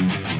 Thank you.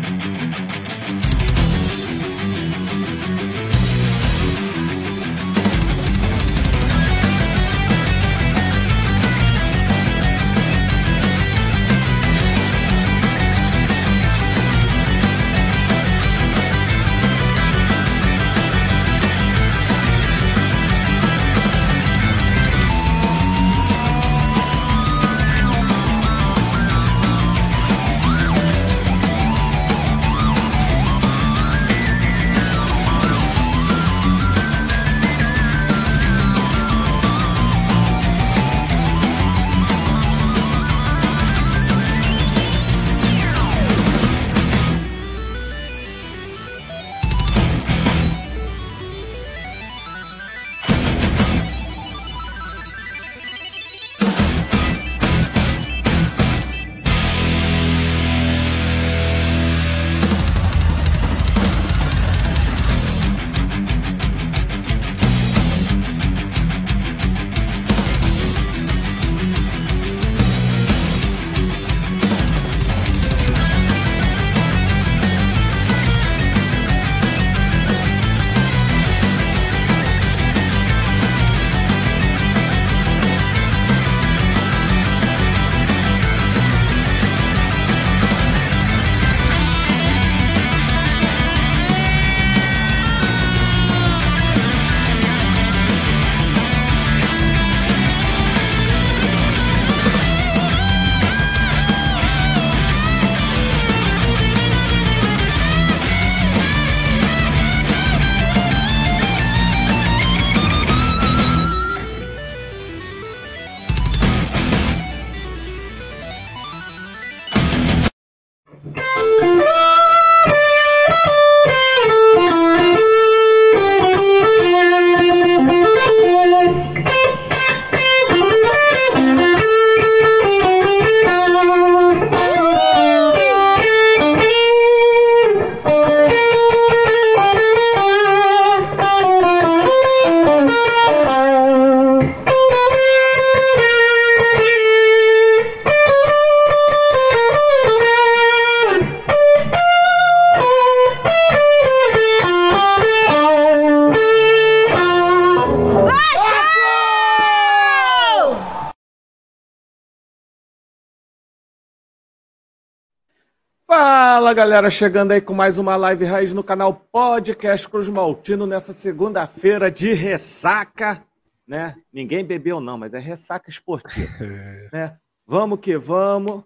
Fala galera, chegando aí com mais uma live raiz no canal Podcast Cruz Maltino nessa segunda-feira de ressaca, né? Ninguém bebeu não, mas é ressaca esportiva, é. né? Vamos que vamos.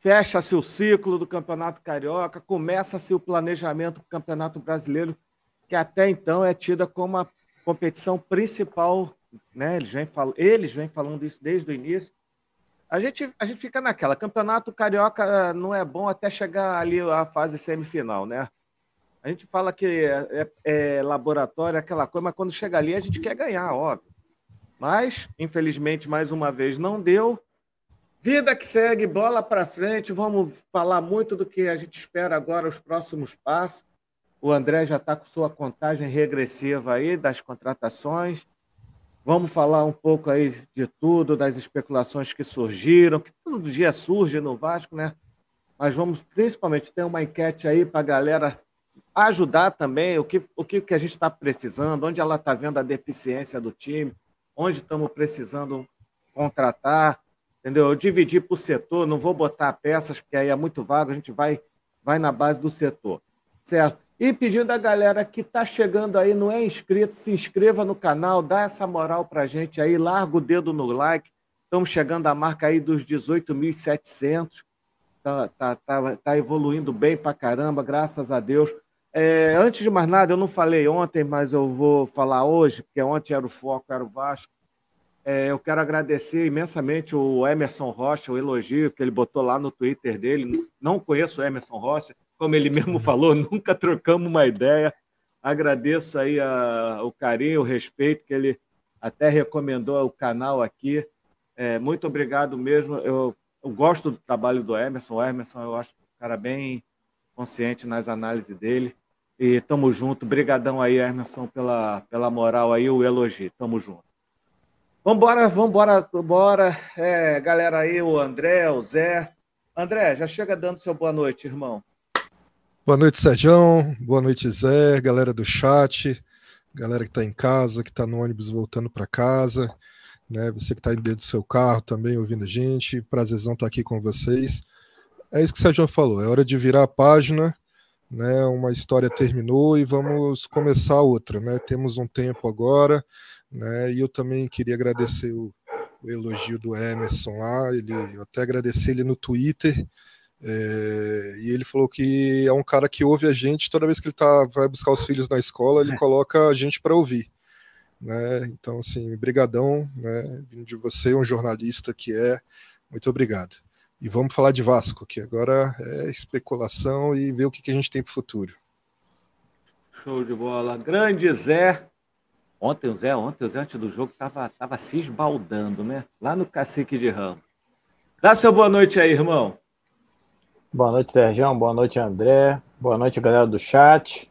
Fecha-se o ciclo do Campeonato Carioca, começa-se o planejamento do Campeonato Brasileiro, que até então é tida como a competição principal, né? Eles vêm, fal... Eles vêm falando isso desde o início a gente, a gente fica naquela. Campeonato carioca eh, não é bom até chegar ali à fase semifinal, né? A gente fala que é, é, é laboratório, aquela coisa, mas quando chega ali a gente quer ganhar, óbvio. Mas, infelizmente, mais uma vez não deu. Vida que segue, bola para frente. Vamos falar muito do que a gente espera agora, os próximos passos. O André já está com sua contagem regressiva aí das contratações. Vamos falar um pouco aí de tudo, das especulações que surgiram, que todo dia surge no Vasco, né? Mas vamos principalmente ter uma enquete aí para a galera ajudar também o que, o que, que a gente está precisando, onde ela está vendo a deficiência do time, onde estamos precisando contratar, entendeu? Eu dividi por setor, não vou botar peças, porque aí é muito vago, a gente vai, vai na base do setor, certo? E pedindo a galera que está chegando aí, não é inscrito, se inscreva no canal, dá essa moral para a gente aí, larga o dedo no like. Estamos chegando à marca aí dos 18.700. Tá, tá, tá, tá evoluindo bem para caramba, graças a Deus. É, antes de mais nada, eu não falei ontem, mas eu vou falar hoje, porque ontem era o foco, era o Vasco. É, eu quero agradecer imensamente o Emerson Rocha, o elogio que ele botou lá no Twitter dele. Não conheço o Emerson Rocha, como ele mesmo uhum. falou, nunca trocamos uma ideia. Agradeço aí a, o carinho, o respeito que ele até recomendou o canal aqui. É, muito obrigado mesmo. Eu, eu, gosto do trabalho do Emerson. O Emerson, eu acho um cara bem consciente nas análises dele. E tamo junto. Brigadão aí, Emerson, pela, pela moral aí, o elogio. Tamo junto. Vambora, vambora, vambora. É, galera aí, o André, o Zé. André, já chega dando seu boa noite, irmão. Boa noite, Sérgio. Boa noite, Zé, galera do chat, galera que está em casa, que está no ônibus voltando para casa, né? Você que está dentro do seu carro também ouvindo a gente. Prazerzão estar tá aqui com vocês. É isso que o Sérgio falou. É hora de virar a página, né? Uma história terminou e vamos começar outra, né? Temos um tempo agora, né? E eu também queria agradecer o, o elogio do Emerson lá. Ele, eu até agradeci ele no Twitter é, e ele falou que é um cara que ouve a gente toda vez que ele tá, vai buscar os filhos na escola, ele é. coloca a gente para ouvir. Né? Então, assim, brigadão né, de você, um jornalista que é. Muito obrigado. E vamos falar de Vasco, que agora é especulação e ver o que, que a gente tem para o futuro. Show de bola. Grande Zé. Ontem o Zé, ontem o Zé antes do jogo estava tava se esbaldando, né? Lá no cacique de ramo. Dá seu boa noite aí, irmão. Boa noite, Sérgio. Boa noite, André. Boa noite, galera do chat.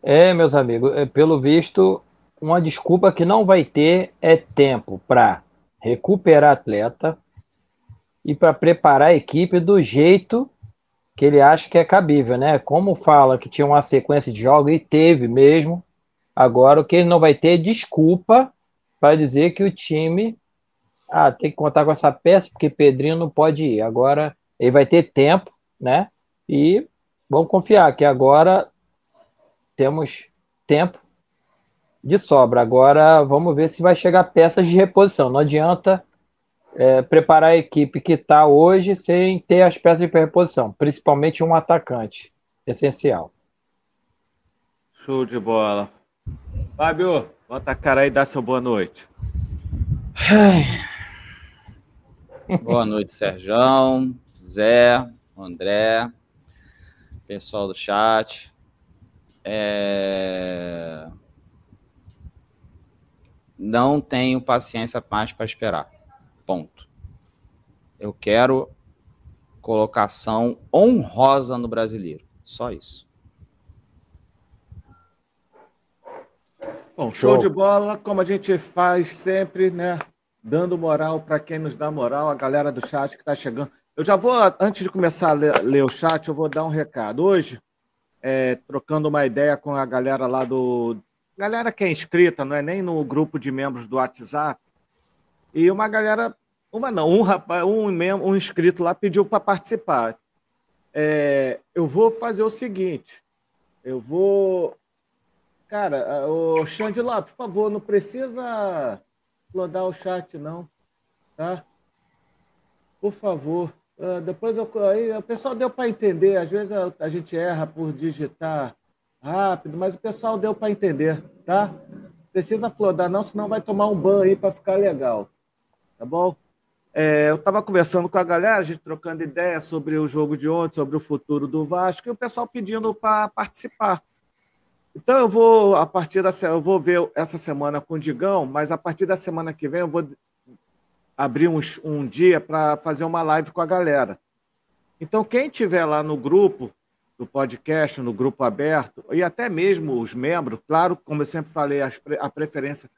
É, meus amigos, é, pelo visto, uma desculpa que não vai ter é tempo para recuperar atleta e para preparar a equipe do jeito que ele acha que é cabível, né? Como fala que tinha uma sequência de jogos e teve mesmo, agora o que ele não vai ter é desculpa para dizer que o time ah, tem que contar com essa peça porque Pedrinho não pode ir. Agora ele vai ter tempo né? E vamos confiar que agora temos tempo de sobra. Agora vamos ver se vai chegar peças de reposição. Não adianta é, preparar a equipe que está hoje sem ter as peças de reposição, principalmente um atacante essencial. Show de bola. Fábio, bota a cara aí e dá seu boa noite. Ai. Boa noite, Serjão, Zé, André, pessoal do chat. É... Não tenho paciência mais para esperar. Ponto. Eu quero colocação honrosa no brasileiro. Só isso. Bom, show, show de bola, como a gente faz sempre, né? Dando moral para quem nos dá moral, a galera do chat que está chegando. Eu já vou, antes de começar a ler, ler o chat, eu vou dar um recado. Hoje, é, trocando uma ideia com a galera lá do. Galera que é inscrita, não é nem no grupo de membros do WhatsApp. E uma galera. Uma não, um rapaz, um, membro, um inscrito lá pediu para participar. É, eu vou fazer o seguinte. Eu vou. Cara, o Xande lá, por favor, não precisa flodar o chat, não. Tá? Por favor. Uh, depois eu, aí, o pessoal deu para entender. Às vezes a, a, gente erra por digitar rápido, mas o pessoal deu para entender, tá? Precisa flodar, não, senão vai tomar um banho aí para ficar legal. Tá bom? É, eu estava conversando com a galera, a gente trocando ideias sobre o jogo de ontem, sobre o futuro do Vasco, e o pessoal pedindo para participar. Então eu vou, a partir da eu vou ver essa semana com o Digão, mas a partir da semana que vem eu vou abrir um, um dia para fazer uma live com a galera. Então, quem tiver lá no grupo do podcast, no grupo aberto, e até mesmo os membros, claro, como eu sempre falei, a preferência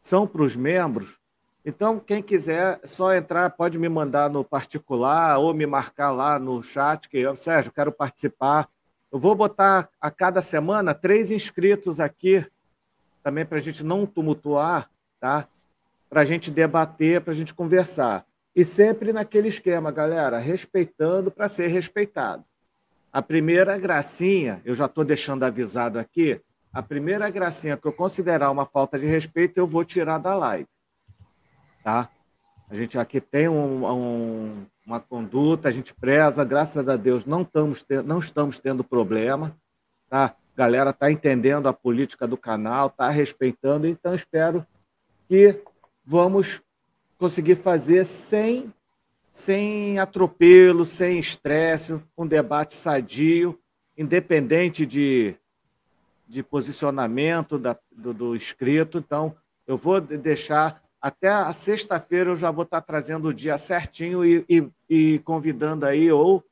são para os membros. Então, quem quiser, é só entrar, pode me mandar no particular ou me marcar lá no chat, que eu, Sérgio, quero participar. Eu vou botar a cada semana três inscritos aqui, também para a gente não tumultuar, tá? para a gente debater, para a gente conversar. E sempre naquele esquema, galera, respeitando para ser respeitado. A primeira gracinha, eu já estou deixando avisado aqui, a primeira gracinha que eu considerar uma falta de respeito, eu vou tirar da live. Tá? A gente aqui tem um, um, uma conduta, a gente preza, graças a Deus não estamos, te, não estamos tendo problema. Tá? A galera está entendendo a política do canal, está respeitando, então espero que vamos conseguir fazer sem, sem atropelo, sem estresse, um debate sadio, independente de, de posicionamento da, do, do inscrito. Então, eu vou deixar até a sexta-feira eu já vou estar trazendo o dia certinho e, e, e, convidando aí ou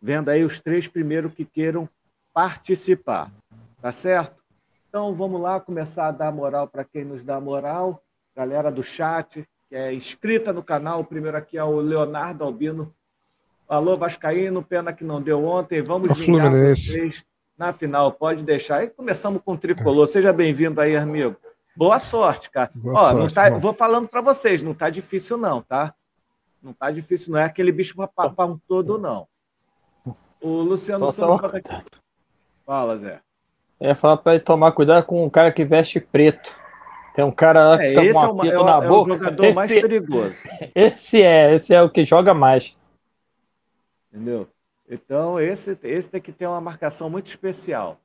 vendo aí os três primeiros que queiram participar, tá certo? Então vamos lá começar a dar moral para quem nos dá moral galera do chat, que é inscrita no canal. O primeiro aqui é o Leonardo Albino. Alô, Vascaíno, pena que não deu ontem. Vamos vingar vocês na final, pode deixar. E começamos com o tricolor. Seja bem-vindo aí, amigo. Boa sorte, cara. Boa Ó, sorte, tá, vou falando para vocês, não tá difícil não, tá? Não tá difícil, não é aquele bicho papão todo não. O Luciano Santos tá... Fala, Zé. Eu ia falar para ele tomar cuidado com o cara que veste preto. Tem um cara lá que é, fica esse com uma é, uma, é na é boca. o jogador esse, mais é- perigoso. Esse é, esse é o que joga mais. Entendeu? Então, esse, esse tem que ter uma marcação muito especial.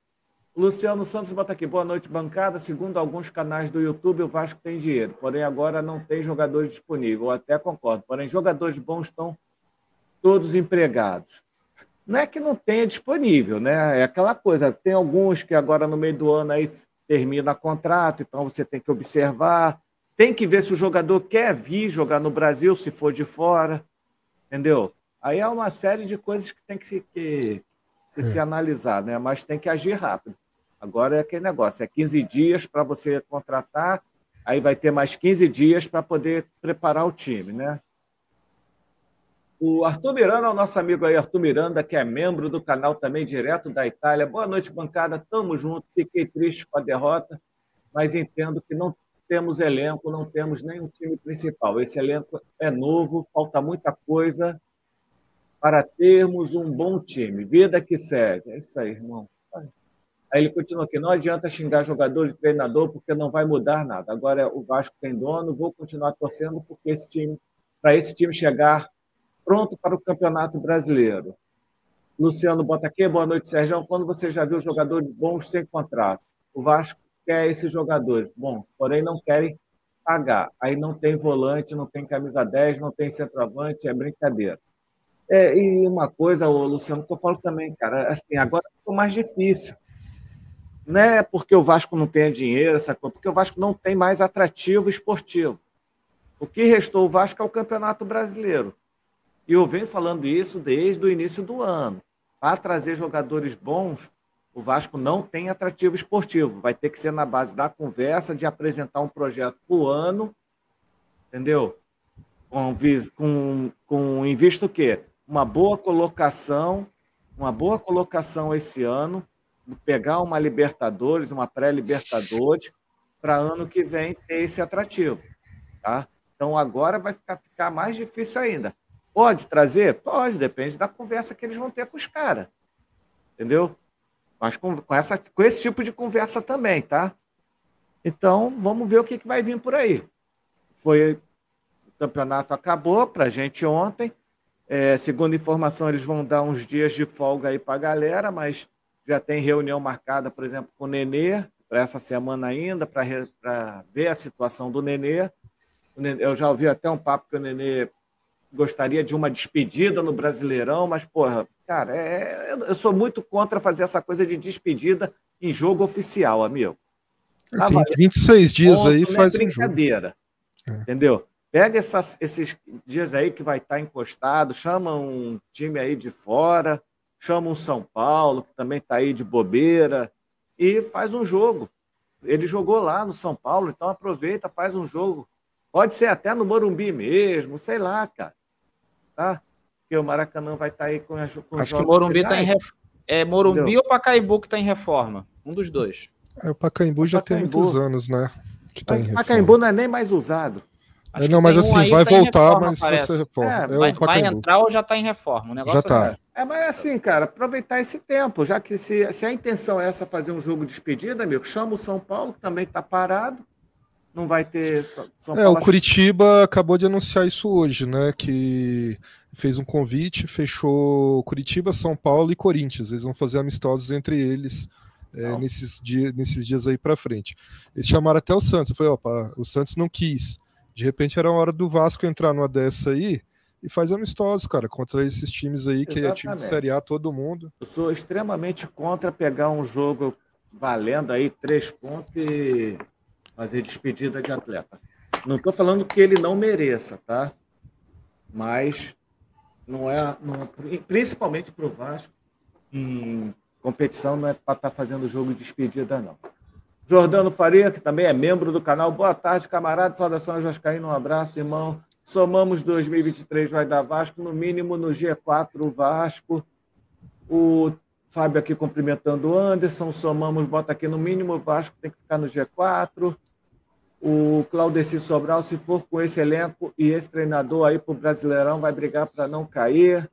Luciano Santos bota aqui, boa noite, bancada. Segundo alguns canais do YouTube, o Vasco tem dinheiro, porém agora não tem jogadores disponíveis. Eu até concordo, porém jogadores bons estão todos empregados. Não é que não tenha disponível, né? É aquela coisa, tem alguns que agora no meio do ano aí termina contrato, então você tem que observar, tem que ver se o jogador quer vir jogar no Brasil, se for de fora, entendeu? Aí é uma série de coisas que tem que se, que, que se é. analisar, né? mas tem que agir rápido. Agora é aquele negócio: é 15 dias para você contratar, aí vai ter mais 15 dias para poder preparar o time, né? O Arthur Miranda, o nosso amigo aí, Arthur Miranda, que é membro do canal também, direto da Itália. Boa noite, bancada. Tamo junto. Fiquei triste com a derrota, mas entendo que não temos elenco, não temos nenhum time principal. Esse elenco é novo, falta muita coisa para termos um bom time. Vida que segue. É isso aí, irmão. Aí ele continua aqui: não adianta xingar jogador e treinador, porque não vai mudar nada. Agora o Vasco tem dono, vou continuar torcendo, porque esse time, para esse time chegar pronto para o Campeonato Brasileiro. Luciano Botaque, boa noite, Sérgio. Quando você já viu jogadores bons sem contrato? O Vasco quer esses jogadores bons, porém não querem pagar. Aí não tem volante, não tem camisa 10, não tem centroavante, é brincadeira. É, e uma coisa, o Luciano, que eu falo também, cara, assim, agora ficou é mais difícil. Não é porque o Vasco não tem dinheiro, essa coisa, porque o Vasco não tem mais atrativo esportivo. O que restou o Vasco é o Campeonato Brasileiro. E eu venho falando isso desde o início do ano. Para trazer jogadores bons, o Vasco não tem atrativo esportivo. Vai ter que ser na base da conversa, de apresentar um projeto por ano, entendeu? Com, com, com em vista o quê? Uma boa colocação, uma boa colocação esse ano, pegar uma Libertadores, uma pré-Libertadores, para ano que vem ter esse atrativo. Tá? Então agora vai ficar, ficar mais difícil ainda. Pode trazer? Pode, depende da conversa que eles vão ter com os caras. Entendeu? Mas com, com, essa, com esse tipo de conversa também, tá? Então, vamos ver o que, que vai vir por aí. Foi. O campeonato acabou para a gente ontem. É, segundo informação, eles vão dar uns dias de folga aí para a galera, mas já tem reunião marcada, por exemplo, com o Nenê, para essa semana ainda, para ver a situação do Nenê. Nenê. Eu já ouvi até um papo que o Nenê gostaria de uma despedida no Brasileirão, mas, porra, cara, é, é, eu sou muito contra fazer essa coisa de despedida em jogo oficial, amigo. Tá Tem 26 ah, dias ponto, aí, é faz. É brincadeira. Um Entendeu? Pega essas, esses dias aí que vai estar tá encostado, chama um time aí de fora, chama um São Paulo, que também está aí de bobeira, e faz um jogo. Ele jogou lá no São Paulo, então aproveita, faz um jogo. Pode ser até no Morumbi mesmo, sei lá, cara tá? Porque o Maracanã vai estar tá aí com, a, com Acho jogos que Morumbi tá em ref... É Morumbi Entendeu? ou Pacaembu que está em reforma? Um dos dois. É, o Pacaembu já tem muitos anos, né? Que tá em Pacaembu não é nem mais usado. É, não, mas um assim, vai tá voltar, reforma, mas parece. vai ser reforma. É, é vai, vai, entrar ou já está em reforma? O negócio já é está. É, mas assim, cara, aproveitar esse tempo, já que se, se a intenção é essa, fazer um jogo de despedida, amigo, chama o São Paulo, que também está parado, não vai ter São Paulo. É, o Curitiba acabou de anunciar isso hoje, né? Que fez um convite, fechou Curitiba, São Paulo e Corinthians. Eles vão fazer amistosos entre eles. É, nesses, dia, nesses dias aí para frente. Eles chamaram até o Santos. Eu falei, opa, o Santos não quis. De repente era a hora do Vasco entrar numa dessa aí e fazer amistosos, cara, contra esses times aí que Exatamente. é time de Série A, todo mundo. Eu sou extremamente contra pegar um jogo valendo aí três pontos e fazer despedida de atleta. Não estou falando que ele não mereça, tá? Mas não é, não, principalmente para o Vasco, em competição não é para estar tá fazendo jogo de despedida, não. Jordano Faria, que também é membro do canal. Boa tarde, camarada. Saudações, Vascaíno. Um abraço, irmão. Somamos 2023 vai dar Vasco, no mínimo no G4 Vasco. O Fábio aqui cumprimentando o Anderson, somamos, bota aqui no mínimo, o Vasco tem que ficar no G4. O Claudeci Sobral, se for com esse elenco e esse treinador aí para o Brasileirão, vai brigar para não cair.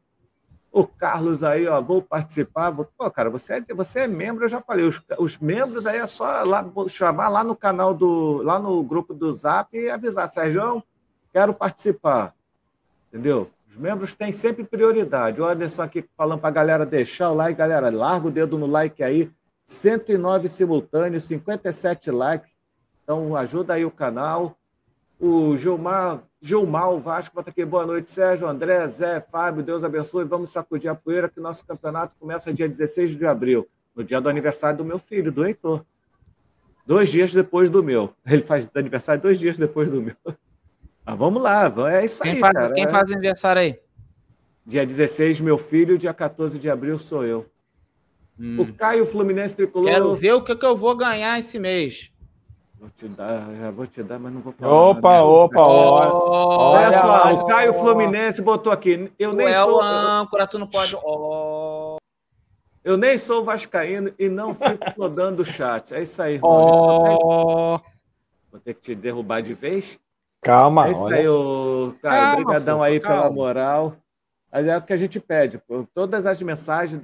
O Carlos aí, ó, vou participar. Vou... Pô, cara, você é, você é membro, eu já falei. Os, os membros aí é só lá, chamar lá no canal do. lá no grupo do Zap e avisar, Sérgio, quero participar. Entendeu? Os membros têm sempre prioridade. Olha Anderson aqui falando para a galera deixar o like, galera. Larga o dedo no like aí. 109 simultâneos, 57 likes. Então ajuda aí o canal. O Gilmar, Gilmar o Vasco bota aqui. Boa noite, Sérgio, André, Zé, Fábio. Deus abençoe. Vamos sacudir a poeira que nosso campeonato começa dia 16 de abril, no dia do aniversário do meu filho, do Heitor. Dois dias depois do meu. Ele faz aniversário dois dias depois do meu. Ah, vamos lá, é isso quem aí. Faz, cara, quem é. faz aniversário aí? Dia 16, meu filho, dia 14 de abril sou eu. Hum. O Caio Fluminense Tricolor. Quero ver o que, que eu vou ganhar esse mês. Vou te dar, já vou te dar, mas não vou falar. Opa, nada, né? opa, olha, olha. só, o Caio Fluminense botou aqui. Eu nem é sou. O âncora, tu não pode. Oh. Eu nem sou vascaíno e não fico flodando o chat. É isso aí, irmão. Oh. Vou ter que te derrubar de vez. Calma, É isso olha. aí, o... Caio. Obrigadão aí calma. pela moral. Mas é o que a gente pede. Todas as mensagens,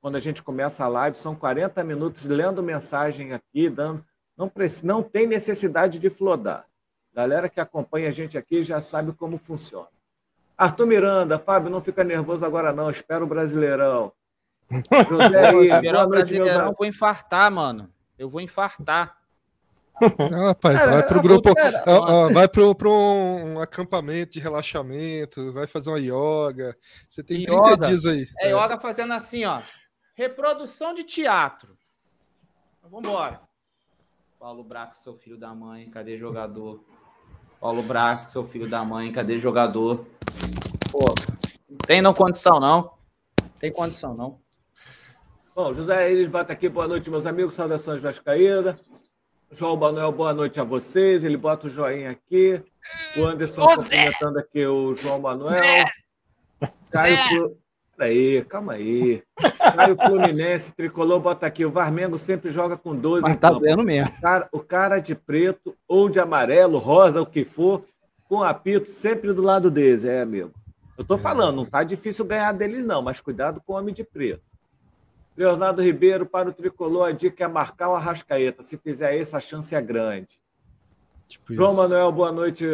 quando a gente começa a live, são 40 minutos lendo mensagem aqui, dando. Não, precisa, não tem necessidade de flodar. Galera que acompanha a gente aqui já sabe como funciona. Arthur Miranda, Fábio, não fica nervoso agora, não. Espera o Brasileirão. José Ives, boa noite, Brasileirão, meus... vou infartar, mano. Eu vou infartar. Ah, rapaz, cara, vai pro assim, grupo. ah, ah, vai pro, pro um, acampamento de relaxamento, vai fazer uma yoga. Você tem yoga, 30 dias aí. É, é yoga fazendo assim, ó. Reprodução de teatro. Então, vambora. Paulo Brax, seu filho da mãe, cadê jogador? Paulo Brax, seu filho da mãe, cadê jogador? Pô, tem não condição, não. Tem condição, não. Bom, José Elis Bata aqui, boa noite, meus amigos, saudações Vascaína. João Manuel, boa noite a vocês. Ele bota o joinha aqui. O Anderson está comentando aqui o João Manuel. Zé. Caio Zé. Flu... Peraí, calma aí. Caio Fluminense, tricolor, bota aqui. O Varmengo sempre joga com 12. Mas tá campo. vendo mesmo. O cara, o cara de preto ou de amarelo, rosa, o que for, com apito sempre do lado deles, é, amigo. Eu tô é. falando, não tá difícil ganhar deles, não, mas cuidado com o homem de preto. Leonardo Ribeiro, para o tricolor, a dica é marcar o Arrascaeta. Se fizer isso, a chance é grande. Tipo João isso. Manuel, boa noite,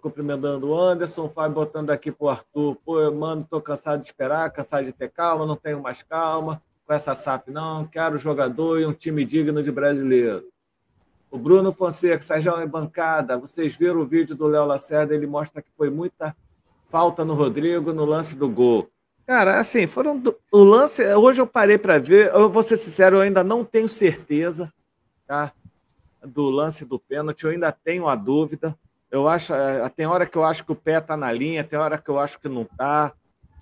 cumprimentando o Anderson. Fábio botando aqui o Arthur. Pô, mano, tô cansado de esperar, cansado de ter calma, não tenho mais calma com essa SAF, não. Quero jogador e um time digno de brasileiro. O Bruno Fonseca, Sérgio em é bancada. Vocês viram o vídeo do Léo Lacerda, ele mostra que foi muita falta no Rodrigo no lance do gol. Cara, assim, foram do... o lance. Hoje eu parei para ver. Eu vou ser sincero, eu ainda não tenho certeza tá, do lance do pênalti. Eu ainda tenho a dúvida. Eu acho, eh, tem hora que eu acho que o pé tá na linha, tem hora que eu acho que não tá.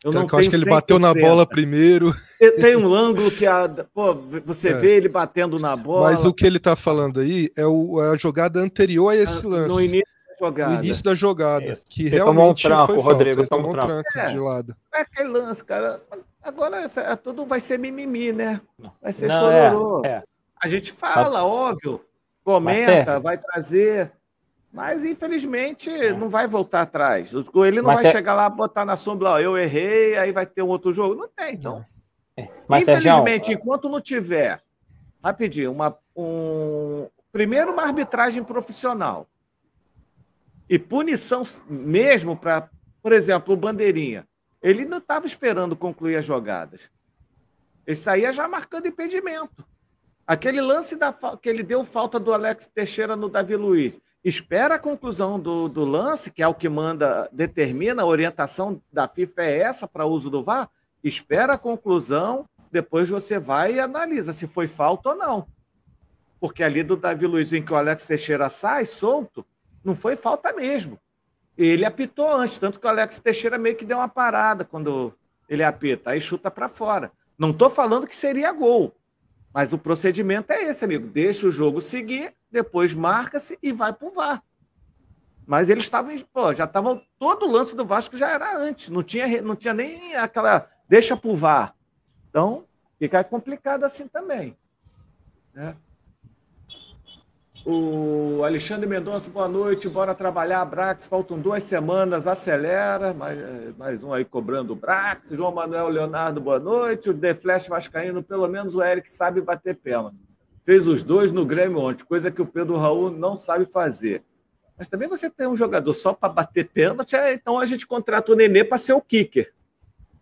Eu não eu acho que ele bateu na bola primeiro. Tem um ângulo que a, pô, você é. vê ele batendo na bola. Mas o que ele tá falando aí é, o, é a jogada anterior a esse lance. No início jogada. início da jogada. É. Que Você realmente tomou um tranco, foi Rodrigo falta. Né? tomou um tranco, de é. lado. É aquele lance, cara. Agora é, tudo vai ser mimimi, né? Vai ser Não, é, chororô. É, é. A gente fala, mas, óbvio, comenta, é. vai trazer. Mas, infelizmente, não vai voltar atrás. Ele não mas vai chegar lá, botar na sombra, ó, eu errei, aí vai ter um outro jogo. Não tem, então. Mas, infelizmente, enquanto não tiver, rapidinho, uma, um, primeiro uma arbitragem profissional, e punição mesmo para, por exemplo, o Bandeirinha. Ele não estava esperando concluir as jogadas. Ele saía é já marcando impedimento. Aquele lance da, que ele deu falta do Alex Teixeira no Davi Luiz. Espera a conclusão do, do lance, que é o que manda, determina, a orientação da FIFA é essa para uso do VAR. Espera a conclusão, depois você vai e analisa se foi falta ou não. Porque ali do Davi Luiz, em que o Alex Teixeira sai solto, não foi falta mesmo. Ele apitou antes, tanto que o Alex Teixeira meio que deu uma parada quando ele apita, aí chuta para fora. Não estou falando que seria gol, mas o procedimento é esse, amigo. Deixa o jogo seguir, depois marca-se e vai o VAR. Mas eles estavam, pô, já estavam todo o lance do Vasco já era antes, não tinha, não tinha nem aquela deixa o VAR. Então, fica complicado assim também. Né? O Alexandre Mendonça, boa noite, bora trabalhar, Brax, faltam duas semanas, acelera, mais, mais um aí cobrando o Brax, João Manuel Leonardo, boa noite, o The Flash Vascaíno, pelo menos o Eric sabe bater pênalti, fez os dois no Grêmio ontem, coisa que o Pedro Raul não sabe fazer, mas também você tem um jogador só para bater pênalti, é, então a gente contrata o Nenê para ser o kicker.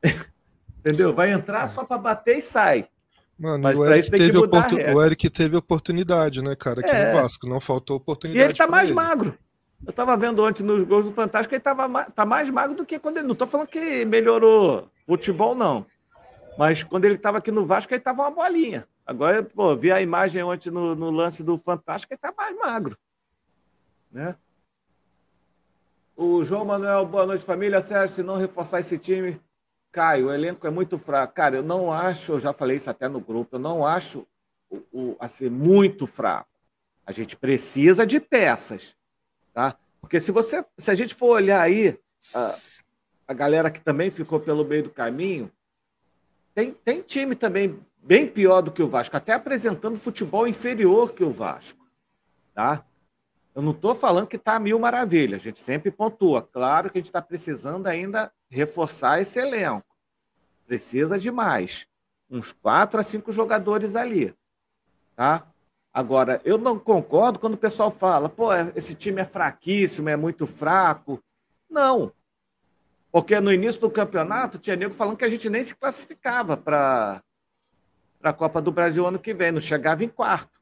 Entendeu? Vai entrar só para bater e sai. Mano, Mas o, Eric teve oportun... o Eric teve oportunidade, né, cara? Aqui é. no Vasco, não faltou oportunidade. E ele tá mais ele. magro. Eu tava vendo antes nos gols do Fantástico, ele tava, tá mais magro do que quando ele. Não tô falando que melhorou futebol, não. Mas quando ele tava aqui no Vasco, ele tava uma bolinha. Agora, pô, vi a imagem ontem no, no lance do Fantástico, ele tá mais magro. Né? O João Manuel, boa noite, família. Sérgio, se não reforçar esse time, Caio, o elenco é muito fraco. Cara, eu não acho, eu já falei isso até no grupo, eu não acho o, o ser muito fraco. A gente precisa de peças, tá? Porque se você, se a gente for olhar aí a, a galera que também ficou pelo meio do caminho, tem, tem time também bem pior do que o Vasco, até apresentando futebol inferior que o Vasco, tá? Eu não estou falando que está mil maravilhas, a gente sempre pontua. Claro que a gente está precisando ainda reforçar esse elenco. Precisa de mais. Uns quatro a cinco jogadores ali. Tá? Agora, eu não concordo quando o pessoal fala, pô, esse time é fraquíssimo, é muito fraco. Não. Porque no início do campeonato tinha nego falando que a gente nem se classificava para a Copa do Brasil ano que vem, não chegava em quarto.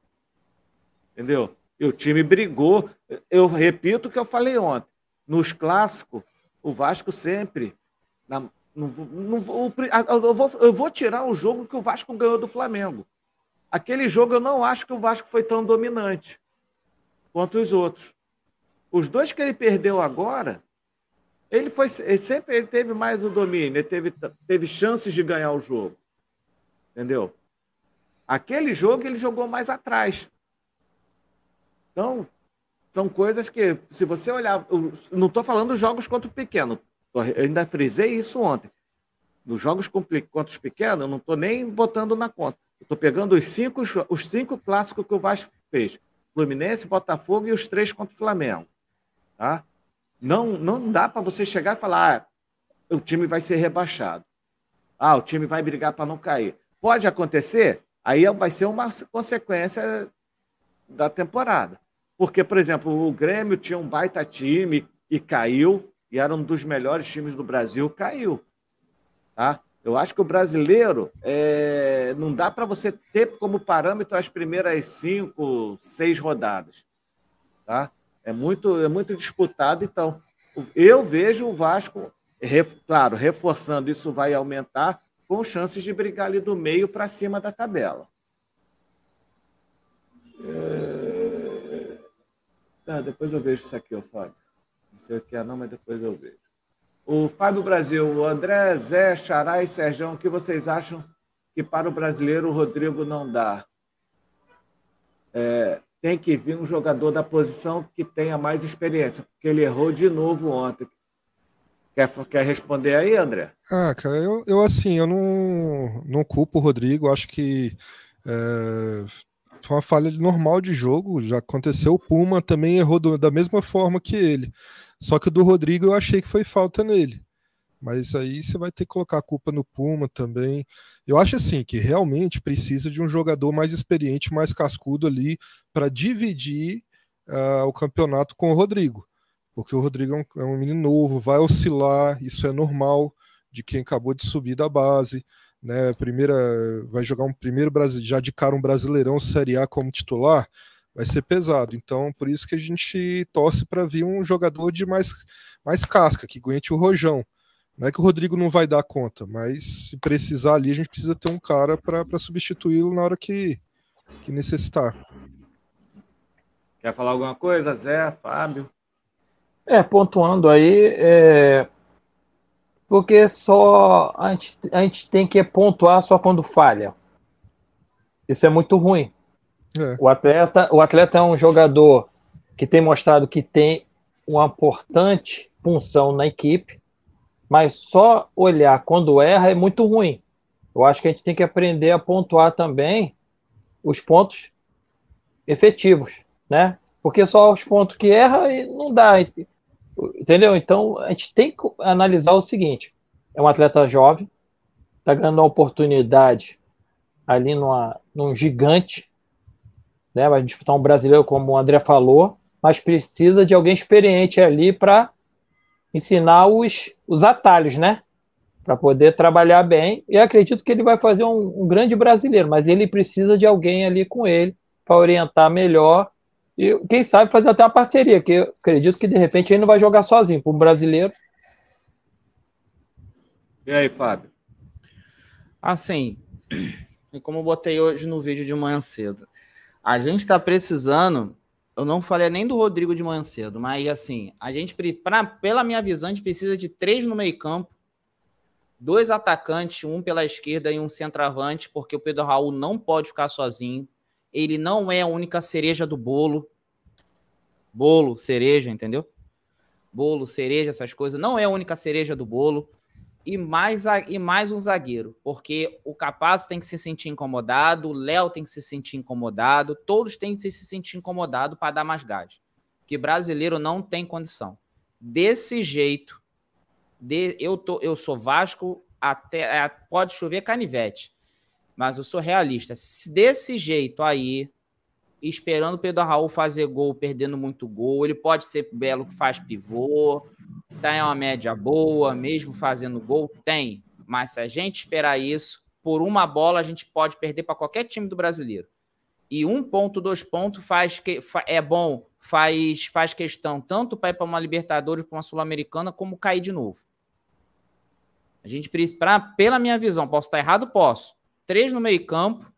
Entendeu? E o time brigou. Eu repito o que eu falei ontem. Nos clássicos, o Vasco sempre. Na, não, não, eu, vou, eu vou tirar o jogo que o Vasco ganhou do Flamengo. Aquele jogo eu não acho que o Vasco foi tão dominante quanto os outros. Os dois que ele perdeu agora, ele foi ele sempre ele teve mais o domínio, ele teve, teve chances de ganhar o jogo. Entendeu? Aquele jogo ele jogou mais atrás. Então, são coisas que, se você olhar, não estou falando jogos contra o pequeno, eu ainda frisei isso ontem. Nos jogos contra os pequenos, eu não estou nem botando na conta. Estou pegando os cinco, os cinco clássicos que o Vasco fez: Fluminense, Botafogo e os três contra o Flamengo. Tá? Não, não dá para você chegar e falar: ah, o time vai ser rebaixado. Ah, o time vai brigar para não cair. Pode acontecer, aí vai ser uma consequência da temporada. Porque, por exemplo, o Grêmio tinha um baita time e caiu, e era um dos melhores times do Brasil, caiu. Tá? Eu acho que o brasileiro é... não dá para você ter como parâmetro as primeiras cinco, seis rodadas. Tá? É, muito, é muito disputado, então. Eu vejo o Vasco, claro, reforçando isso vai aumentar, com chances de brigar ali do meio para cima da tabela. É... Ah, depois eu vejo isso aqui, o Fábio. Não sei o que é, não, mas depois eu vejo. O Fábio Brasil, o André, Zé, Xará e Sérgio, o que vocês acham que para o brasileiro o Rodrigo não dá? É, tem que vir um jogador da posição que tenha mais experiência, porque ele errou de novo ontem. Quer, quer responder aí, André? Ah, cara, eu, eu assim, eu não, não culpo o Rodrigo, acho que. É foi uma falha normal de jogo, já aconteceu. O Puma também errou do, da mesma forma que ele. Só que o do Rodrigo eu achei que foi falta nele. Mas aí você vai ter que colocar a culpa no Puma também. Eu acho assim que realmente precisa de um jogador mais experiente, mais cascudo ali, para dividir uh, o campeonato com o Rodrigo. Porque o Rodrigo é um, é um menino novo, vai oscilar, isso é normal de quem acabou de subir da base né? Primeira, vai jogar um primeiro Brasil, já de cara um brasileirão Série A como titular, vai ser pesado. Então, por isso que a gente torce para vir um jogador de mais, mais casca, que aguente o rojão. Não é que o Rodrigo não vai dar conta, mas se precisar ali, a gente precisa ter um cara para substituí-lo na hora que, que necessitar. Quer falar alguma coisa, Zé, Fábio? É, pontuando aí, é, porque só a gente, a gente tem que pontuar só quando falha. Isso é muito ruim. É. O, atleta, o atleta é um jogador que tem mostrado que tem uma importante função na equipe, mas só olhar quando erra é muito ruim. Eu acho que a gente tem que aprender a pontuar também os pontos efetivos, né? Porque só os pontos que erra não dá. Entendeu? Então, a gente tem que analisar o seguinte: é um atleta jovem, está ganhando uma oportunidade ali numa, num gigante, né? vai disputar um brasileiro, como o André falou, mas precisa de alguém experiente ali para ensinar os, os atalhos, né? Para poder trabalhar bem. E acredito que ele vai fazer um, um grande brasileiro, mas ele precisa de alguém ali com ele para orientar melhor e quem sabe fazer até uma parceria, que eu acredito que de repente ele não vai jogar sozinho, para um brasileiro. E aí, Fábio? Assim, como eu botei hoje no vídeo de manhã cedo, a gente está precisando. Eu não falei nem do Rodrigo de manhã cedo, mas assim, a gente, pra, pela minha visão, a gente precisa de três no meio-campo, dois atacantes, um pela esquerda e um centroavante, porque o Pedro Raul não pode ficar sozinho ele não é a única cereja do bolo bolo, cereja, entendeu? Bolo, cereja, essas coisas. Não é a única cereja do bolo. E mais, a, e mais um zagueiro, porque o Capaz tem que se sentir incomodado, o Léo tem que se sentir incomodado, todos têm que se sentir incomodado para dar mais gás. Que brasileiro não tem condição. Desse jeito, de, eu, tô, eu sou Vasco, até é, pode chover canivete, mas eu sou realista. Desse jeito aí, esperando o Pedro Raul fazer gol, perdendo muito gol. Ele pode ser belo que faz pivô, tem uma média boa, mesmo fazendo gol, tem. Mas se a gente esperar isso, por uma bola a gente pode perder para qualquer time do brasileiro. E um ponto, dois pontos faz que é bom, faz faz questão tanto para ir para uma Libertadores, para uma Sul-Americana, como cair de novo. A gente precisa, pra, pela minha visão, posso estar errado, posso. Três no meio campo,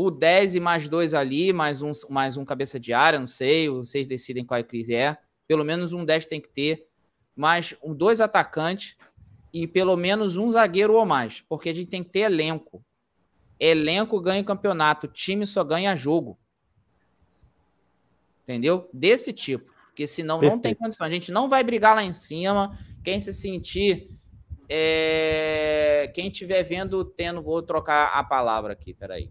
o 10 e mais dois ali, mais um, mais um cabeça de área, não sei, vocês decidem qual é que quiser. É. Pelo menos um 10 tem que ter, mais um, dois atacantes e pelo menos um zagueiro ou mais, porque a gente tem que ter elenco. Elenco ganha campeonato, time só ganha jogo. Entendeu? Desse tipo. Porque senão Perfeito. não tem condição. A gente não vai brigar lá em cima. Quem se sentir. É... Quem estiver vendo, tendo. Vou trocar a palavra aqui, peraí.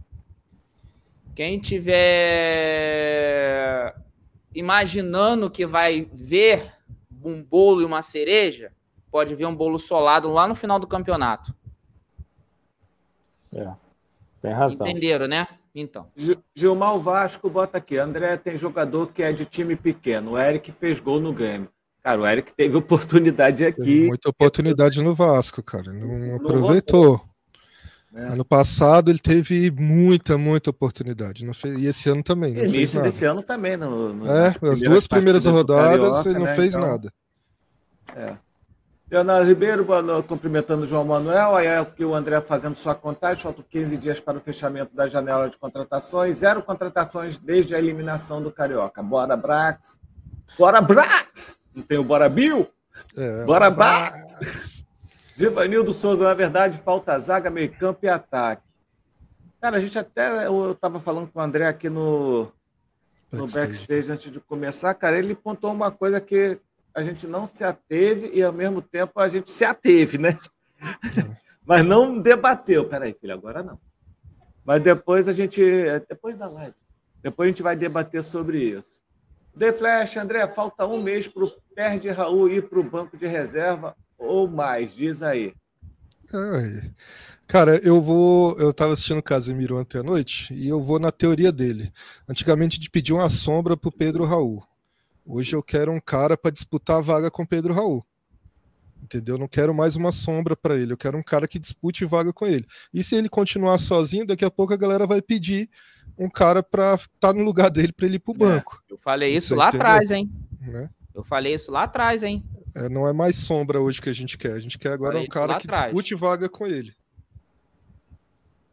Quem tiver imaginando que vai ver um bolo e uma cereja, pode ver um bolo solado lá no final do campeonato. É, tem razão. Entenderam, né? Então. Gilmar o Vasco bota aqui. André tem jogador que é de time pequeno. O Eric fez gol no Grêmio. Cara, o Eric teve oportunidade aqui. Teve muita oportunidade no Vasco, cara. Não, não aproveitou. É. Ano passado ele teve muita, muita oportunidade. Não fez, e esse ano também. Não início desse ano também. No, no é, as duas primeiras rodadas ele não né, fez então... nada. É. Leonardo Ribeiro, cumprimentando o João Manuel. Aí é o André fazendo sua contagem. Faltam 15 dias para o fechamento da janela de contratações. Zero contratações desde a eliminação do Carioca. Bora, Brax! Bora, Brax! Não tem o Bora Bill? É, Bora, Brax! Brax. Givanildo Souza, na verdade, falta zaga, meio campo e ataque. Cara, a gente até. Eu estava falando com o André aqui no, backstage. no backstage antes de começar, cara. Ele pontou uma coisa que a gente não se ateve e, ao mesmo tempo, a gente se ateve, né? É. Mas não debateu. Peraí, filho, agora não. Mas depois a gente. É, depois da live. Depois a gente vai debater sobre isso. The Flash, André, falta um mês para o de Raul ir para o banco de reserva ou mais? Diz aí. Ai. Cara, eu vou. Eu tava assistindo o Casemiro ontem à noite e eu vou na teoria dele. Antigamente de pedir uma sombra pro Pedro Raul. Hoje eu quero um cara para disputar a vaga com Pedro Raul. Entendeu? não quero mais uma sombra para ele. Eu quero um cara que dispute vaga com ele. E se ele continuar sozinho, daqui a pouco a galera vai pedir um cara para estar tá no lugar dele para ele ir pro é, banco. É, eu falei isso lá atrás, hein? Né? Eu falei isso lá atrás, hein? É, não é mais sombra hoje que a gente quer. A gente quer agora um cara que atrás. discute vaga com ele.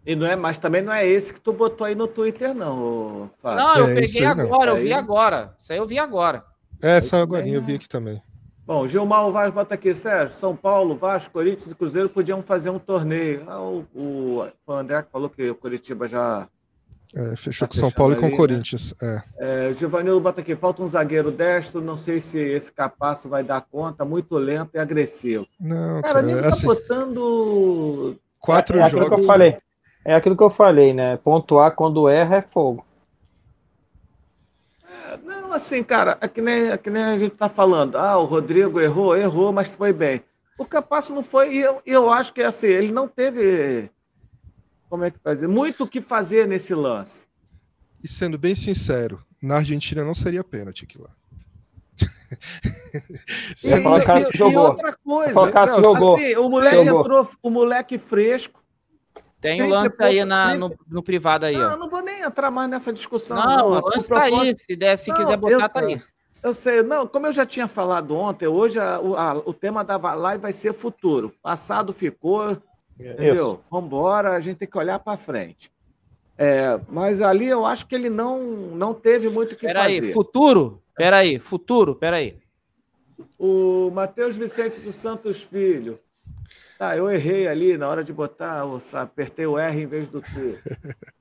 E não é, mas também não é esse que tu botou aí no Twitter, não, Fábio. Não, eu é, peguei agora, eu vi agora. Isso aí eu vi agora. É, saiu agora, eu vi aqui também. Bom, Gilmar Vaz bota aqui, Sérgio, São Paulo, Vasco, Corinthians e Cruzeiro podiam fazer um torneio. Ah, o, o, foi o André que falou que o Curitiba já é, fechou tá com São Paulo e com né? Corinthians. Né? É. É, Giovanildo bota aqui, falta um zagueiro destro, não sei se esse Capasso vai dar conta, muito lento e agressivo. Não, cara, cara ele é tá assim, botando... Quatro é, é jogos... Aquilo que eu falei. É aquilo que eu falei, né? Pontuar quando erra é fogo. É, não, assim, cara, é que, nem, é que nem a gente tá falando. Ah, o Rodrigo errou, errou, mas foi bem. O Capasso não foi, e eu, eu acho que é assim, ele não teve como é que fazer? Muito o que fazer nesse lance. E sendo bem sincero, na Argentina não seria pênalti aqui lá. e, e, e, outra coisa, não, assim, o moleque jogou. entrou, o moleque fresco. Tem o lance aí na, no, no, privado aí. Não, ó. não vou nem entrar mais nessa discussão. Não, não. o lance tá aí. Se, der, se não, quiser botar, está tá aí. Eu sei, não, como eu já tinha falado ontem, hoje a, a, o tema da live vai ser futuro. Passado ficou, Entendeu? Vamos embora, a gente tem que olhar para frente. É, mas ali eu acho que ele não, não teve muito o que pera fazer. Aí, futuro? Peraí, futuro, peraí. O Matheus Vicente dos Santos Filho. Ah, eu errei ali na hora de botar, ouça, apertei o R em vez do T.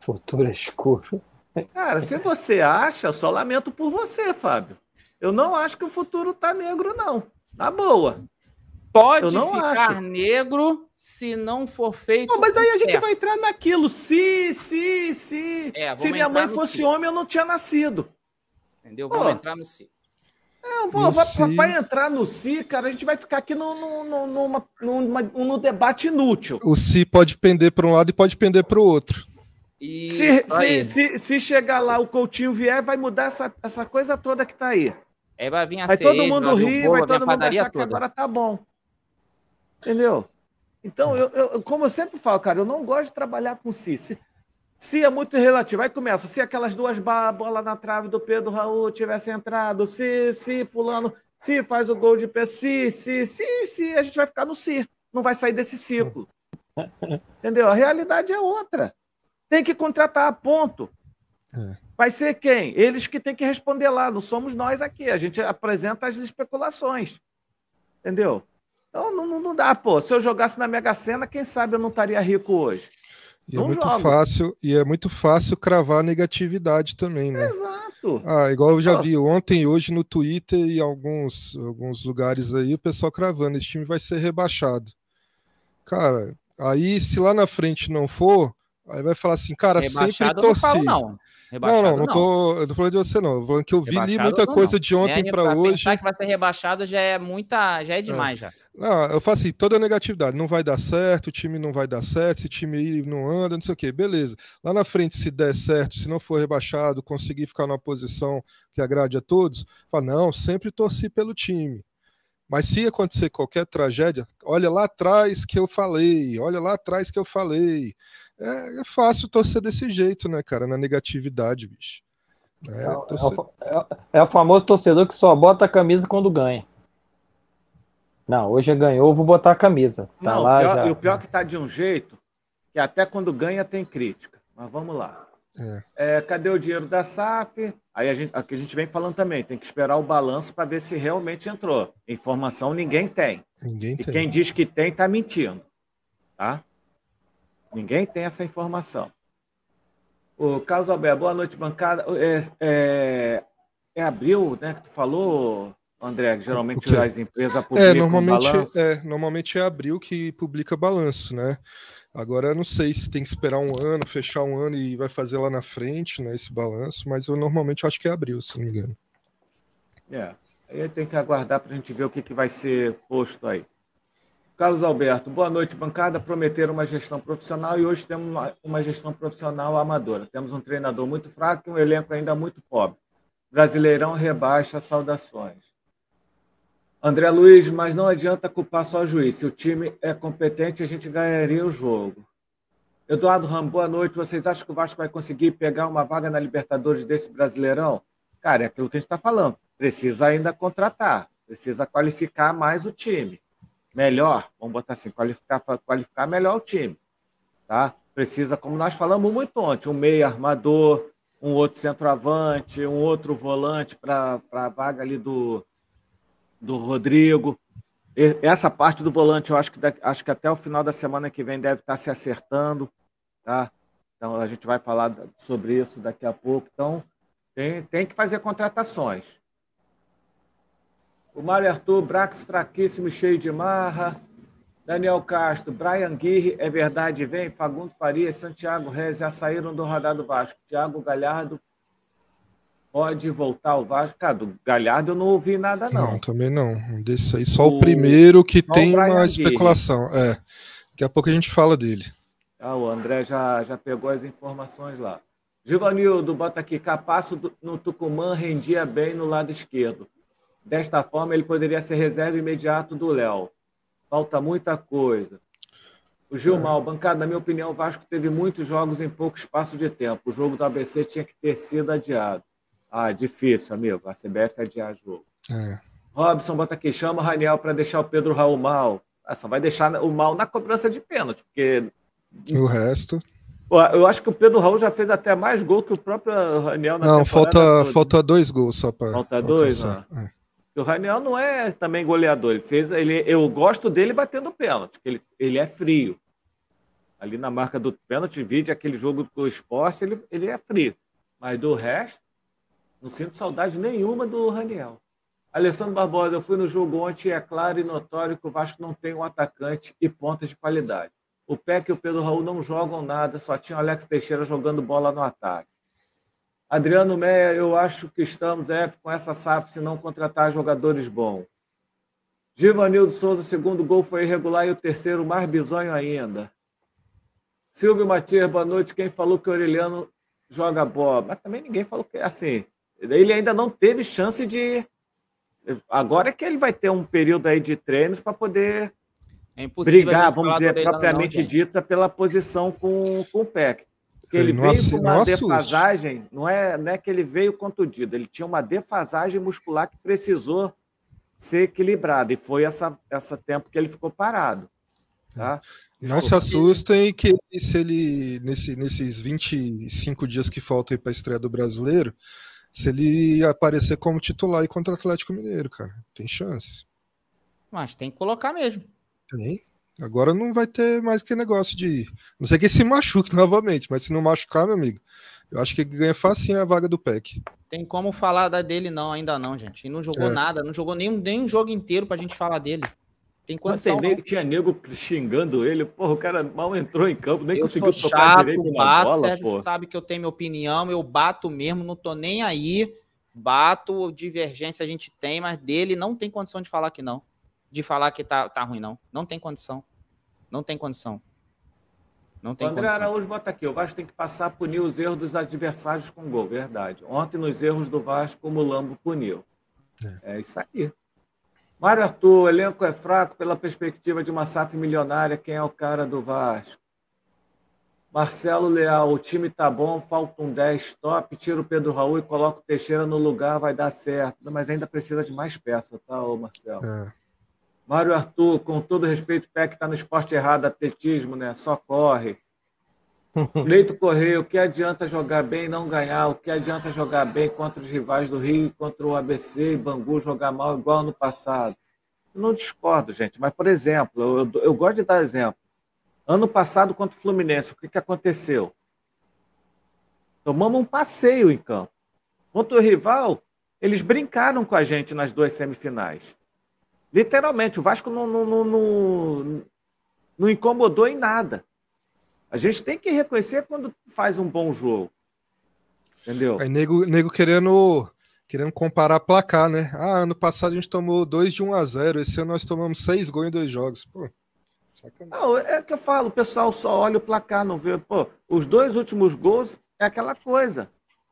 Futuro é escuro. Cara, se você acha, eu só lamento por você, Fábio. Eu não acho que o futuro tá negro, não. Na boa pode eu não ficar acho. negro se não for feito. Não, mas aí a gente vai entrar naquilo. Se, se, se. É, se minha mãe fosse si. homem, eu não tinha nascido. Entendeu? Vamos entrar no si. É, vai, entrar no si, cara, a gente vai ficar aqui no, no, no, numa, numa, num debate inútil. O si pode pender para um lado e pode pender para o outro. E... Se, se, se, se, chegar lá, o Coutinho vier, vai mudar essa, essa coisa toda que tá aí. É, vai vir a todo mundo mundo, rir, vai todo mundo achar toda. que agora tá bom. Entendeu? Então, é. eu, eu, como eu sempre falo, cara, eu não gosto de trabalhar com si. Se, se é muito relativo, aí começa. Se aquelas duas babolas na trave do Pedro Raul tivessem entrado, se, se fulano, se faz o gol de pé, se, se, se, se, a gente vai ficar no si, Não vai sair desse ciclo. Entendeu? A realidade é outra. Tem que contratar a ponto. É. Vai ser quem? Eles que têm que responder lá, não somos nós aqui. A gente apresenta as especulações. Entendeu? Então não, não, não dá, pô. Se eu jogasse na Mega Sena, quem sabe eu não estaria rico hoje. E é muito jogo. fácil e é muito fácil cravar negatividade também, né? Exato. Ah, igual eu já vi ontem, hoje no Twitter e alguns alguns lugares aí o pessoal cravando esse time vai ser rebaixado. Cara, aí se lá na frente não for, aí vai falar assim, cara, rebaixado sempre torci. Não, falo, não. Rebaixado, não, não, não, tô, eu tô falando de você não, eu tô falando que eu vi rebaixado, li muita coisa não. de ontem para hoje. Pensar que vai ser rebaixado já é muita, já é demais é. já. Ah, eu faço assim, toda negatividade, não vai dar certo, o time não vai dar certo, esse time aí não anda, não sei o quê. beleza. Lá na frente, se der certo, se não for rebaixado, conseguir ficar numa posição que agrade a todos, fala, não, sempre torci pelo time. Mas se acontecer qualquer tragédia, olha lá atrás que eu falei, olha lá atrás que eu falei. É, é fácil torcer desse jeito, né, cara, na negatividade, bicho. É, é, é torcer... é, é o famoso torcedor que só bota a camisa quando ganha. Não, hoje é ganhou, vou botar a camisa. Tá não, lá, pior, já... e o pior é que tá de um jeito que até quando ganha tem crítica. Mas vamos lá. É. É, cadê o dinheiro da SAF? Aí a gente, a gente vem falando também, tem que esperar o balanço para ver se realmente entrou. Informação ninguém tem. Ninguém e tem. quem diz que tem está mentindo. Tá? Ninguém tem essa informação. O Carlos Alberto, boa noite, bancada. É, é, é abril, né, que tu falou, André, geralmente as empresas é, publicam é, normalmente, balanço. É, normalmente é abril que publica balanço, né? Agora não sei se tem que esperar um ano, fechar um ano e vai fazer lá na frente, né, esse balanço, mas eu normalmente acho que é abril, se não me engano. É, aí tem que aguardar para a gente ver o que, que vai ser posto aí. Carlos Alberto, boa noite, bancada. Prometeram uma gestão profissional e hoje temos uma, uma gestão profissional amadora. Temos um treinador muito fraco e um elenco ainda muito pobre. Brasileirão rebaixa saudações. André Luiz, mas não adianta culpar só o juiz. Se o time é competente, a gente ganharia o jogo. Eduardo Ram, boa noite. Vocês acham que o Vasco vai conseguir pegar uma vaga na Libertadores desse Brasileirão? Cara, é aquilo que a gente está falando. Precisa ainda contratar, precisa qualificar mais o time. Melhor, vamos botar assim, qualificar, qualificar melhor o time. Tá? Precisa, como nós falamos muito ontem, um meio armador, um outro centroavante, um outro volante para a vaga ali do, do Rodrigo. Essa parte do volante, eu acho que, acho que até o final da semana que vem deve estar tá se acertando, tá? Então a gente vai falar sobre isso daqui a pouco. Então tem, tem que fazer contratações. O Mário Arthur, Brax fraquíssimo, cheio de marra. Daniel Castro, Brian Guirre, é verdade, vem. Fagundo Faria, Santiago Reis já saíram do radar do Vasco. Thiago Galhardo pode voltar o Vasco. Cara, do Galhardo eu não ouvi nada, não. Não, também não. Desse aí, só o, o primeiro que tem uma especulação. É. Daqui a pouco a gente fala dele. Ah, o André já, já pegou as informações lá. Givanildo, bota aqui, Capasso no Tucumã rendia bem no lado esquerdo. Desta forma, ele poderia ser reserva imediato do Léo. Falta muita coisa. O Gilmar, é. bancada, na minha opinião, o Vasco teve muitos jogos em pouco espaço de tempo. O jogo do ABC tinha que ter sido adiado. Ah, é difícil, amigo. A CBF é adiar jogo. É. Robson bota aqui, chama o Raniel para deixar o Pedro Raul mal. Ah, só vai deixar o mal na cobrança de pênalti, porque. O resto. Eu acho que o Pedro Raul já fez até mais gol que o próprio Raniel na Não, falta, toda. falta dois gols só para. Falta dois, né? O Raniel não é também goleador. Ele fez, ele, eu gosto dele batendo pênalti, ele, ele é frio. Ali na marca do pênalti, vídeo aquele jogo do esporte, ele, ele é frio. Mas do resto, não sinto saudade nenhuma do Raniel. Alessandro Barbosa, eu fui no jogo ontem e é claro e notório que o Vasco não tem um atacante e pontas de qualidade. O Pé e o Pedro Raul não jogam nada, só tinha o Alex Teixeira jogando bola no ataque. Adriano Meia, eu acho que estamos, F, é, com essa SAF se não contratar jogadores bons. Givanildo Souza, segundo gol foi irregular e o terceiro mais bizonho ainda. Silvio Matias, boa noite. Quem falou que o Aureliano joga bola? Mas também ninguém falou que. é Assim, ele ainda não teve chance de. Agora é que ele vai ter um período aí de treinos para poder é brigar, vamos dizer, propriamente não, dita, pela posição com, com o PEC. Porque ele veio com uma defasagem, não é, não é que ele veio contundido, ele tinha uma defasagem muscular que precisou ser equilibrada, e foi essa, essa tempo que ele ficou parado. Tá? É. Não se assustem que se ele, nesse, nesses 25 dias que faltam para a estreia do brasileiro, se ele aparecer como titular e contra o Atlético Mineiro, cara. Tem chance. Mas tem que colocar mesmo. Tem. Agora não vai ter mais que negócio de. Não sei que se machuque novamente, mas se não machucar, meu amigo, eu acho que ganha facinho a vaga do PEC. Tem como falar dele, não, ainda não, gente. E não jogou é. nada, não jogou nem, um jogo inteiro pra gente falar dele. Tem condição. Mas tem nego, tinha nego xingando ele, porra, o cara mal entrou em campo, nem eu conseguiu sou tocar chato, direito na bato, bola, Sérgio porra. sabe que eu tenho minha opinião, eu bato mesmo, não tô nem aí, bato, divergência a gente tem, mas dele não tem condição de falar que não, de falar que tá, tá ruim não, não tem condição, não tem condição. Não tem o André condição. Araújo bota aqui, o Vasco tem que passar a punir os erros dos adversários com gol, verdade. Ontem nos erros do Vasco, o Mulambo puniu. É, é isso aí. Mário Arthur, o elenco é fraco pela perspectiva de uma SAF milionária. Quem é o cara do Vasco? Marcelo Leal, o time tá bom, falta um 10 top, tira o Pedro Raul e coloca o Teixeira no lugar, vai dar certo. Mas ainda precisa de mais peça, tá, ô Marcelo? É. Mário Arthur, com todo respeito, o PEC está no esporte errado, atletismo, né? Só corre. Leito Correia, o que adianta jogar bem e não ganhar? O que adianta jogar bem contra os rivais do Rio, contra o ABC e Bangu, jogar mal igual no passado? Eu não discordo, gente, mas, por exemplo, eu, eu gosto de dar exemplo. Ano passado, contra o Fluminense, o que, que aconteceu? Tomamos um passeio em campo. Contra o rival, eles brincaram com a gente nas duas semifinais. Literalmente, o Vasco não, não, não, não, não incomodou em nada. A gente tem que reconhecer quando faz um bom jogo. Entendeu? É nego, nego querendo, querendo comparar placar, né? Ah, ano passado a gente tomou 2 de 1 um a 0 esse ano nós tomamos 6 gols em dois jogos. Pô, Não, é que eu falo, o pessoal só olha o placar, não vê. Pô, os dois últimos gols é aquela coisa.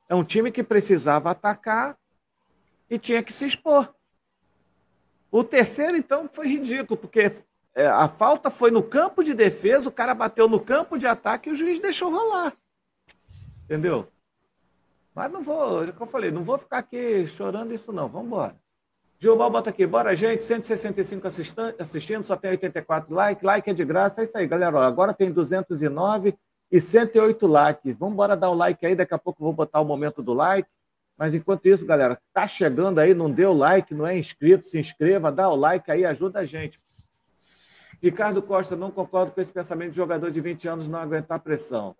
É um time que precisava atacar e tinha que se expor. O terceiro, então, foi ridículo, porque é, a falta foi no campo de defesa, o cara bateu no campo de ataque e o juiz deixou rolar. Entendeu? Mas não vou, como é eu falei, não vou ficar aqui chorando isso não, vamos embora. Gilbal bota aqui, bora gente, 165 assistindo, só tem 84 likes, like é de graça, é isso aí galera, ó, agora tem 209 e 108 likes, vamos embora dar o like aí, daqui a pouco vou botar o momento do like, mas enquanto isso galera, tá chegando aí, não deu like, não é inscrito, se inscreva, dá o like aí, ajuda a gente, Ricardo Costa, não concordo com esse pensamento de jogador de 20 anos não aguentar pressão.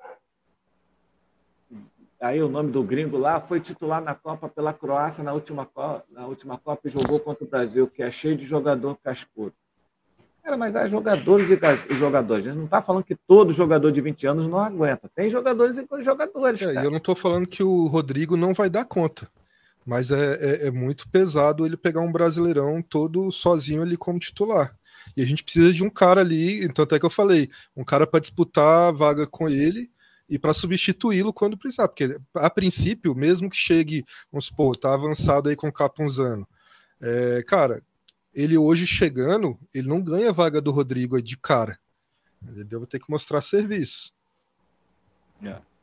Aí o nome do gringo lá foi titular na Copa pela Croácia na última, na última Copa e jogou contra o Brasil, que é cheio de jogador cascudo. Cara, mas há jogadores e jogadores. A gente não está falando que todo jogador de 20 anos não aguenta. Tem jogadores e jogadores. É, eu não estou falando que o Rodrigo não vai dar conta. Mas é, é, é muito pesado ele pegar um brasileirão todo sozinho ali como titular. E a gente precisa de um cara ali, então até que eu falei, um cara para disputar a vaga com ele e para substituí-lo quando precisar, porque a princípio, mesmo que chegue, vamos supor, tá avançado aí com o Capunzano, é, cara, ele hoje chegando, ele não ganha a vaga do Rodrigo de cara. Ele deve ter que mostrar serviço. Yeah. É.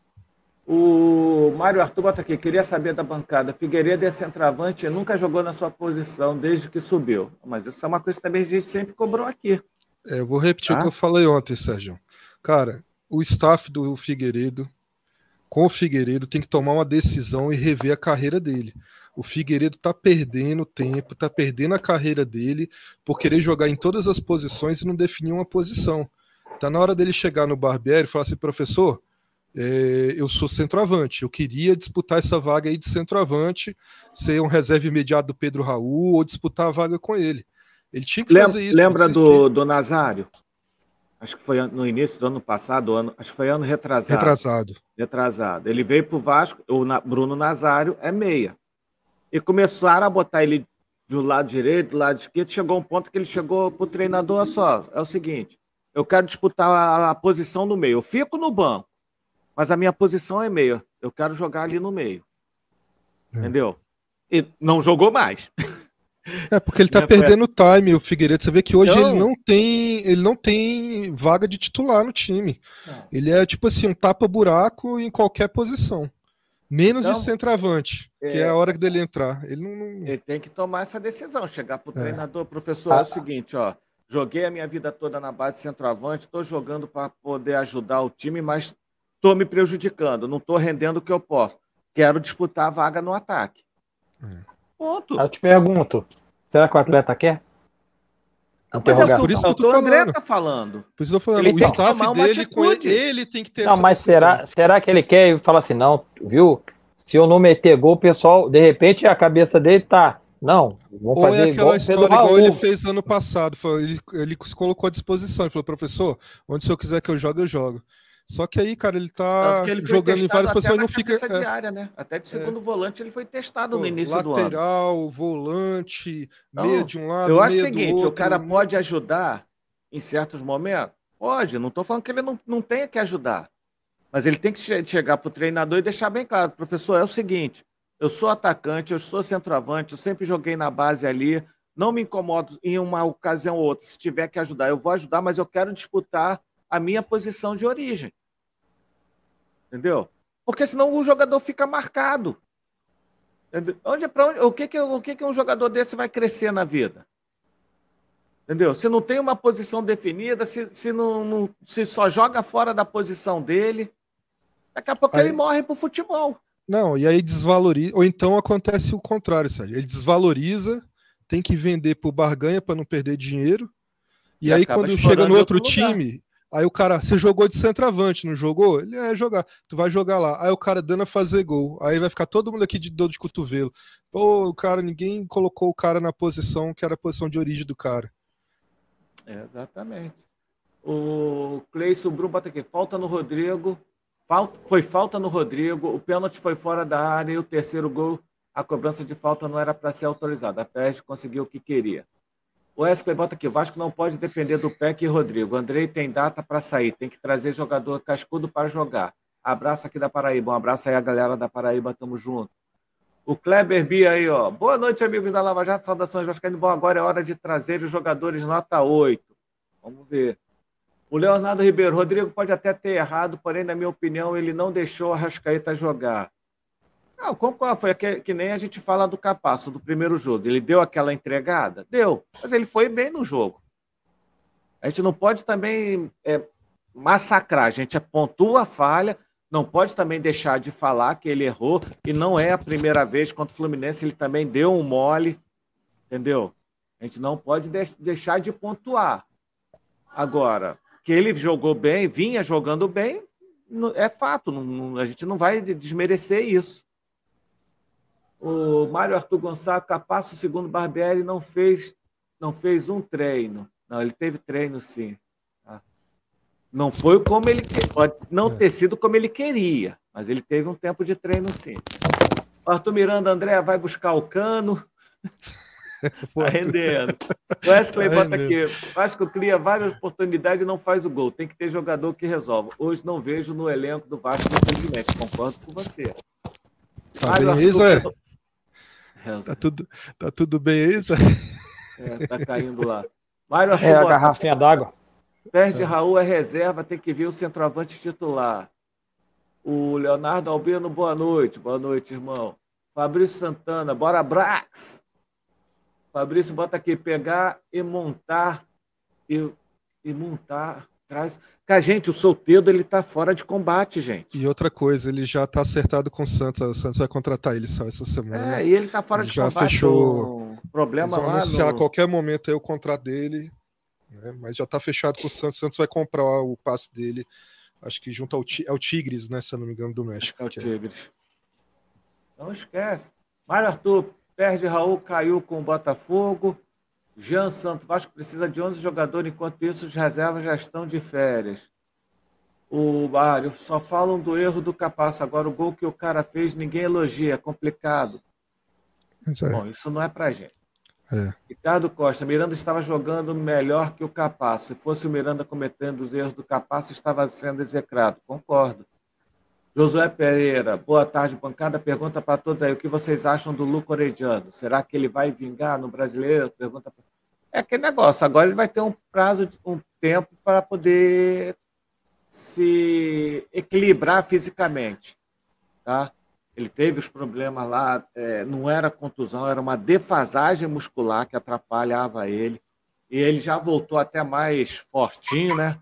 O Mário Arthur bota aqui, queria saber da bancada. Figueiredo é centroavante e nunca jogou na sua posição desde que subiu. Mas isso é uma coisa que também a gente sempre cobrou aqui. É, eu vou repetir tá? o que tá? eu falei ontem, Sérgio. Cara, o staff do Figueiredo, com o Figueiredo, tem que tomar uma decisão e rever a carreira dele. O Figueiredo tá perdendo tempo, tá perdendo a carreira dele por querer jogar em todas as posições e não definir uma posição. Tá na hora dele chegar no Barbieri e falar assim, professor, é, eu sou centroavante, eu queria disputar essa vaga aí de centroavante, ser um reserva imediato do Pedro Raul ou disputar a vaga com ele. Ele tinha que lembra, fazer isso. Lembra do, do Nazário? Acho que foi no início do ano passado, ano, acho que foi ano retrasado. Retrasado. Retrasado. Ele veio para o Vasco, o na, Bruno Nazário é meia. E começaram a botar ele do lado direito, do lado esquerdo. Chegou um ponto que ele chegou para o treinador só. É o seguinte: eu quero disputar a, a posição no meio. Eu fico no banco mas a minha posição é meia. Eu quero jogar ali no meio. É. Entendeu? E não jogou mais. É, porque ele tá minha perdendo foi... time, o Figueiredo. Você vê que hoje então... ele não tem. Ele não tem vaga de titular no time. É. Ele é tipo assim, um tapa-buraco em qualquer posição. Menos então, de centroavante, é... que é a hora dele entrar. Ele não, não... Ele tem que tomar essa decisão, chegar pro é. treinador, professor, ah, é o ah. seguinte, ó. Joguei a minha vida toda na base de centroavante, estou jogando para poder ajudar o time, mas estou me prejudicando, não estou rendendo o que eu posso. Quero disputar a vaga no ataque. É. Ponto. Eu te pergunto, será que o atleta quer? mas é por isso que eu tô o falando. André tá falando. Por isso eu tô falando. Ele o staff dele com ele, ele tem que ter Não, mas será, será que ele quer e fala assim, não, viu? Se eu não meter gol, o pessoal, de repente a cabeça dele tá. Não, vamos Ou é fazer é aquela história igual ele fez ano passado. Ele, ele se colocou à disposição. Ele falou, professor, onde o senhor quiser que eu jogue, eu jogo. Só que aí, cara, ele tá é ele jogando em várias posições e não fica. É, diária, né? Até de é. segundo é, volante ele foi testado no início lateral, do ano. Lateral, volante, então, meio de um lado. Eu acho o seguinte: outro, o cara né? pode ajudar em certos momentos? Pode, não estou falando que ele não, não tenha que ajudar. Mas ele tem que che chegar para o treinador e deixar bem claro: professor, é o seguinte, eu sou atacante, eu sou centroavante, eu sempre joguei na base ali, não me incomodo em uma ocasião ou outra. Se tiver que ajudar, eu vou ajudar, mas eu quero disputar a minha posição de origem. Entendeu? Porque senão o jogador fica marcado. Onde, é onde, o que, que, o que, que um jogador desse vai crescer na vida? Entendeu? Se não tem uma posição definida, se, se, não, não se só joga fora da posição dele, daqui a pouco aí, ele morre pro futebol. Não, e aí desvaloriza. Ou então acontece o contrário, Sérgio. Ele desvaloriza, tem que vender por barganha para não perder dinheiro. E, e aí, quando chega no outro time, lugar. Aí o cara, você jogou de centroavante, não jogou? Ele é jogar. Tu vai jogar lá. Aí o cara dando a fazer gol. Aí vai ficar todo mundo aqui de dor de cotovelo. Pô, o cara, ninguém colocou o cara na posição que era a posição de origem do cara. É, exatamente. O Cleison bruno bota aqui, falta no Rodrigo. Falta, foi falta no Rodrigo, o pênalti foi fora da área e o terceiro gol, a cobrança de falta não era para ser autorizada. A Fest conseguiu o que queria. O Wesley bota aqui, Vasco não pode depender do PEC e Rodrigo. Andrei tem data para sair, tem que trazer jogador cascudo para jogar. Abraço aqui da Paraíba, um abraço aí a galera da Paraíba, tamo junto. O Kleber Bia aí, ó. Boa noite, amigos da Lava Jato, saudações Vascaíno. Bom, agora é hora de trazer os jogadores nota 8. Vamos ver. O Leonardo Ribeiro, Rodrigo pode até ter errado, porém, na minha opinião, ele não deixou a Rascaeta jogar como ah, concordo, foi que, que, nem a gente fala do Capasso, do primeiro jogo. Ele deu aquela entregada? Deu, mas ele foi bem no jogo. A gente não pode também é, massacrar, a gente pontua a falha, não pode também deixar de falar que ele errou, e não é a primeira vez contra o Fluminense, ele também deu um mole, entendeu? A gente não pode de deixar de pontuar. Agora, que ele jogou bem, vinha jogando bem, é fato, a gente não vai desmerecer isso o Mário Arthur Gonçalves Capasso, segundo Barbieri, não fez, não fez um treino. Não, ele teve treino sim. Tá? Não foi como ele pode não é. ter sido como ele queria, mas ele teve um tempo de treino sim. Arthur Miranda André vai buscar o cano. tá rendendo. Wesley tá bota aqui. Vasco cria várias oportunidades e não faz o gol. Tem que ter jogador que resolva. Hoje não vejo no elenco do Vasco, infelizmente. Concordo com você. Tá Mário bem, Arthur, Tá tudo, tá tudo bem aí, é, é, tá caindo lá. Mário é a garrafinha d'água. Perde Raul é reserva, tem que vir o centroavante titular. O Leonardo Albino, boa noite. Boa noite, irmão. Fabrício Santana, bora Brax! Fabrício, bota aqui, pegar e montar e, e montar atrás. Cara, gente, o Solteiro ele tá fora de combate, gente. E outra coisa, ele já tá acertado com o Santos. O Santos vai contratar ele só essa semana. É, e ele tá fora ele de já combate. Já fechou. Problema Eles vão anunciar no... a qualquer momento aí o contrato dele, né? mas já tá fechado com o Santos. O Santos vai comprar o passe dele, acho que junto ao, ao é Tigres, né? Se eu não me engano, do México. É o é. Tigres. É. Não esquece. Mário Arthur perde Raul, caiu com o Botafogo. Jean Santo, Vasco precisa de 11 jogadores, enquanto isso os reservas já estão de férias. O Mário, só falam do erro do Capasso, agora o gol que o cara fez ninguém elogia, é complicado. Isso Bom, isso não é pra gente. É. Ricardo Costa, Miranda estava jogando melhor que o Capasso. Se fosse o Miranda cometendo os erros do Capasso, estava sendo execrado. Concordo. Josué Pereira, boa tarde, bancada. Pergunta para todos aí: o que vocês acham do Luco Orediano? Será que ele vai vingar no brasileiro? Pergunta pra... É aquele negócio, agora ele vai ter um prazo, de, um tempo para poder se equilibrar fisicamente. Tá? Ele teve os problemas lá, é, não era contusão, era uma defasagem muscular que atrapalhava ele. E ele já voltou até mais fortinho, né?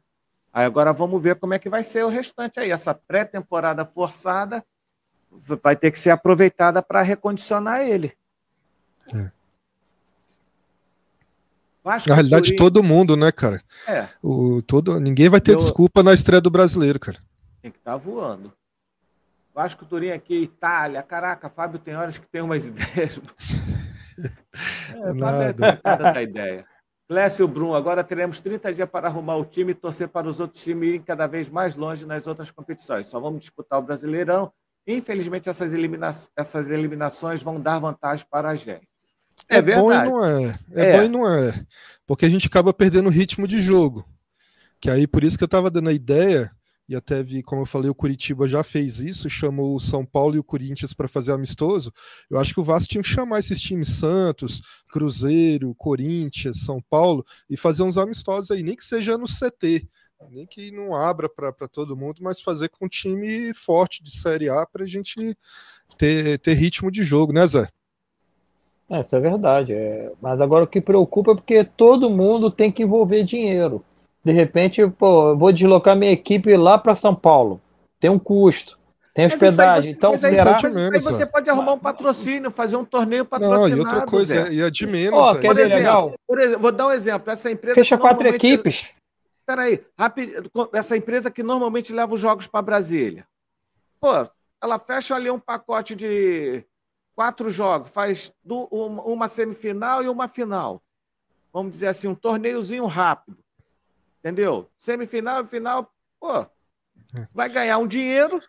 Aí agora vamos ver como é que vai ser o restante aí. Essa pré-temporada forçada vai ter que ser aproveitada para recondicionar ele. É. Vasco, Na realidade, Turim... todo mundo, né, cara? É. O, todo, ninguém vai ter Eu... desculpa na estreia do brasileiro, cara. Tem que estar tá voando. Vasco Turim aqui, Itália. Caraca, Fábio tem horas que tem umas ideias. É, é, Nada. da ideia. Lécio Brum, agora teremos 30 dias para arrumar o time e torcer para os outros times irem cada vez mais longe nas outras competições. Só vamos disputar o Brasileirão. Infelizmente, essas, elimina essas eliminações vão dar vantagem para a gente. É, é bom e não é. É, é bom e não é. Porque a gente acaba perdendo o ritmo de jogo. Que aí, por isso que eu estava dando a ideia e até vi, como eu falei, o Curitiba já fez isso, chamou o São Paulo e o Corinthians para fazer amistoso. Eu acho que o Vasco tinha que chamar esses times Santos, Cruzeiro, Corinthians, São Paulo e fazer uns amistosos aí, nem que seja no CT, nem que não abra para todo mundo, mas fazer com um time forte de Série A para a gente ter, ter ritmo de jogo, né, Zé? Essa é, é verdade. É... Mas agora o que preocupa é porque todo mundo tem que envolver dinheiro. De repente, pô, eu vou deslocar minha equipe lá para São Paulo. Tem um custo. Tem hospedagem. Você, então, mas aí, será? Mas aí você pode arrumar um patrocínio, fazer um torneio patrocinado. Não, e outra coisa, Zé. e é de menos. Oh, por, exemplo, por exemplo, vou dar um exemplo. Essa empresa. Fecha quatro equipes. Peraí, rápido, essa empresa que normalmente leva os jogos para Brasília. Pô, ela fecha ali um pacote de quatro jogos, faz uma semifinal e uma final. Vamos dizer assim, um torneiozinho rápido. Entendeu? Semifinal, final, pô, é. vai ganhar um dinheiro,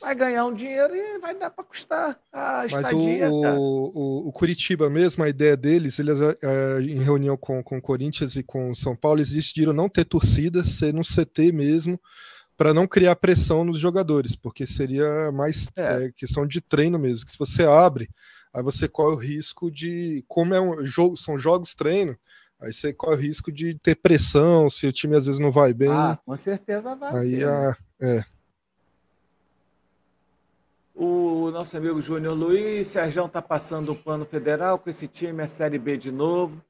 vai ganhar um dinheiro e vai dar para custar a estadia. Mas o, o, o, Curitiba mesmo, a ideia deles, eles é, em reunião com o Corinthians e com São Paulo, eles decidiram não ter torcida, ser no CT mesmo, para não criar pressão nos jogadores, porque seria mais é. É, questão de treino mesmo, que se você abre, aí você corre o risco de, como é um jogo, são jogos treino, Aí você corre o risco de ter pressão, se o time às vezes não vai bem. Ah, com certeza vai. Aí ter. a. Né? É. O nosso amigo Júnior Luiz, Sérgio está passando o pano federal com esse time, a é Série B de novo.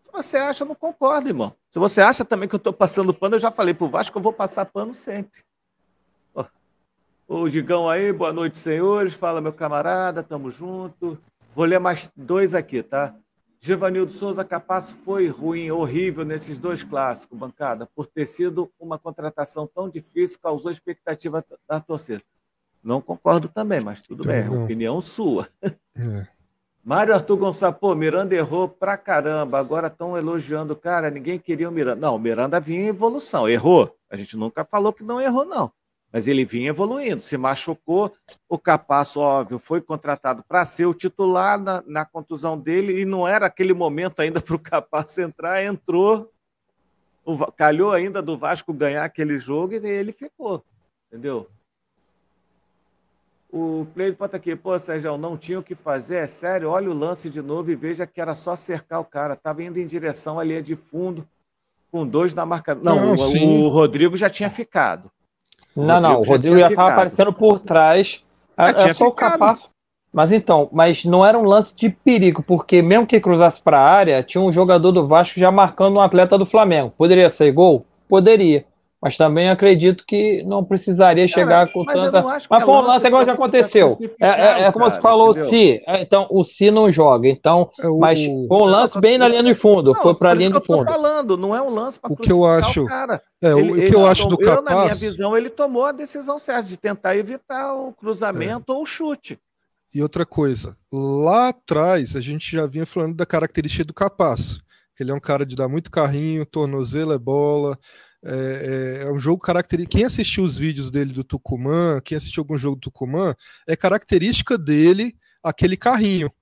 Se você acha, eu não concordo, irmão. Se você acha também que eu estou passando pano, eu já falei pro Vasco que eu vou passar pano sempre. Oh. O Gigão aí, boa noite, senhores. Fala, meu camarada, tamo junto. Vou ler mais dois aqui, tá? Givanildo Souza capaz foi ruim, horrível nesses dois clássicos, bancada, por ter sido uma contratação tão difícil, causou expectativa da torcida. Não concordo também, mas tudo então, bem, é não. opinião sua. É. Mário Arthur Gonçalves, pô, Miranda errou pra caramba, agora estão elogiando o cara, ninguém queria o Miranda. Não, o Miranda vinha em evolução, errou. A gente nunca falou que não errou, não mas ele vinha evoluindo, se machucou. O Capasso, óbvio, foi contratado para ser o titular na, na, contusão dele e não era aquele momento ainda para o Capasso entrar. Entrou, o, calhou ainda do Vasco ganhar aquele jogo e ele ficou, entendeu? O Cleide bota aqui, pô, Sérgio, não tinha o que fazer, é sério, olha o lance de novo e veja que era só cercar o cara, estava indo em direção ali é de fundo, com dois na marca. Não, não o, o Rodrigo já tinha ficado. Não, não, o Rodrigo já estava aparecendo por trás. Já ah, é, é só ficado. o capaço. Mas então, mas não era um lance de perigo, porque mesmo que cruzasse para a área, tinha um jogador do Vasco já marcando um atleta do Flamengo. Poderia ser gol? Poderia mas também acredito que não precisaria cara, chegar com mas tanta. Mas com o lance igual já tá aconteceu. É, é, é como cara, falou entendeu? se. É, então, o se não joga. Então, é o... mas um lance bem na linha de fundo. Não, foi para a linha de fundo. Eu tô falando, não é um lance para o que eu acho. O cara. É, o, ele, o que eu acho do eu, Capaz. Na minha visão, ele tomou a decisão certa de tentar evitar o cruzamento ou o chute. E outra coisa, lá atrás a gente já vinha falando da característica do Capaz. Ele é um cara de dar muito carrinho, tornozelo é bola, é, é, é, um jogo característico. Quem assistiu os vídeos dele do Tucumã, quem assistiu algum jogo do Tucumã, é característica dele aquele carrinho.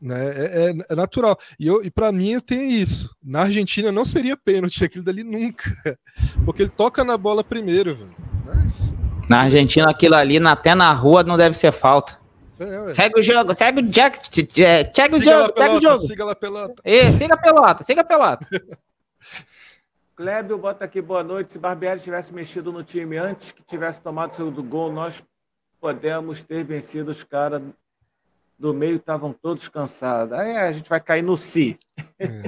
Né? É, é, é natural. E, e para mim tem isso. Na Argentina não seria pênalti aquilo dali nunca. Porque ele toca na bola primeiro, velho. Mas... Na Argentina, aquilo ali, até na rua, não deve ser falta. É, segue o jogo, segue o Jack, é, segue o jogo, segue o jogo. Siga a pelota. siga a pelota, siga a pelota. Clébio bota aqui boa noite. Se Barbieri tivesse mexido no time antes que tivesse tomado o segundo gol, nós podemos ter vencido os caras do meio, estavam todos cansados. Aí a gente vai cair no si. É,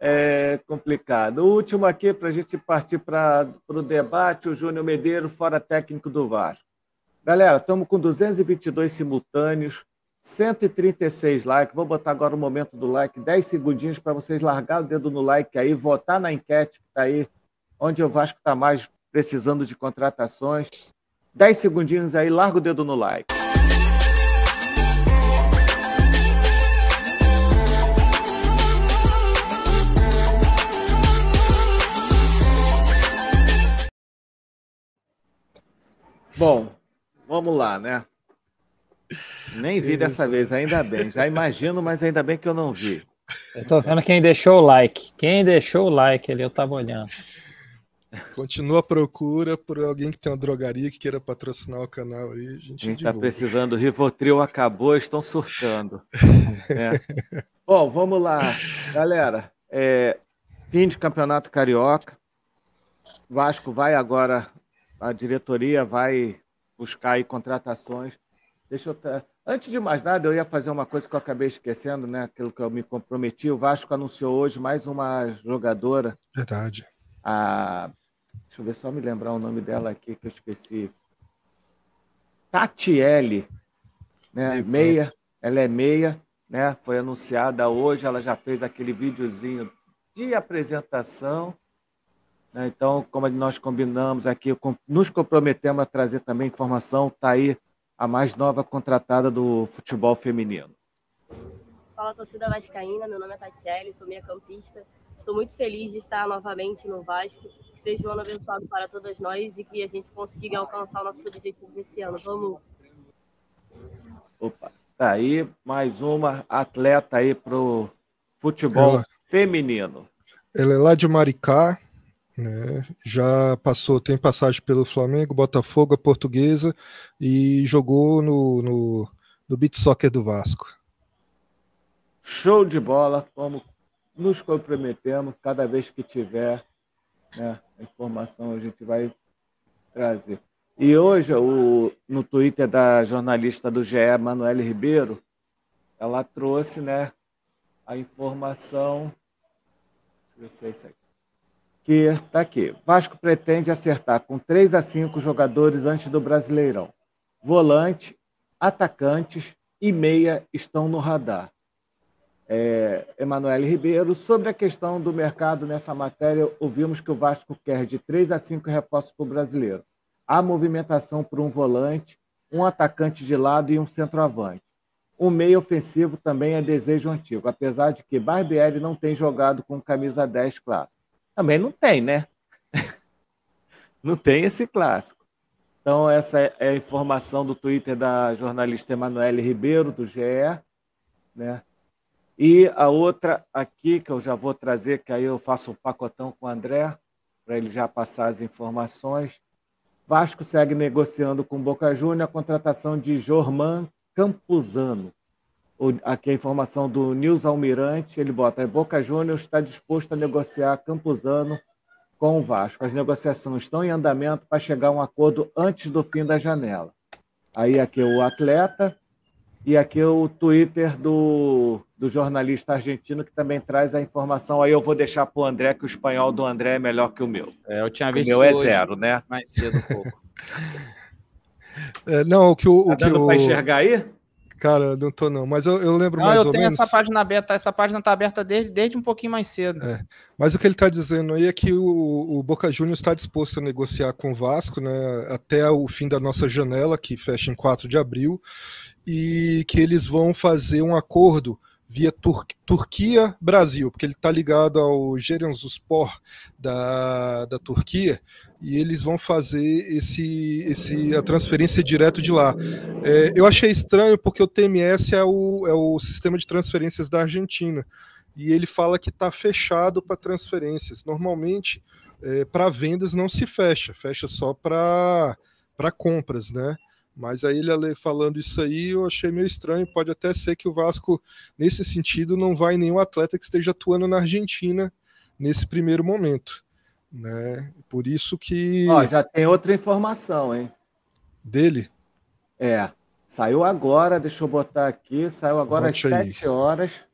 é complicado. O último aqui, para a gente partir para o debate, o Júnior Medeiro, fora técnico do Vasco. Galera, estamos com 222 simultâneos. 136 likes. Vou botar agora o momento do like, 10 segundinhos para vocês largar o dedo no like aí, votar na enquete que está aí, onde o Vasco está mais precisando de contratações. 10 segundinhos aí, larga o dedo no like. Bom, vamos lá, né? Nem vi dessa vez, ainda bem. Já imagino, mas ainda bem que eu não vi. Eu tô vendo quem deixou o like. Quem deixou o like ali, eu tava olhando. Continua a procura por alguém que tem uma drogaria que queira patrocinar o canal aí. A gente, a gente tá precisando. Rivotril acabou, estão surtando. é. Bom, vamos lá, galera. É, fim de campeonato carioca. Vasco vai agora, a diretoria vai buscar aí contratações Deixa eu. Tra... Antes de mais nada, eu ia fazer uma coisa que eu acabei esquecendo, né? Aquilo que eu me comprometi. O Vasco anunciou hoje mais uma jogadora. Verdade. A... Deixa eu ver só me lembrar o nome dela aqui que eu esqueci. Tatiele, né? Meia. Ela é meia, né? Foi anunciada hoje. Ela já fez aquele videozinho de apresentação. Né? Então, como nós combinamos aqui, nos comprometemos a trazer também informação, está aí a mais nova contratada do futebol feminino? Fala, torcida vascaína. Meu nome é Tatiele, sou meia campista. Estou muito feliz de estar novamente no Vasco. Que seja um ano abençoado para todas nós e que a gente consiga alcançar o nosso objetivo desse ano. Vamos! Opa, tá aí mais uma atleta aí pro futebol ela, feminino. Ela é lá de Maricá, né? Já passou, tem passagem pelo Flamengo, Botafogo, a Portuguesa e jogou no, no, no beat soccer do Vasco. Show de bola, como nos comprometemos, cada vez que tiver né, informação a gente vai trazer. E hoje, o, no Twitter da jornalista do GE, Manuele Ribeiro, ela trouxe né, a informação. Deixa eu ver se é isso aqui que está aqui. Vasco pretende acertar com 3 a 5 jogadores antes do Brasileirão. Volante, atacantes e meia estão no radar. É, Emanuel Ribeiro, sobre a questão do mercado nessa matéria, ouvimos que o Vasco quer de 3 a 5 reforços para o brasileiro. Há movimentação por um volante, um atacante de lado e um centroavante. O meio ofensivo também é desejo antigo, apesar de que Barbieri não tem jogado com camisa 10 clássico também não tem, né? não tem esse clássico. Então, essa é, é a informação do Twitter da jornalista Emanuele Ribeiro, do GE. Né? E a outra aqui, que eu já vou trazer, que aí eu faço um pacotão com o André, para ele já passar as informações. Vasco segue negociando com Boca Júnior a contratação de Jorman Campuzano aqui a informação do Nils Almirante, ele bota, é, Boca Juniors está disposto a negociar Campuzano com o Vasco. As negociações estão em andamento para chegar a um acordo antes do fim da janela. Aí aqui o atleta e aqui o Twitter do, do jornalista argentino que também traz a informação. Aí eu vou deixar para o André, que o espanhol do André é melhor que o meu. É, eu tinha visto o meu é zero, né? Mais cedo um pouco. É, não, o que o. Tá dando para enxergar aí? Cara, não tô não, mas eu, eu lembro não, mais eu ou menos. Essa página aberta, essa página tá aberta desde, desde um pouquinho mais cedo. É. Mas o que ele está dizendo aí é que o, o Boca Juniors está disposto a negociar com o Vasco, né, até o fim da nossa janela, que fecha em 4 de abril, e que eles vão fazer um acordo via Tur Turquia-Brasil, porque ele está ligado ao Gerenzuspor da, da Turquia, e eles vão fazer esse, esse a transferência direto de lá. É, eu achei estranho porque o TMS é o, é o sistema de transferências da Argentina e ele fala que está fechado para transferências. Normalmente, é, para vendas não se fecha, fecha só para compras, né? Mas aí ele falando isso aí, eu achei meio estranho. Pode até ser que o Vasco, nesse sentido, não vai nenhum atleta que esteja atuando na Argentina nesse primeiro momento. Né? Por isso que. Ó, já tem outra informação, hein? Dele? É. Saiu agora, deixa eu botar aqui, saiu agora Bote às aí. 7 horas.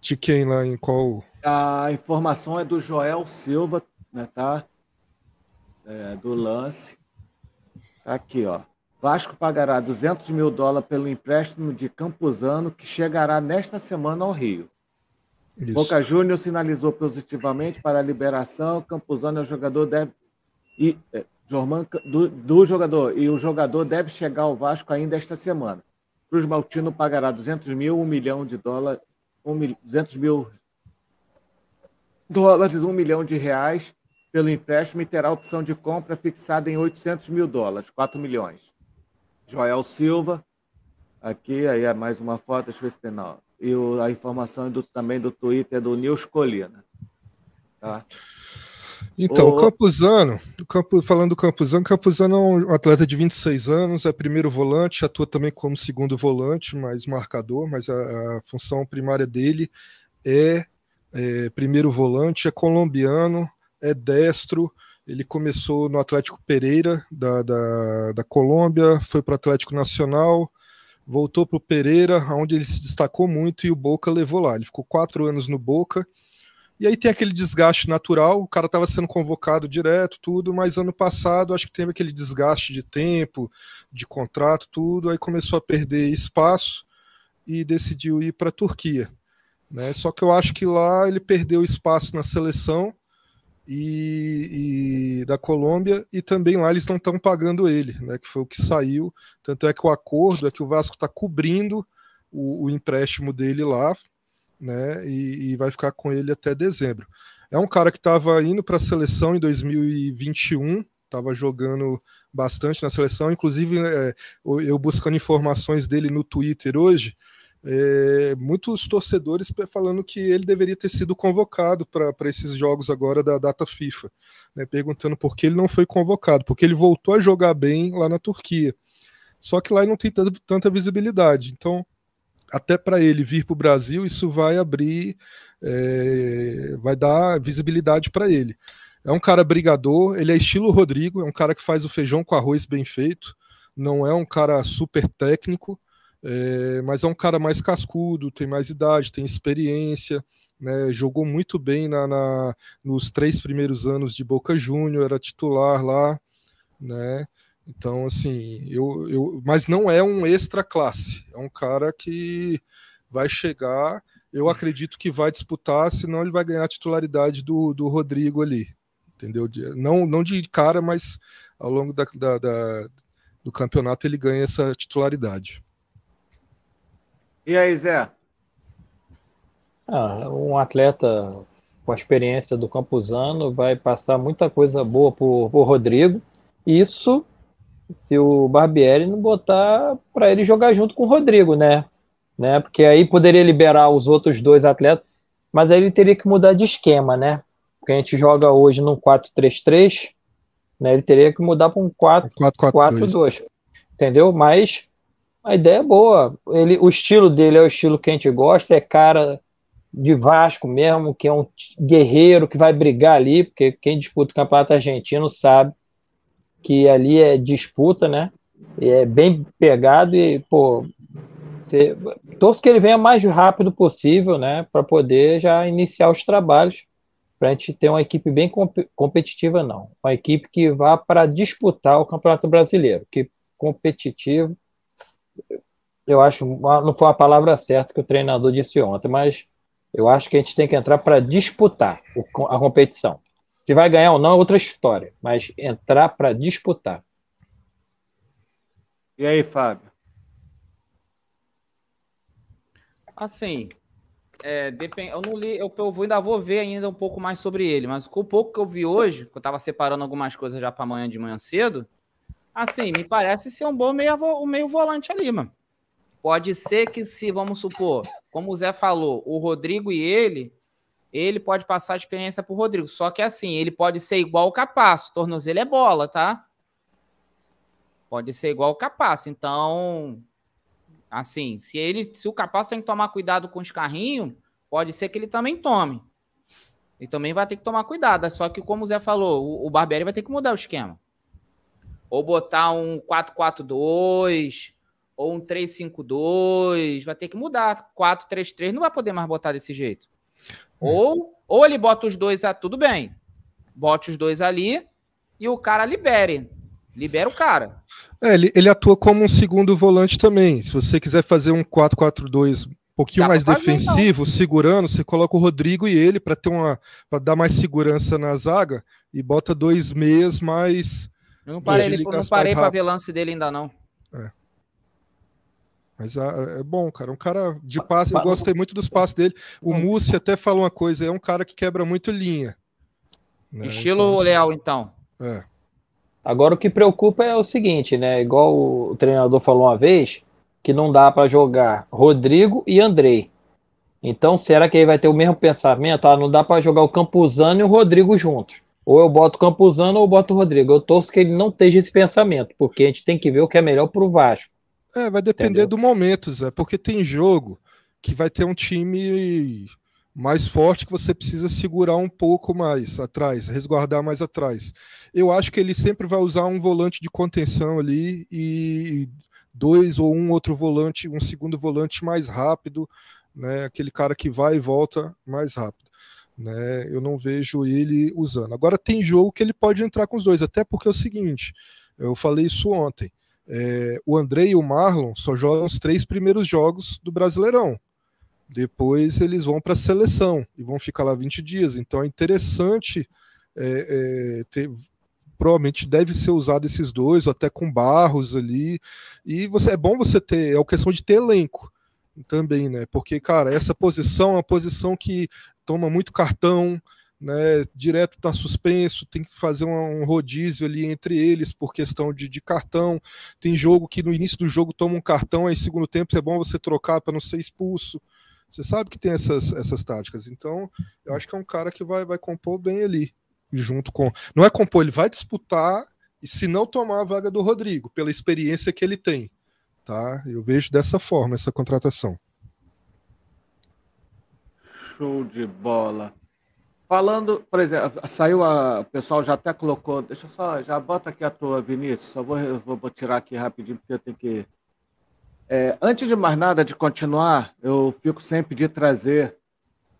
De quem lá, em qual? A informação é do Joel Silva, né, tá? É, do lance. Tá aqui, ó. Vasco pagará 200 mil dólares pelo empréstimo de Campuzano, que chegará nesta semana ao Rio. Isso. Boca Júnior sinalizou positivamente para a liberação. Campuzano é o jogador deve e é, Jorman, do, do, jogador e o jogador deve chegar ao Vasco ainda esta semana. Cruz Maltino pagará 200 mil, 1 milhão de dólares, 200 mil dólares, 1 milhão de reais pelo empréstimo e terá opção de compra fixada em 800 mil dólares, 4 milhões. Joel Silva, aqui aí é mais uma foto, deixa eu ver se tem, não e a informação do, também do Twitter do Nils Colina. Tá? Então, o, o Campuzano, o Campo, falando do Campuzano, Campuzano é um atleta de 26 anos, é primeiro volante, atua também como segundo volante, mas marcador, mas a, a função primária dele é, é primeiro volante, é colombiano, é destro, ele começou no Atlético Pereira da, da, da Colômbia, foi para o Atlético Nacional, voltou para o Pereira, onde ele se destacou muito e o Boca levou lá. Ele ficou quatro anos no Boca. E aí tem aquele desgaste natural, o cara estava sendo convocado direto, tudo, mas ano passado acho que teve aquele desgaste de tempo, de contrato, tudo, aí começou a perder espaço e decidiu ir para a Turquia. Né? Só que eu acho que lá ele perdeu espaço na seleção e, e, da Colômbia, e também lá eles não estão pagando ele, né, que foi o que saiu. Tanto é que o acordo é que o Vasco está cobrindo o, o, empréstimo dele lá, né, e, e, vai ficar com ele até dezembro. É um cara que estava indo para a seleção em 2021, estava jogando bastante na seleção, inclusive é, eu buscando informações dele no Twitter hoje é, muitos torcedores falando que ele deveria ter sido convocado para esses jogos agora da data FIFA, né, perguntando por que ele não foi convocado, porque ele voltou a jogar bem lá na Turquia. Só que lá não tem tanto, tanta visibilidade. Então, até para ele vir para o Brasil, isso vai abrir, é, vai dar visibilidade para ele. É um cara brigador, ele é estilo Rodrigo, é um cara que faz o feijão com arroz bem feito, não é um cara super técnico, é, mas é um cara mais cascudo, tem mais idade, tem experiência, né, jogou muito bem na, na, nos três primeiros anos de Boca Júnior, era titular lá, né? Então, assim, eu, eu, mas não é um extra classe, é um cara que vai chegar, eu acredito que vai disputar, senão ele vai ganhar a titularidade do, do Rodrigo ali, entendeu? Não, não de cara, mas ao longo da, da, da do campeonato ele ganha essa titularidade. E aí, Zé? Ah, um atleta com a experiência do Campuzano vai passar muita coisa boa por, o Rodrigo. Isso se o Barbieri não botar para ele jogar junto com o Rodrigo, né? né? Porque aí poderia liberar os outros dois atletas, mas aí ele teria que mudar de esquema, né? Porque a gente joga hoje num 4-3-3, né? Ele teria que mudar para um 4-4-2. Entendeu? Mas a ideia é boa. Ele, o estilo dele é o estilo que a gente gosta, é cara de Vasco mesmo, que é um guerreiro que vai brigar ali, porque quem disputa o campeonato argentino sabe que ali é disputa, né? E é bem pegado e, pô, você, torço que ele venha mais rápido possível, né? Para poder já iniciar os trabalhos, para a gente ter uma equipe bem comp competitiva, não. Uma equipe que vá para disputar o Campeonato Brasileiro, que competitivo eu acho, não foi a palavra certa que o treinador disse ontem, mas eu acho que a gente tem que entrar para disputar a competição. Se vai ganhar ou não é outra história, mas entrar para disputar. E aí, Fábio? Assim, é, depend... eu não li, eu, eu ainda vou ver ainda um pouco mais sobre ele, mas com o pouco que eu vi hoje, que eu estava separando algumas coisas já para amanhã de manhã cedo, assim, me parece ser um bom meio, meio volante ali, mano. Pode ser que se, vamos supor, como o Zé falou, o Rodrigo e ele, ele pode passar a experiência pro Rodrigo. Só que assim, ele pode ser igual o Capasso, tornozelo é bola, tá? Pode ser igual o Capasso. Então, assim, se ele, se o Capasso tem que tomar cuidado com os carrinhos, pode ser que ele também tome. E também vai ter que tomar cuidado. Só que, como o Zé falou, o, o Barbieri vai ter que mudar o esquema. Ou botar um 4-4-2, ou um 3-5-2. Vai ter que mudar. 4-3-3 não vai poder mais botar desse jeito. Hum. Ou, ou ele bota os dois a tudo bem. Bote os dois ali e o cara libere. Libera o cara. É, ele, ele atua como um segundo volante também. Se você quiser fazer um 4-4-2 um pouquinho Dá mais defensivo, então. segurando, você coloca o Rodrigo e ele para ter uma para dar mais segurança na zaga e bota dois meias mais eu não parei, ele, não parei pra ver lance dele ainda, não. É. Mas ah, é bom, cara. Um cara de passe, eu gostei muito dos passes dele. O Mussi até fala uma coisa, é um cara que quebra muito linha. Né? Estilo então, assim, Leal, então. É. Agora o que preocupa é o seguinte, né? Igual o treinador falou uma vez, que não dá para jogar Rodrigo e Andrei. Então, será que ele vai ter o mesmo pensamento? Ah, não dá para jogar o Campuzano e o Rodrigo juntos. Ou eu boto Campuzano ou eu boto Rodrigo. Eu torço que ele não esteja esse pensamento, porque a gente tem que ver o que é melhor para o Vasco. É, vai depender entendeu? do momento, Zé, porque tem jogo que vai ter um time mais forte que você precisa segurar um pouco mais atrás, resguardar mais atrás. Eu acho que ele sempre vai usar um volante de contenção ali e dois ou um outro volante, um segundo volante mais rápido, né? Aquele cara que vai e volta mais rápido. Né? Eu não vejo ele usando. Agora tem jogo que ele pode entrar com os dois, até porque é o seguinte, eu falei isso ontem. É, o André e o Marlon só jogam os três primeiros jogos do Brasileirão. Depois eles vão para a seleção e vão ficar lá 20 dias. Então é interessante é, é, ter, provavelmente deve ser usado esses dois, ou até com barros ali. E você é bom você ter, é questão de ter elenco também, né? Porque, cara, essa posição é uma posição que toma muito cartão, né, direto está suspenso, tem que fazer um, rodízio ali entre eles por questão de, de, cartão. Tem jogo que no início do jogo toma um cartão, aí segundo tempo é bom você trocar para não ser expulso. Você sabe que tem essas, essas táticas. Então, eu acho que é um cara que vai, vai compor bem ali, junto com. Não é compor, ele vai disputar e se não tomar a vaga do Rodrigo, pela experiência que ele tem. Tá? Eu vejo dessa forma essa contratação. Show de bola. Falando, por exemplo, saiu a. O pessoal já até colocou. Deixa eu só. Já bota aqui a tua, Vinícius. Só vou, vou tirar aqui rapidinho, porque eu tenho que. É, antes de mais nada, de continuar, eu fico sempre de trazer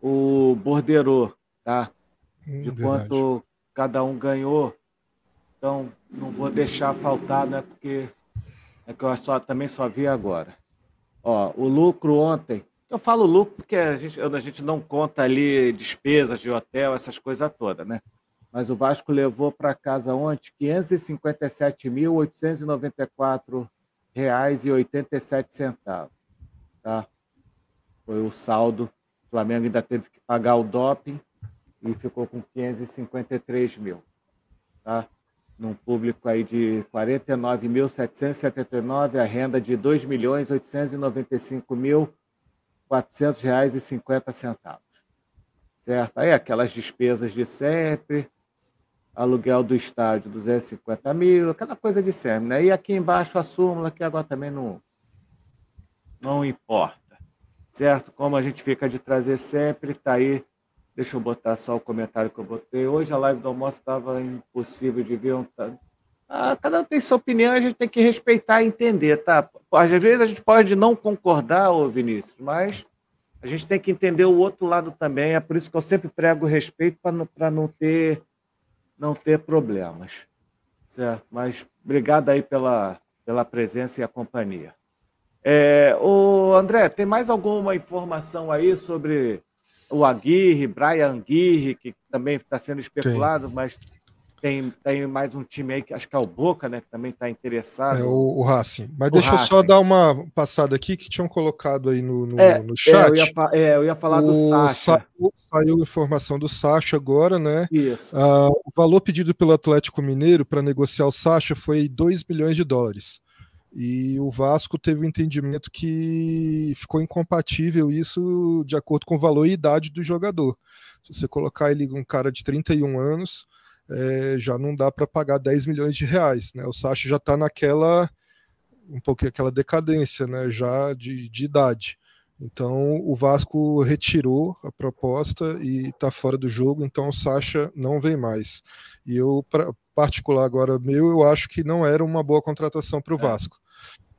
o Bordeiro, tá? Hum, de verdade. quanto cada um ganhou. Então, não vou deixar faltar, né? Porque é que eu só, também só vi agora. Ó, o lucro ontem eu falo lucro porque a gente, a gente não conta ali despesas de hotel, essas coisas todas, né? Mas o Vasco levou para casa ontem R$ 557.894,87. Tá? Foi o saldo. O Flamengo ainda teve que pagar o doping e ficou com 553 mil. Tá? Num público aí de 49.779, a renda de 2.895.000 R$ 400,50. Certo? Aí aquelas despesas de sempre, aluguel do estádio 250 mil, aquela coisa de sempre. Né? E aqui embaixo a súmula, que agora também não, não importa. Certo? Como a gente fica de trazer sempre, está aí. Deixa eu botar só o comentário que eu botei. Hoje a live do almoço estava impossível de ver, ah, cada um tem sua opinião, a gente tem que respeitar e entender, tá? Às vezes a gente pode não concordar, ô Vinícius, mas a gente tem que entender o outro lado também. É por isso que eu sempre prego respeito para não, não ter não ter problemas. Certo? Mas obrigado aí pela, pela presença e a companhia. É, o André, tem mais alguma informação aí sobre o Aguirre, Brian Aguirre, que também está sendo especulado, Sim. mas tem, tem mais um time aí que acho que é o Boca, né? Que também está interessado. É o, o Racing. Mas o deixa Racing. eu só dar uma passada aqui que tinham colocado aí no, no, é, no é, chat. É, eu ia, é, eu ia falar o, do Sacha. Saiu, saiu informação do Sacha agora, né? Isso. Ah, o valor pedido pelo Atlético Mineiro para negociar o Sacha foi 2 milhões de dólares. E o Vasco teve o um entendimento que ficou incompatível isso de acordo com o valor e idade do jogador. Se você colocar ele um cara de 31 anos, é, já não dá para pagar 10 milhões de reais. Né? O Sacha já está naquela um pouquinho aquela decadência, né? Já de, de idade. Então o Vasco retirou a proposta e está fora do jogo, então o Sacha não vem mais. E eu, pra, particular agora meu, eu acho que não era uma boa contratação para o é. Vasco.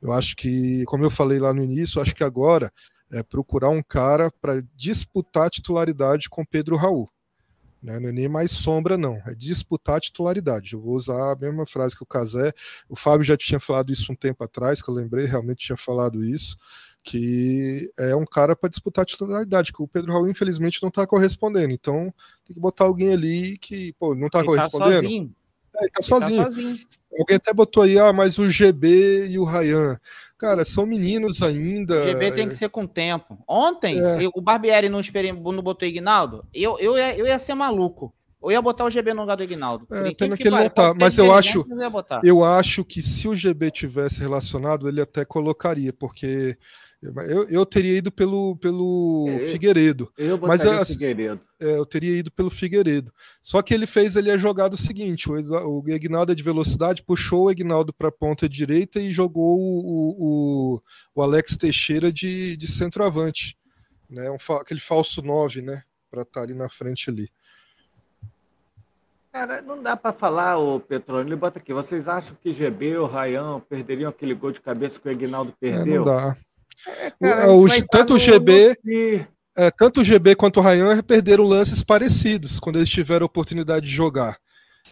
Eu acho que, como eu falei lá no início, acho que agora é procurar um cara para disputar titularidade com Pedro Raul. Né? Não é nem mais sombra, não. É disputar a titularidade. Eu vou usar a mesma frase que o Casé. O Fábio já tinha falado isso um tempo atrás, que eu lembrei, realmente tinha falado isso. Que é um cara para disputar a titularidade, que o Pedro Raul, infelizmente, não está correspondendo. Então, tem que botar alguém ali que, pô, não está tá correspondendo. Tá é, ele tá ele tá sozinho. Tá sozinho. Alguém até botou aí, ah, mas o GB e o Rayan. Cara, são meninos ainda. O GB tem que é. ser com tempo. Ontem, é. eu, o Barbieri não, não botou Ignaldo, eu, eu, ia, eu ia ser maluco. Eu ia botar o GB no lugar do Ignaldo. É, pena que, que ele não tá. Mas eu acho, eu, eu acho que se o GB tivesse relacionado, ele até colocaria, porque eu, eu teria ido pelo, pelo é, eu, Figueiredo. Eu mas eu, é, assim, Figueiredo. É, eu teria ido pelo Figueiredo. Só que ele fez ali a jogada seguinte: o, o Ignaldo é de velocidade, puxou o Ignaldo para a ponta direita e jogou o, o, o Alex Teixeira de, de centroavante. Né? Um, aquele falso 9, né? Para estar tá ali na frente ali. Cara, não dá para falar, o Petrônio. Ele bota aqui. Vocês acham que GB ou Rayão perderiam aquele gol de cabeça que o Aguinaldo perdeu? É, não dá. É, cara, o, o, tanto o GB. É, tanto o GB quanto o Ryan perderam lances parecidos quando eles tiveram a oportunidade de jogar.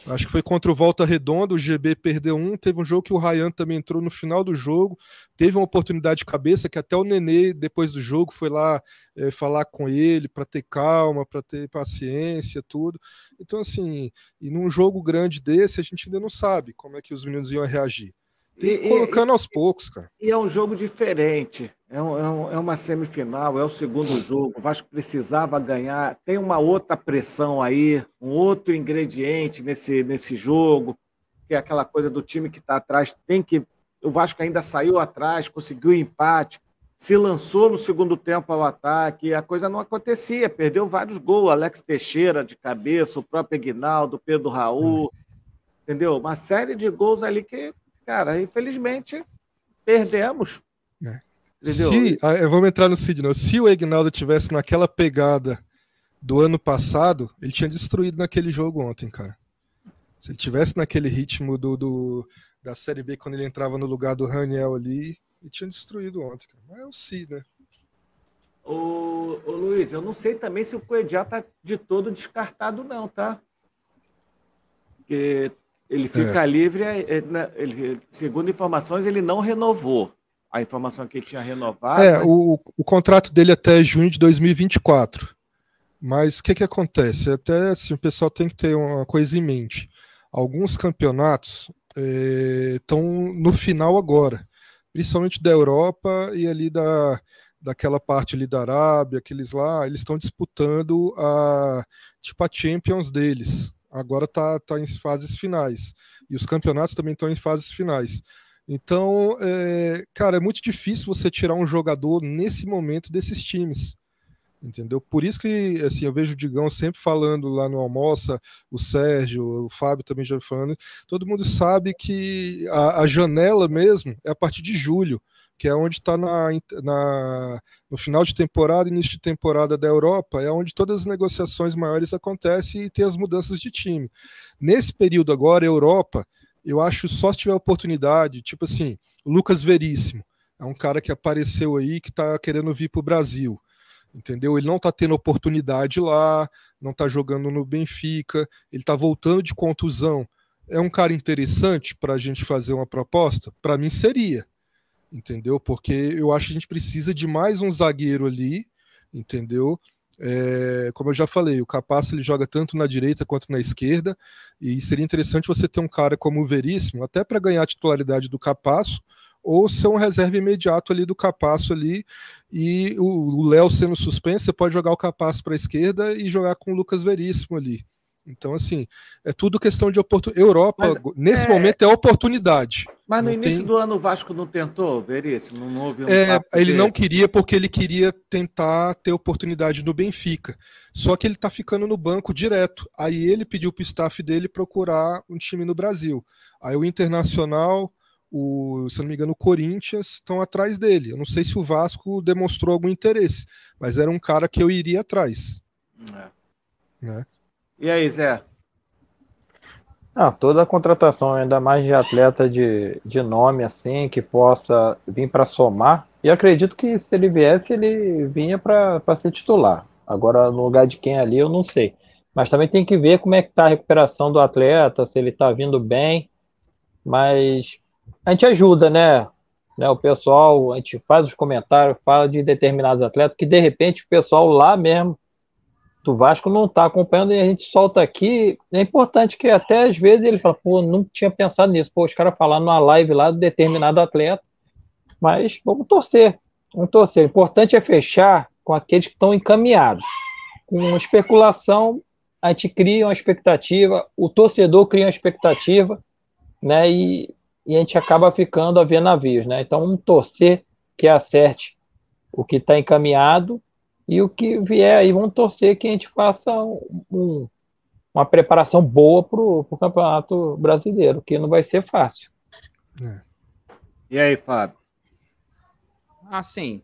Acho que foi contra o Volta Redonda, o GB perdeu um. Teve um jogo que o Ryan também entrou no final do jogo, teve uma oportunidade de cabeça que até o Nenê, depois do jogo, foi lá é, falar com ele para ter calma, para ter paciência, tudo. Então, assim, e num jogo grande desse, a gente ainda não sabe como é que os meninos iam reagir colocando e, aos poucos, cara. E é um jogo diferente. É, um, é, um, é, uma semifinal, é o segundo jogo. O Vasco precisava ganhar. Tem uma outra pressão aí, um outro ingrediente nesse, nesse jogo, que é aquela coisa do time que está atrás. Tem que. O Vasco ainda saiu atrás, conseguiu empate, se lançou no segundo tempo ao ataque. A coisa não acontecia. Perdeu vários gols. Alex Teixeira de cabeça, o próprio Aguinaldo, Pedro Raul. Hum. Entendeu? Uma série de gols ali que cara, infelizmente, perdemos. É. Ah, vamos entrar no Sidney. Se o Egnaldo tivesse naquela pegada do ano passado, ele tinha destruído naquele jogo ontem, cara. Se ele tivesse naquele ritmo do, do da Série B quando ele entrava no lugar do Raniel ali, ele tinha destruído ontem, cara. Mas é o Sid né? Ô, ô, Luiz, eu não sei também se o Coedial tá de todo descartado, não, tá? Porque ele é. fica é. livre, é, ele, segundo informações, ele não renovou. A informação que ele tinha renovado. É, mas... o, o, contrato dele até junho de 2024. Mas o que, que acontece? Até assim, o pessoal tem que ter uma coisa em mente. Alguns campeonatos estão é, no final agora, principalmente da Europa e ali da, daquela parte ali da Arábia, aqueles lá, eles estão disputando a tipo a Champions deles agora está tá em fases finais. E os campeonatos também estão em fases finais. Então, é, cara, é muito difícil você tirar um jogador nesse momento desses times. Entendeu? Por isso que assim, eu vejo o Digão sempre falando lá no Almoça, o Sérgio, o Fábio também já falando. Todo mundo sabe que a, a janela mesmo é a partir de julho que é onde está na, na, no final de temporada, início de temporada da Europa, é onde todas as negociações maiores acontecem e tem as mudanças de time. Nesse período agora, Europa, eu acho só se tiver oportunidade, tipo assim, Lucas Veríssimo é um cara que apareceu aí que está querendo vir para o Brasil. Entendeu? Ele não está tendo oportunidade lá, não está jogando no Benfica, ele está voltando de contusão. É um cara interessante para a gente fazer uma proposta? Para mim seria, entendeu? Porque eu acho que a gente precisa de mais um zagueiro ali, entendeu? É, como eu já falei, o Capasso ele joga tanto na direita quanto na esquerda, e seria interessante você ter um cara como o Veríssimo, até para ganhar a titularidade do Capasso, ou ser um reserva imediato ali do Capasso ali, e o Léo sendo suspenso, você pode jogar o Capasso para a esquerda e jogar com o Lucas Veríssimo ali. Então, assim, é tudo questão de oportunidade. Europa, Mas, nesse é... momento, é oportunidade. Mas no início tem... do ano o Vasco não tentou, Veríssimo? isso, não houve um é, Ele desse. não queria porque ele queria tentar ter oportunidade no Benfica. Só que ele está ficando no banco direto. Aí ele pediu para o staff dele procurar um time no Brasil. Aí o Internacional, o, se não me engano, o Corinthians estão atrás dele. Eu não sei se o Vasco demonstrou algum interesse, mas era um cara que eu iria atrás. Hum, é. Né? E aí, Zé? Ah, toda a contratação, ainda mais de atleta de, de nome assim, que possa vir para somar. E acredito que se ele viesse, ele vinha para ser titular. Agora, no lugar de quem ali, eu não sei. Mas também tem que ver como é que está a recuperação do atleta, se ele está vindo bem. Mas a gente ajuda, né? né? O pessoal, a gente faz os comentários, fala de determinados atletas, que de repente o pessoal lá mesmo do Vasco não está acompanhando e a gente solta aqui. É importante que até às vezes ele fala, pô, não tinha pensado nisso. Pô, os caras falaram numa live lá de determinado atleta. Mas vamos torcer. Vamos torcer. O importante é fechar com aqueles que estão encaminhados. Com especulação, a gente cria uma expectativa, o torcedor cria uma expectativa, né? E, e a gente acaba ficando a ver navios, né? Então vamos torcer que acerte o que está encaminhado e o que vier aí, vamos torcer que a gente faça um, uma preparação boa para o campeonato brasileiro, que não vai ser fácil. É. E aí, Fábio? Assim,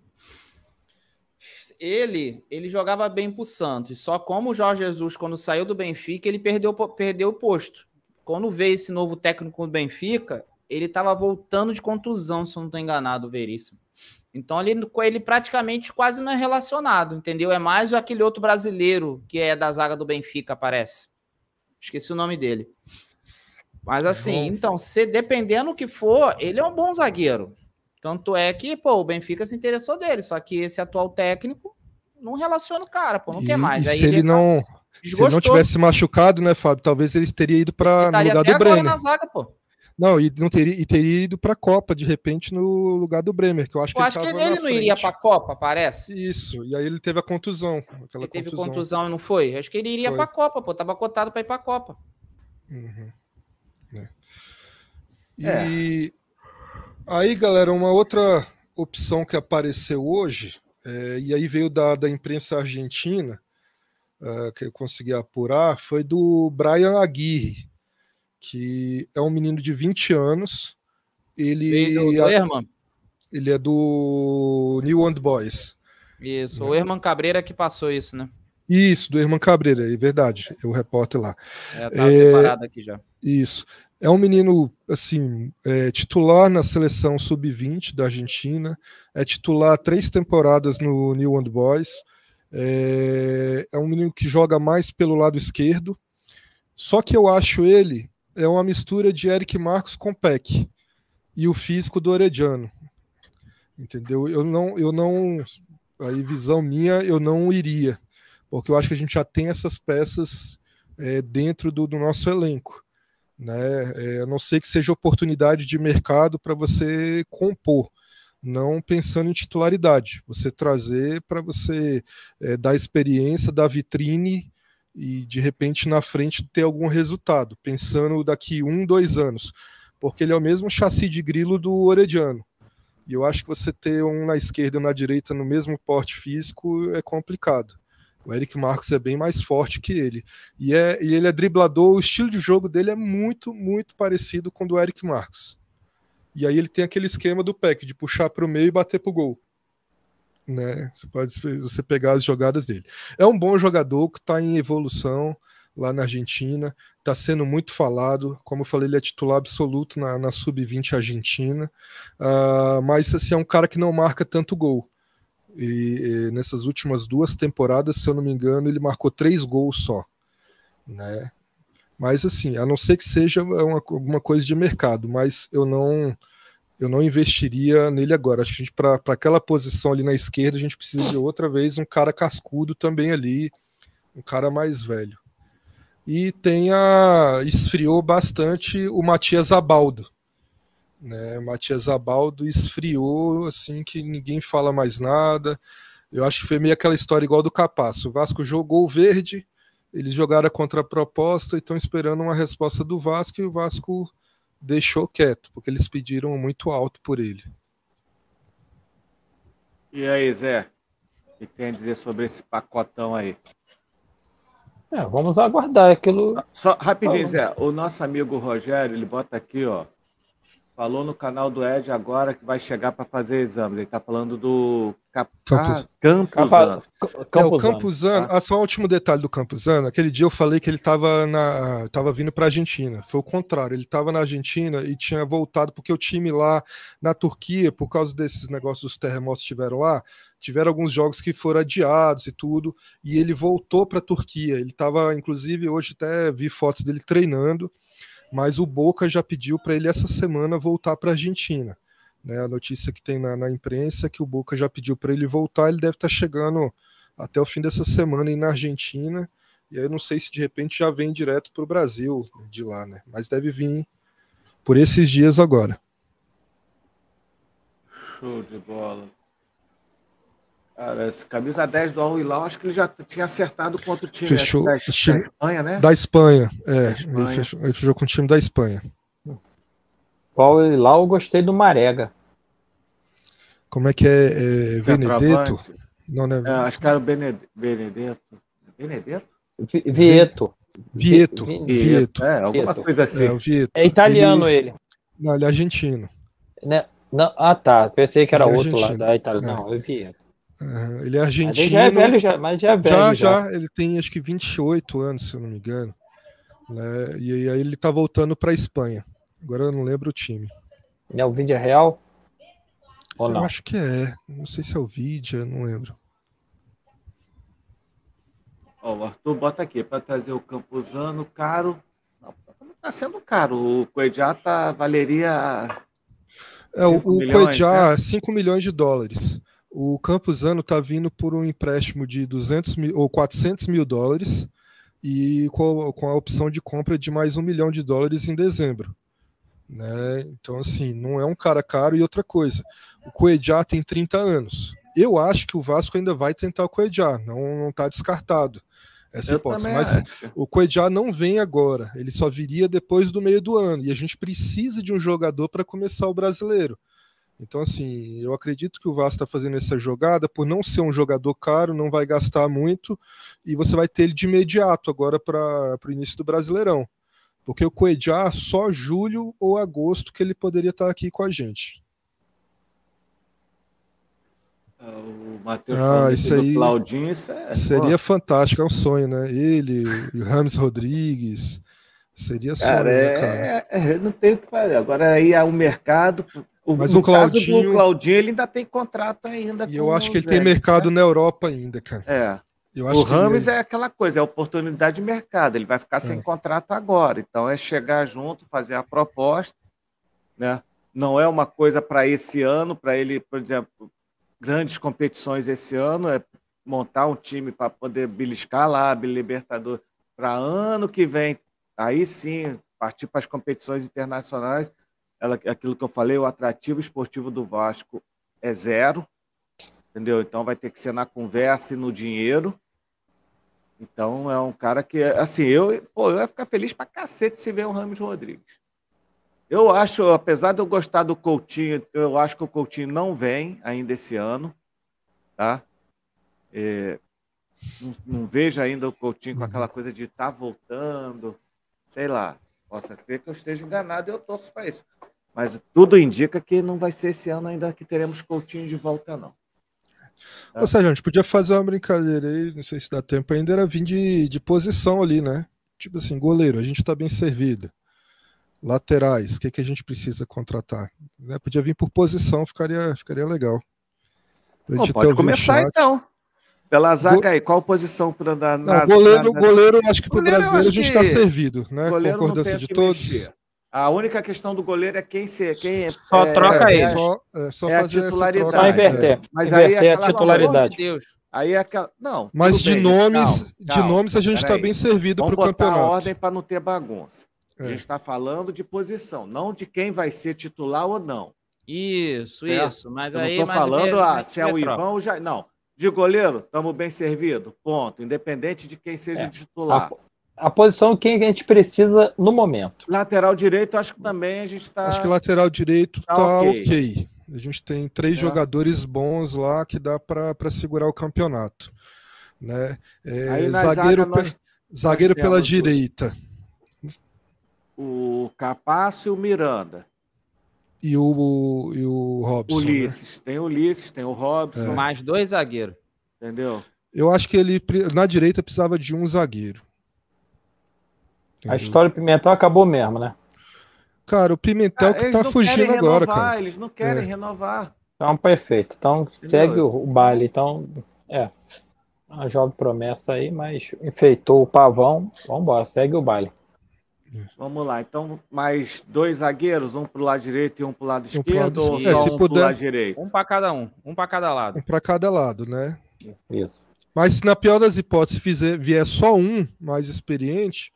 ele ele jogava bem para o Santos, só como o Jorge Jesus, quando saiu do Benfica, ele perdeu, perdeu o posto. Quando veio esse novo técnico do Benfica, ele estava voltando de contusão, se eu não estou enganado, Veríssimo. Então ele, ele praticamente quase não é relacionado, entendeu? É mais aquele outro brasileiro que é da zaga do Benfica, parece. Esqueci o nome dele. Mas assim, então, se dependendo do que for, ele é um bom zagueiro. Tanto é que, pô, o Benfica se interessou dele, só que esse atual técnico não relaciona o cara, pô, não e, quer mais. Aí se ele, tá não, se não tivesse machucado, né, Fábio, talvez ele teria ido para no lugar do Breno. Na zaga, pô. Não, e não teria, e teria ido para a Copa, de repente, no lugar do Bremer, que eu acho eu que acho ele, que ele não frente. iria para a Copa, parece. Isso, e aí ele teve a contusão. Aquela ele teve contusão. e não foi? Acho que ele iria para a Copa, pô, tava cotado para ir para a Copa. Uhum. É. E é. aí, galera, uma outra opção que apareceu hoje, é, e aí veio da, da imprensa argentina, é, que eu consegui apurar, foi do Brian Aguirre que é um menino de 20 anos. Ele, do é, Herman. ele é do New World Boys. Isso, né? o Herman Cabreira que passou isso, né? Isso, do Herman Cabreira, é verdade, é o repórter lá. É, tá é, separado aqui já. Isso. É um menino, assim, é, titular na seleção sub-20 da Argentina, é titular três temporadas no New World Boys, é, é um menino que joga mais pelo lado esquerdo, só que eu acho ele é uma mistura de Eric Marcos com Peck e o físico do Orediano. Entendeu? Eu não, eu não, aí visão minha, eu não iria, porque eu acho que a gente já tem essas peças é, dentro do, do, nosso elenco, né? É, a não ser que seja oportunidade de mercado para você compor, não pensando em titularidade, você trazer para você é, dar experiência, dar vitrine e de repente na frente ter algum resultado, pensando daqui um, dois anos, porque ele é o mesmo chassi de grilo do Orediano. E eu acho que você ter um na esquerda e um na direita no mesmo porte físico é complicado. O Eric Marcos é bem mais forte que ele. E, é, e ele é driblador, o estilo de jogo dele é muito, muito parecido com o do Eric Marcos. E aí ele tem aquele esquema do PEC de puxar para o meio e bater para o gol né? Você pode você pegar as jogadas dele. É um bom jogador que está em evolução lá na Argentina, está sendo muito falado. Como eu falei, ele é titular absoluto na, na sub-20 Argentina, uh, mas assim, é um cara que não marca tanto gol. E, e, nessas últimas duas temporadas, se eu não me engano, ele marcou três gols só, né? Mas assim, a não ser que seja uma, alguma coisa de mercado, mas eu não eu não investiria nele agora. Acho que para aquela posição ali na esquerda, a gente precisa de outra vez um cara cascudo também ali, um cara mais velho. E tem a, esfriou bastante o Matias Abaldo. Né? Matias Abaldo esfriou, assim, que ninguém fala mais nada. Eu acho que foi meio aquela história igual do Capasso. O Vasco jogou o verde, eles jogaram contra a proposta e estão esperando uma resposta do Vasco e o Vasco deixou quieto, porque eles pediram muito alto por ele. E aí, Zé? O que tem a dizer sobre esse pacotão aí? É, vamos aguardar aquilo. Só, só rapidinho, Zé. O nosso amigo Rogério, ele bota aqui, ó. Falou no canal do Ed agora que vai chegar para fazer exames. Ele está falando do Cap... Campus. Campuzano. É, o Campuzano, ah. ah. só um último detalhe do Campuzano, aquele dia eu falei que ele estava na, tava vindo para a Argentina. Foi o contrário, ele estava na Argentina e tinha voltado porque o time lá na Turquia, por causa desses negócios dos terremotos que tiveram lá, tiveram alguns jogos que foram adiados e tudo, e ele voltou para a Turquia. Ele estava, inclusive, hoje até vi fotos dele treinando mas o Boca já pediu para ele essa semana voltar para a Argentina. Né, a notícia que tem na, na imprensa é que o Boca já pediu para ele voltar, ele deve estar tá chegando até o fim dessa semana aí na Argentina. E aí eu não sei se de repente já vem direto para o Brasil né, de lá, né? Mas deve vir por esses dias agora. Show de bola. Cara, esse camisa 10 do Al Hilal, acho que ele já tinha acertado contra o time né? fechou, da, da, time, da Espanha, né? Da Espanha, é. Da Espanha. Ele, fechou, com o time da Espanha. Al Hilal, eu gostei do Marega. Como é que é? é Benedetto? Não, não. Né? É, acho que era o Benedetto. Benedetto? V Vieto. Vieto. Vieto. Vieto. É, alguma Vieto. coisa assim. É, é italiano ele... ele. Não, ele é argentino. Né? Não, ah, tá. Pensei que era é outro lá da Itália. É. Não, é Vieto. Uhum. Ele é argentino. Mas ele já é velho, já, mas já é velho. Já, já, já. Ele tem acho que 28 anos, se eu não me engano. Né? E aí ele tá voltando para Espanha. Agora eu não lembro o time. é o Vidia Real? Ou eu não? acho que é. Não sei se é o Vidia, não lembro. Ó, o Arthur bota aqui para trazer o Campuzano caro. Não, tá sendo caro. O Coediá tá, valeria. É, o Coediá, né? 5 milhões de dólares. O Campuzano está vindo por um empréstimo de 200 mil, ou 400 mil dólares e com, com a opção de compra de mais um milhão de dólares em dezembro. Né? Então, assim, não é um cara caro. E outra coisa, o Coedjá tem 30 anos. Eu acho que o Vasco ainda vai tentar o Coedjá, não está descartado essa Eu hipótese. Mas acho. o Coedjá não vem agora, ele só viria depois do meio do ano. E a gente precisa de um jogador para começar o brasileiro. Então, assim, eu acredito que o Vasco está fazendo essa jogada por não ser um jogador caro, não vai gastar muito e você vai ter ele de imediato agora para o início do Brasileirão. Porque o Coediá só julho ou agosto que ele poderia estar tá aqui com a gente. É, o Matheus ah, isso aí Claudinho, isso é... Seria fantástico, é um sonho, né? Ele, o Rames Rodrigues. Seria cara, sonho, né, é, cara? É, é, não tem o que fazer. Agora aí há o mercado, o, Mas o Claudinho... Caso do Claudinho, ele ainda tem contrato ainda. E eu acho que ele Zé, tem mercado né? na Europa ainda, cara. É. Eu acho o Ramos ele... É-, é aquela coisa, é oportunidade de mercado. Ele vai ficar sem é. contrato agora. Então é chegar junto, fazer a proposta, né? Não é uma coisa para esse ano, para ele, por exemplo, grandes competições esse ano, é montar um time para poder beliscar lá, Libertadores, para ano que vem. Aí sim, partir para as competições internacionais ela, aquilo que eu falei, o atrativo esportivo do Vasco é zero, entendeu? Então vai ter que ser na conversa e no dinheiro. Então é um cara que, assim, eu, pô, eu ia ficar feliz pra cacete se ver o Ramos Rodrigues. Eu acho, apesar de eu gostar do Coutinho, eu acho que o Coutinho não vem ainda esse ano, tá? É, não, não, vejo ainda o Coutinho com aquela coisa de estar tá voltando, sei lá. Possa ser que eu esteja enganado e eu torço para isso. Mas tudo indica que não vai ser esse ano ainda que teremos Coutinho de volta, não. Ou seja, a gente podia fazer uma brincadeira aí, não sei se dá tempo ainda, era vir de, de posição ali, né? Tipo assim, goleiro, a gente está bem servido. Laterais, o que, que a gente precisa contratar? Né? Podia vir por posição, ficaria, ficaria legal. Pô, pode começar então. Pela zaga Go... aí, qual posição para andar na não, goleiro, na... goleiro, acho que para o brasileiro a gente está que... Tá servido, né? Goleiro Concordância de todos. Mexer. A única questão do goleiro é quem ser, quem é, só é, troca é, ele. É, só, é, só é a titularidade. Só inverter. É. Mas inverter aí é aquela, a titularidade. De Deus, aí é aquela, não. Mas de bem, nomes, calma, de nomes a gente está bem servido para o campeonato. Botar ordem para não ter bagunça. A é. gente está falando de posição, não de quem vai ser titular ou não. Isso, certo? isso. Mas Eu aí. Não estou falando ah, se é o Ivan ou já. Não. De goleiro, estamos bem servido. Ponto. Independente de quem seja é. titular a posição que a gente precisa no momento. Lateral direito, acho que também a gente está. Acho que lateral direito está tá okay. ok. A gente tem três é. jogadores bons lá que dá para segurar o campeonato. Né? É, zagueiro nós, zagueiro nós pela direita. O Capasso e o Miranda. E o, e o Robson. Né? Ulisses. Né? Tem o Ulisses, tem o Robson. É. Mais dois zagueiros. Entendeu? Eu acho que ele na direita precisava de um zagueiro. Entendi. A história do Pimentel acabou mesmo, né? Cara, o Pimentel ah, que tá fugindo renovar, agora, cara. Eles não querem é. renovar. Então, perfeito. Então, segue o, o baile. Então, é. A jovem promessa aí, mas enfeitou o pavão. Vamos segue o baile. Vamos lá, então mais dois zagueiros, um pro lado direito e um pro lado esquerdo, um ou é, só um puder, pro lado direito? Um para cada um, um para cada lado. Um para cada lado, né? Isso. Mas se na pior das hipóteses fizer, vier só um mais experiente,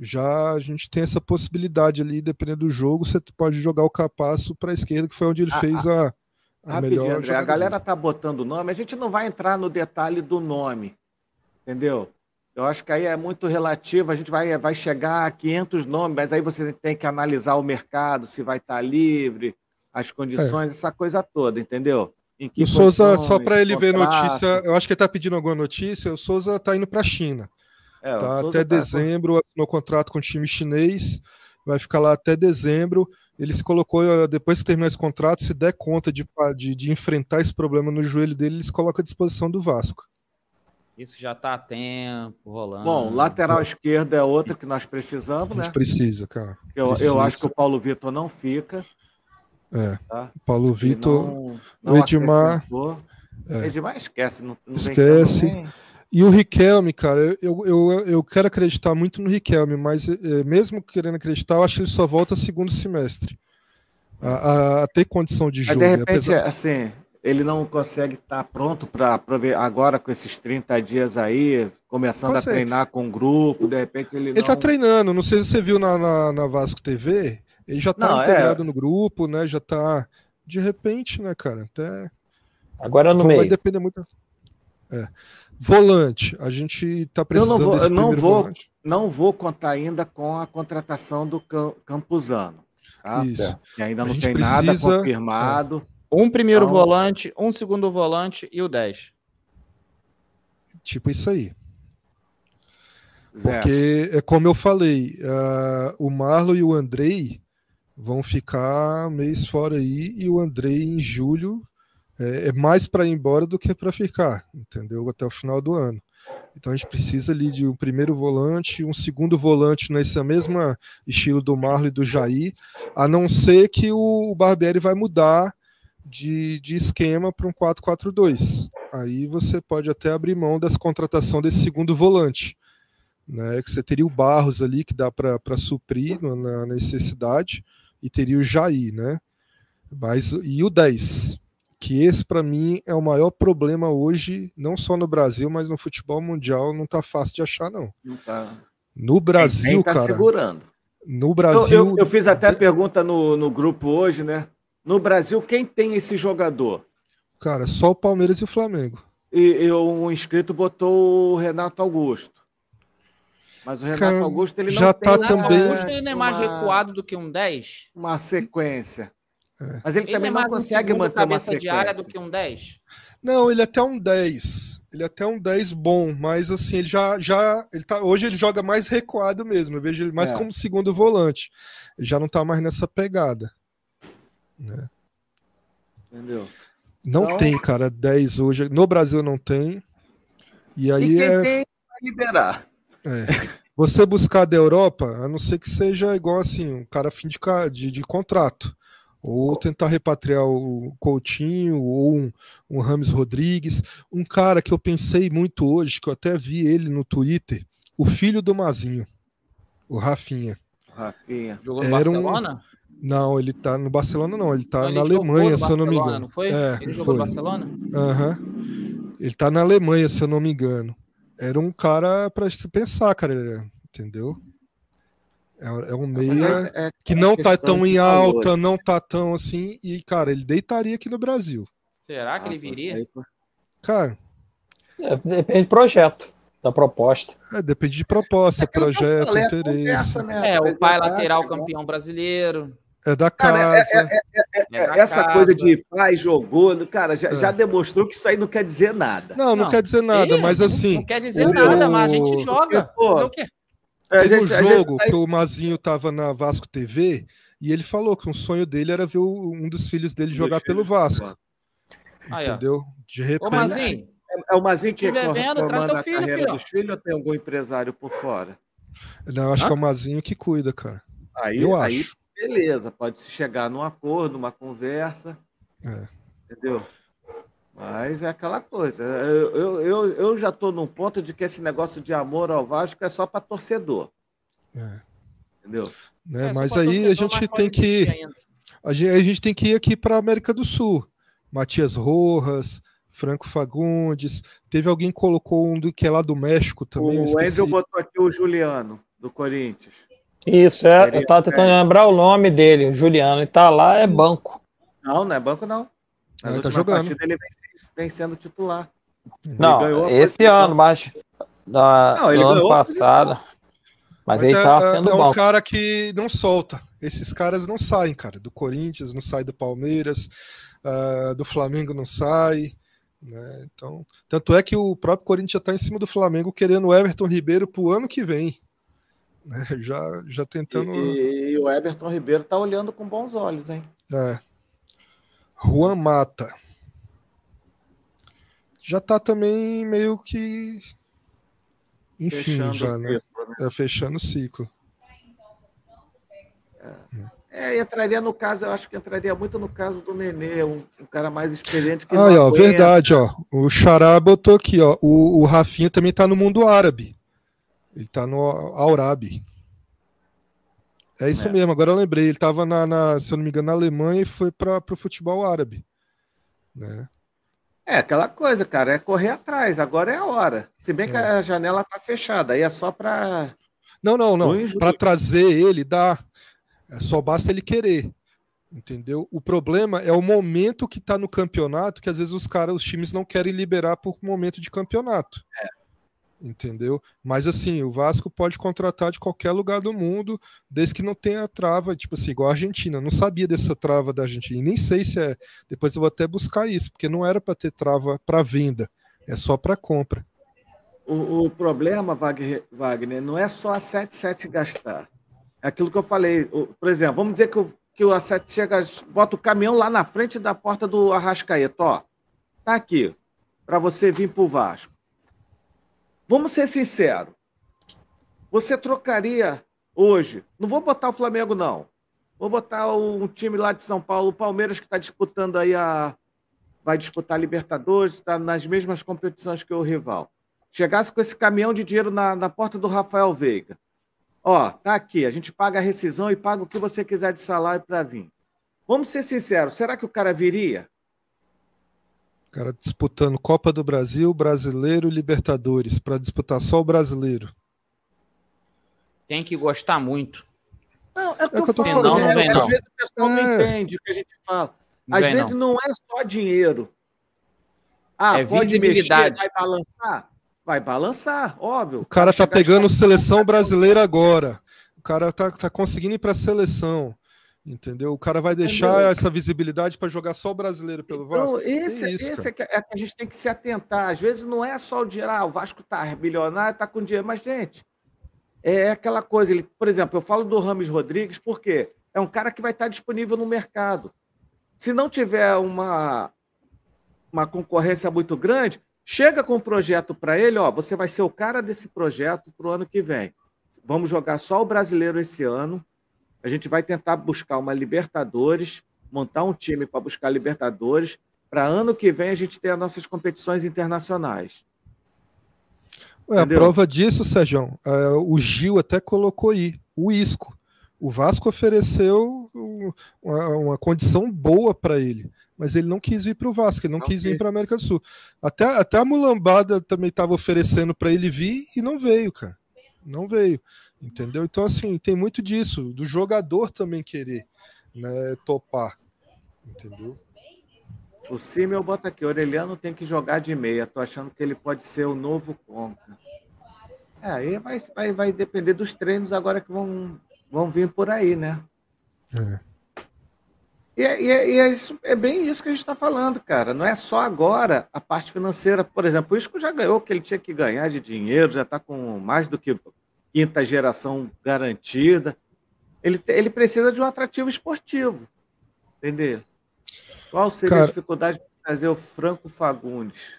já a gente tem essa possibilidade ali, dependendo do jogo, você pode jogar o Capasso para a esquerda, que foi onde ele ah, fez ah, a, a, melhor André, A galera tá botando o nome, a gente não vai entrar no detalhe do nome, entendeu? Eu acho que aí é muito relativo, a gente vai, vai chegar a 500 nomes, mas aí você tem que analisar o mercado, se vai estar tá livre, as condições, é. essa coisa toda, entendeu? o Souza, só para ele ver notícia, eu acho que ele está pedindo alguma notícia, o Souza está indo para a China. É, tá? Até dezembro no contrato com o time chinês, vai ficar lá até dezembro. Ele se colocou, eh, depois que terminar esse contrato, se der conta de, de, de enfrentar esse problema no joelho dele, ele se coloca à disposição do Vasco. Isso já está a tempo, rolando. Bom, lateral esquerdo é outra que nós precisamos, né? A gente né? precisa, cara. Eu, precisa. eu acho que o Paulo Vitor não fica. É. Tá? Paulo Vitor. o Edmar. É. Edmar esquece, não, não esquece. E o Riquelme, cara, eu, eu, eu quero acreditar muito no Riquelme, mas é, mesmo querendo acreditar, eu acho que ele só volta segundo semestre. A, a, a ter condição de jogo. Mas de né? repente, apesar... assim, ele não consegue estar pronto para agora com esses 30 dias aí, começando Pode a ser. treinar com o grupo, de repente ele. Ele está não... treinando, não sei se você viu na, na, na Vasco TV, ele já está integrado é... no grupo, né? Já está. De repente, né, cara? Até. Agora no meio. Vai depender muito. É. Volante, a gente está precisando. Eu não vou, eu não, vou volante. não vou contar ainda com a contratação do Campuzano. Tá? Isso. Que ainda não tem precisa, nada confirmado. É. Um primeiro então... volante, um segundo volante e o 10. Tipo isso aí. Porque é como eu falei, uh, o Marlon e o Andrei vão ficar mês fora aí e o Andrei em julho é, é, mais para ir embora do que para ficar, entendeu? Até o final do ano. Então a gente precisa ali de um primeiro volante, um segundo volante nesse mesmo estilo do Marlon e do Jair, a não ser que o, Barbieri vai mudar de, de esquema para um 4-4-2. Aí você pode até abrir mão dessa contratação desse segundo volante. Né, que você teria o Barros ali que dá para suprir na necessidade e teria o Jair, né? Mas e o 10, que esse para mim é o maior problema hoje, não só no Brasil, mas no futebol mundial não tá fácil de achar não. Não tá. No Brasil, tá cara. segurando. No então, Brasil. Eu, eu, eu fiz até a pergunta no, no grupo hoje, né? No Brasil, quem tem esse jogador? Cara, só o Palmeiras e o Flamengo. E, e um inscrito botou o Renato Augusto. Mas o Renato Cara, Augusto ele não já tá tem tá também Augusto ainda é mais uma, recuado do que um 10? Uma sequência. É. Mas ele, ele também é não consegue um manter uma sequência. do que um 10? Não, ele é até um 10. Ele é até um 10 bom, mas assim, ele já. já ele tá, hoje ele joga mais recuado mesmo. Eu vejo ele mais é. como segundo volante. Ele já não tá mais nessa pegada. Né? Entendeu? Não então... tem, cara, 10 hoje. No Brasil não tem. E aí. E quem é... tem vai liberar. É. Você buscar da Europa, a não ser que seja igual assim, um cara fim de, de, de contrato. Ou tentar repatriar o Coutinho, ou um, um Rames Rodrigues. Um cara que eu pensei muito hoje, que eu até vi ele no Twitter, o filho do Mazinho, o Rafinha. Rafinha. Jogou no Era Barcelona? Um... Não, ele tá no Barcelona, não. Ele tá então ele na Alemanha, se eu não me engano. Não foi? É, ele jogou foi. no Barcelona? Uhum. Ele tá na Alemanha, se eu não me engano. Era um cara para se pensar, cara. É, entendeu? É, é, um é meia é, é, que não tá tão em alta, valor. não tá tão assim. E, cara, ele deitaria aqui no Brasil. Será que ah, ele viria? Cara. É, depende do projeto, da proposta. É, depende de proposta, é projeto, falei, interesse. Conversa, né? É, o pai lateral né? campeão brasileiro. É da casa. Cara, é, da essa casa. coisa de pai jogou, cara, já, já, demonstrou que isso aí não quer dizer nada. Não, não, não quer dizer nada, mas assim. Não quer dizer o... nada, mas a gente joga. Porque, pô, o quê? É, Tem um jogo gente... Tá que o Mazinho tava na Vasco TV e ele falou que um sonho dele era ver um dos filhos dele jogar pelo Vasco. entendeu? De repente. Ô, Mazinho, é, é o Mazinho que bebendo, comanda a carreira filho. dos filhos ou tem algum empresário por fora? Não, acho Hã? que é o Mazinho que cuida, cara. Aí, Eu aí, acho. Beleza, pode se chegar num acordo, numa conversa. É. Entendeu? Mas é aquela coisa. Eu, eu, eu já estou num ponto de que esse negócio de amor ao Vasco é só para torcedor. É. Entendeu? Né, é, mas aí a gente tem que. A gente, a gente tem que ir aqui para a América do Sul. Matias Rojas, Franco Fagundes. Teve alguém que colocou um do que é lá do México também. O Wendel botou aqui o Juliano, do Corinthians. Isso, é, eu estava é. tentando lembrar o nome dele, o Juliano. E tá lá, é banco. Não, não é banco, não ele tá jogando. Partida, ele vem, vem, sendo titular. Não, esse ano, mas na, não, ele no ano passado. Mas, mas ele é, tava é, sendo é um cara que não solta. Esses caras não saem, cara. Do Corinthians, não sai do Palmeiras, uh, do Flamengo não sai. Né? Então, tanto é que o próprio Corinthians já está em cima do Flamengo querendo o Everton Ribeiro para o ano que vem. Né? Já, já tentando. E, e, e o Everton Ribeiro está olhando com bons olhos, hein? É. Juan Mata. Já está também meio que. Enfim, fechando já, né? Ciclo, né? É, fechando o ciclo. É. é. entraria no caso, eu acho que entraria muito no caso do Nenê, um, um cara mais experiente. Que Aí, ó, aguenta. verdade, ó. O Xará botou aqui, ó. O, o Rafinha também está no mundo árabe. Ele está no Aurabi. É isso é. mesmo, agora eu lembrei. Ele estava, na, na, se eu não me engano, na Alemanha e foi para o futebol árabe. Né? É aquela coisa, cara, é correr atrás. Agora é a hora. Se bem é. que a janela tá fechada, aí é só para. Não, não, não. Para trazer ele, dá. É, só basta ele querer. Entendeu? O problema é o momento que tá no campeonato, que às vezes os caras, os times não querem liberar por momento de campeonato. É entendeu? Mas uhum. assim, o Vasco pode contratar de qualquer lugar do mundo, desde que não tenha trava, tipo assim, igual a Argentina. não sabia dessa trava da Argentina, nem sei se é. Depois eu vou até buscar isso, porque não era para ter trava para venda, é só para compra. O, o, problema, Wagner, não é só a 77 gastar. É aquilo que eu falei. Por exemplo, vamos dizer que o, que o A7 chega, bota o caminhão lá na frente da porta do Arrascaeta, ó. Tá aqui, para você vir para o Vasco. Vamos ser sinceros. Você trocaria hoje? Não vou botar o Flamengo, não. Vou botar um time lá de São Paulo, o Palmeiras, que está disputando aí a. Vai disputar a Libertadores, está nas mesmas competições que o rival. Chegasse com esse caminhão de dinheiro na, na porta do Rafael Veiga. Ó, tá aqui, a gente paga a rescisão e paga o que você quiser de salário para vir. Vamos ser sinceros, será que o cara viria? cara disputando Copa do Brasil, Brasileiro e Libertadores, para disputar só o brasileiro. Tem que gostar muito. Não, é o que, é eu, que eu tô falando. Né? Não, não vem, não. Às vezes o pessoal é... não entende o que a gente fala. Às vem, vezes não. não. é só dinheiro. Ah, é pode mexer, vai balançar? Vai balançar, óbvio. O cara tá pegando seleção brasileira agora. O cara tá, tá conseguindo ir para a seleção. Entendeu? O cara vai deixar essa visibilidade para jogar só o brasileiro pelo então, Vasco? Esse, é isso, esse é que, é que a gente tem que se atentar. Às vezes não é só o dinheiro, ah, o Vasco tá milionário, tá com dinheiro, mas, gente, é aquela coisa. Ele, por exemplo, eu falo do Rames Rodrigues porque é um cara que vai estar tá disponível no mercado. Se não tiver uma, uma concorrência muito grande, chega com um projeto para ele, ó, você vai ser o cara desse projeto para o ano que vem. Vamos jogar só o brasileiro esse ano a gente vai tentar buscar uma Libertadores, montar um time para buscar Libertadores, para ano que vem a gente ter as nossas competições internacionais. Ué, a prova disso, Sérgio, é, o Gil até colocou aí, o Isco. O Vasco ofereceu uma, uma condição boa para ele, mas ele não quis vir para o Vasco, ele não, quis vir para a América do Sul. Até, até a Mulambada também estava oferecendo para ele vir e não veio, cara. Não veio entendeu? Então, assim, tem muito disso, do jogador também querer né, topar, entendeu? O Simel bota aqui, Aureliano tem que jogar de meia, tô achando que ele pode ser o novo Conca. É, aí vai, vai, vai depender dos treinos agora que vão, vão vir por aí, né? É. E, é, e, é, e é, isso, é, bem isso que a gente está falando, cara. Não é só agora a parte financeira. Por exemplo, o Isco já ganhou o que ele tinha que ganhar de dinheiro, já está com mais do que quinta geração garantida. Ele, ele precisa de um atrativo esportivo. Entendeu? Qual seria Cara, a dificuldade de trazer o Franco Fagundes?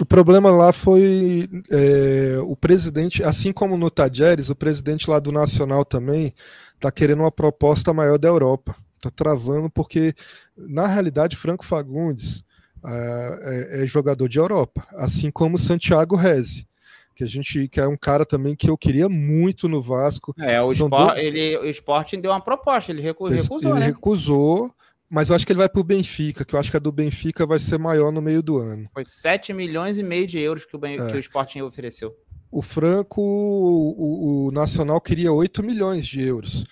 O problema lá foi é, o presidente, assim como no Tajeres, o presidente lá do Nacional também está querendo uma proposta maior da Europa. Está travando, porque, na realidade, Franco Fagundes ah, é, é, jogador de Europa, assim como Santiago Reze que a gente que é um cara também que eu queria muito no Vasco. É, o, espor, dois... ele, o Sporting deu uma proposta, ele recu... recusou. Ele né? recusou, mas eu acho que ele vai para o Benfica, que eu acho que a do Benfica vai ser maior no meio do ano. Foi 7 milhões e meio de euros que o, ben... É. que o Sporting ofereceu. O Franco, o, o, Nacional queria 8 milhões de euros.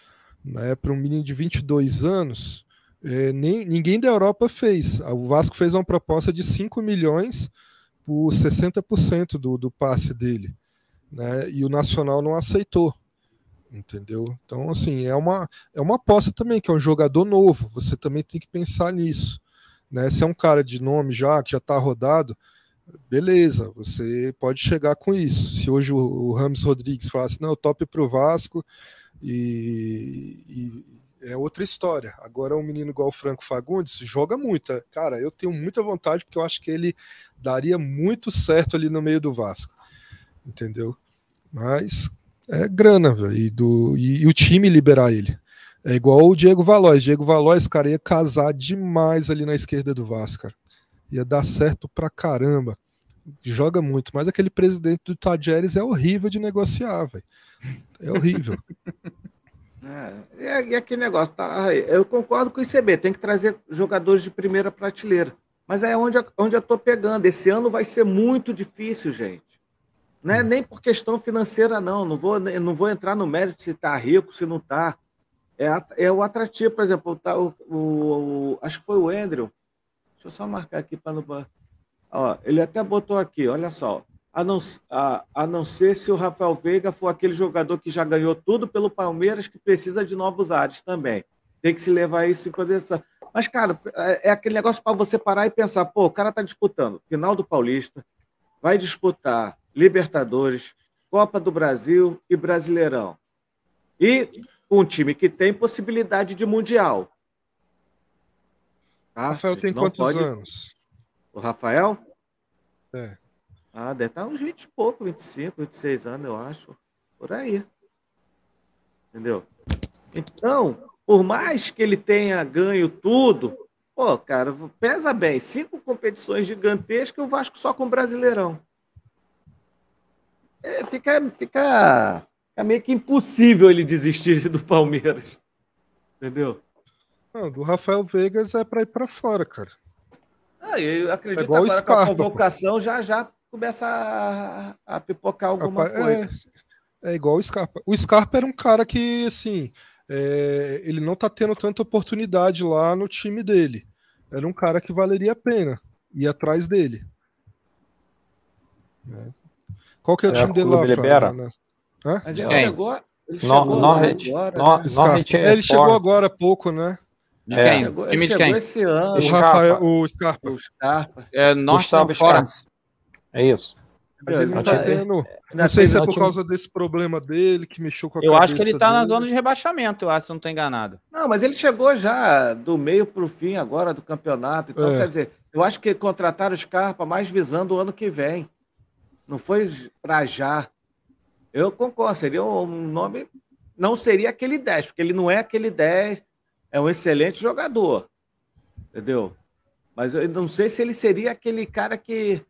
Né, para um menino de 22 anos, é, nem, ninguém da Europa fez. O Vasco fez uma proposta de 5 milhões por 60% do, do passe dele. Né? E o Nacional não aceitou. Entendeu? Então, assim, é uma, é uma aposta também, que é um jogador novo. Você também tem que pensar nisso. Né? Se é um cara de nome já, que já está rodado, beleza, você pode chegar com isso. Se hoje o, o Ramos Rodrigues falasse, não, top para o Vasco e, e é outra história. Agora, um menino igual o Franco Fagundes joga muito. Cara, eu tenho muita vontade porque eu acho que ele daria muito certo ali no meio do Vasco. Entendeu? Mas é grana, velho. E, do, e, e o time liberar ele. É igual o Diego Valois. Diego Valois, cara, ia casar demais ali na esquerda do Vasco, cara. Ia dar certo pra caramba. Joga muito. Mas aquele presidente do Tajeres é horrível de negociar, velho. É horrível. É, e é, é aquele negócio, tá, eu concordo com o ICB, tem que trazer jogadores de primeira prateleira. Mas é onde, onde eu estou pegando. Esse ano vai ser muito difícil, gente. né nem por questão financeira, não. Não vou, não vou entrar no mérito se está rico, se não está. É, é o atrativo, por exemplo, tá, o, o, o, acho que foi o Andrew. Deixa eu só marcar aqui para não. Ó, ele até botou aqui, olha só a não, a, a não ser se o Rafael Veiga for aquele jogador que já ganhou tudo pelo Palmeiras, que precisa de novos ares também. Tem que se levar isso em condição. Mas, cara, é, é aquele negócio para você parar e pensar: pô, o cara está disputando final do Paulista, vai disputar Libertadores, Copa do Brasil e Brasileirão. E um time que tem possibilidade de Mundial. Tá? Rafael tem quantos pode... anos? O Rafael? É. Ah, deve estar tá uns 20 e pouco, 25, 26 anos, eu acho. Por aí. Entendeu? Então, por mais que ele tenha ganho tudo, pô, cara, pesa bem. Cinco competições gigantescas e o Vasco só com o Brasileirão. É, fica, fica, fica meio que impossível ele desistir do Palmeiras. Entendeu? Não, do Rafael Vegas é para ir para fora, cara. Ah, eu acredito é agora Scarpa, com a convocação pô. já já começa a, a pipocar alguma é, coisa. É, é, igual o Scarpa. O Scarpa era um cara que, assim, é, ele não tá tendo tanta oportunidade lá no time dele. Era um cara que valeria a pena ir atrás dele. Né? Qual que é o é, time dele lá, libera. Né? Mas ele Quem? chegou, ele chegou Norwich, agora. né? Norwich é, é, ele chegou agora há pouco, né? De é. quem? Chegou, quem? esse ano. O, Rafael, o Scarpa. O Scarpa. É, North Gustavo é isso. Tá tá não sei se é por causa desse problema dele que mexeu com a Eu acho que ele está na zona de rebaixamento, eu acho, se não tô enganado. Não, mas ele chegou já do meio para o fim agora do campeonato. Então, é. quer dizer, eu acho que contrataram o Scarpa mais visando o ano que vem. Não foi pra já. Eu concordo, seria um nome. Não seria aquele 10, porque ele não é aquele 10. É um excelente jogador. Entendeu? Mas eu não sei se ele seria aquele cara que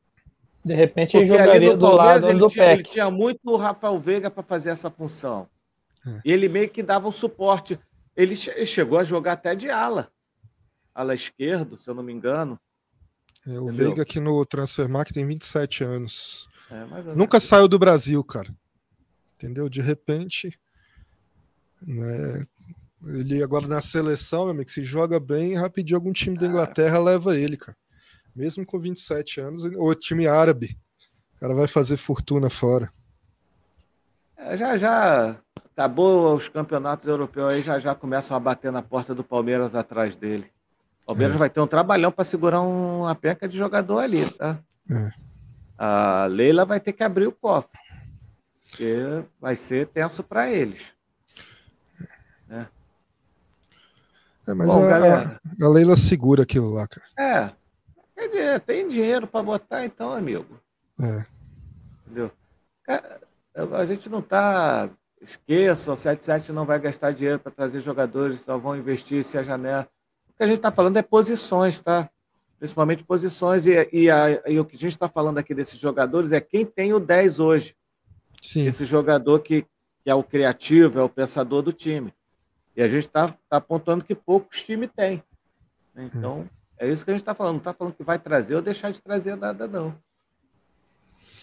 de repente ele jogaria do lado ele do tinha, Ele tinha muito o Rafael Veiga para fazer essa função. É. Ele meio que dava um suporte. Ele chegou a jogar até de ala. Ala esquerdo, se eu não me engano. É, o Veiga aqui no Transfermarkt tem 27 anos. É, Nunca saiu do Brasil, cara. Entendeu? De repente. Né, ele agora na seleção, meu amigo, se joga bem, rapidinho algum time da é. Inglaterra leva ele, cara. Mesmo com 27 anos, o time árabe. O cara vai fazer fortuna fora. É, já já acabou os campeonatos europeus aí, já já começam a bater na porta do Palmeiras atrás dele. O Palmeiras é. vai ter um trabalhão para segurar uma penca de jogador ali, tá? É. A Leila vai ter que abrir o cofre. Porque vai ser tenso para eles. É. É, mas Bom, a, galera... a, Leila segura aquilo lá, cara. É ele tem dinheiro para botar, então, amigo. É. Entendeu? A gente não está. esqueça Esqueçam, 77 não vai gastar dinheiro para trazer jogadores, só vão investir se a janela. O que a gente está falando é posições, tá? Principalmente posições. E, e, a, e o que a gente está falando aqui desses jogadores é quem tem o 10 hoje. Sim. Esse jogador que, que é o criativo, é o pensador do time. E a gente está tá apontando que poucos times têm. Então. Hum é isso que a gente está falando. Não está falando que vai trazer ou deixar de trazer nada, não.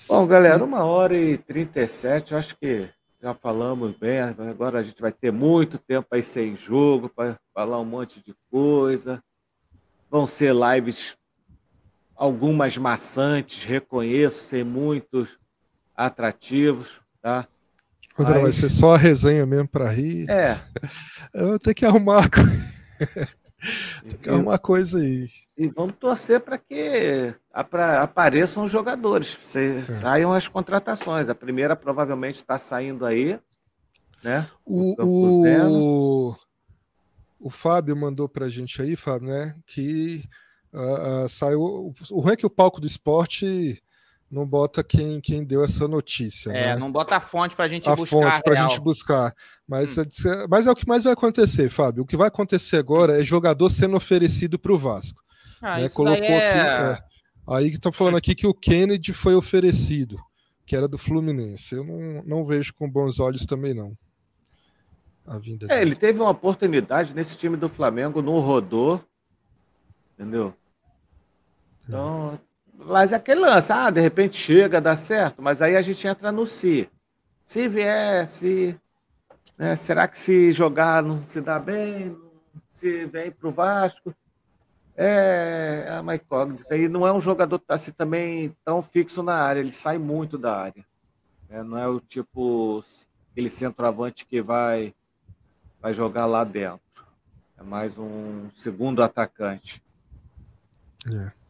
Bom, galera, uma hora e 37, acho que já falamos bem. Agora a gente vai ter muito tempo aí sem jogo para falar um monte de coisa. Vão ser lives algumas maçantes, reconheço, sem muitos atrativos, tá? Outra Mas... vai ser só a resenha mesmo para rir. É. Eu vou ter que arrumar. Tem é uma coisa aí. E vamos torcer para que apareçam os jogadores, é. saiam as contratações. A primeira provavelmente está saindo aí. Né? O, o, o, Fábio mandou para a gente aí, Fábio, né? Que uh, uh, saiu. O, o que o Palco do Esporte não bota quem, quem deu essa notícia. É, né? não bota a fonte para a gente buscar. A fonte para a gente buscar. Mas, hum. É mas é o que mais vai acontecer, Fábio. O que vai acontecer agora é jogador sendo oferecido para o Vasco. Ah, né? Colocou é... aqui. É. é. Aí estão falando aqui que o Kennedy foi oferecido, que era do Fluminense. Eu não, não vejo com bons olhos também, não. A vinda é, ele teve uma oportunidade nesse time do Flamengo, não rodou. Entendeu? Então, mas é aquele lance, ah, de repente chega, dá certo, mas aí a gente entra no se. Se vier, se. Né, será que se jogar não se dá bem? Se vem para o Vasco? É, é uma incógnita. E não é um jogador tá assim também tão fixo na área, ele sai muito da área. É, não é o tipo aquele centroavante que vai, vai jogar lá dentro. É mais um segundo atacante. É.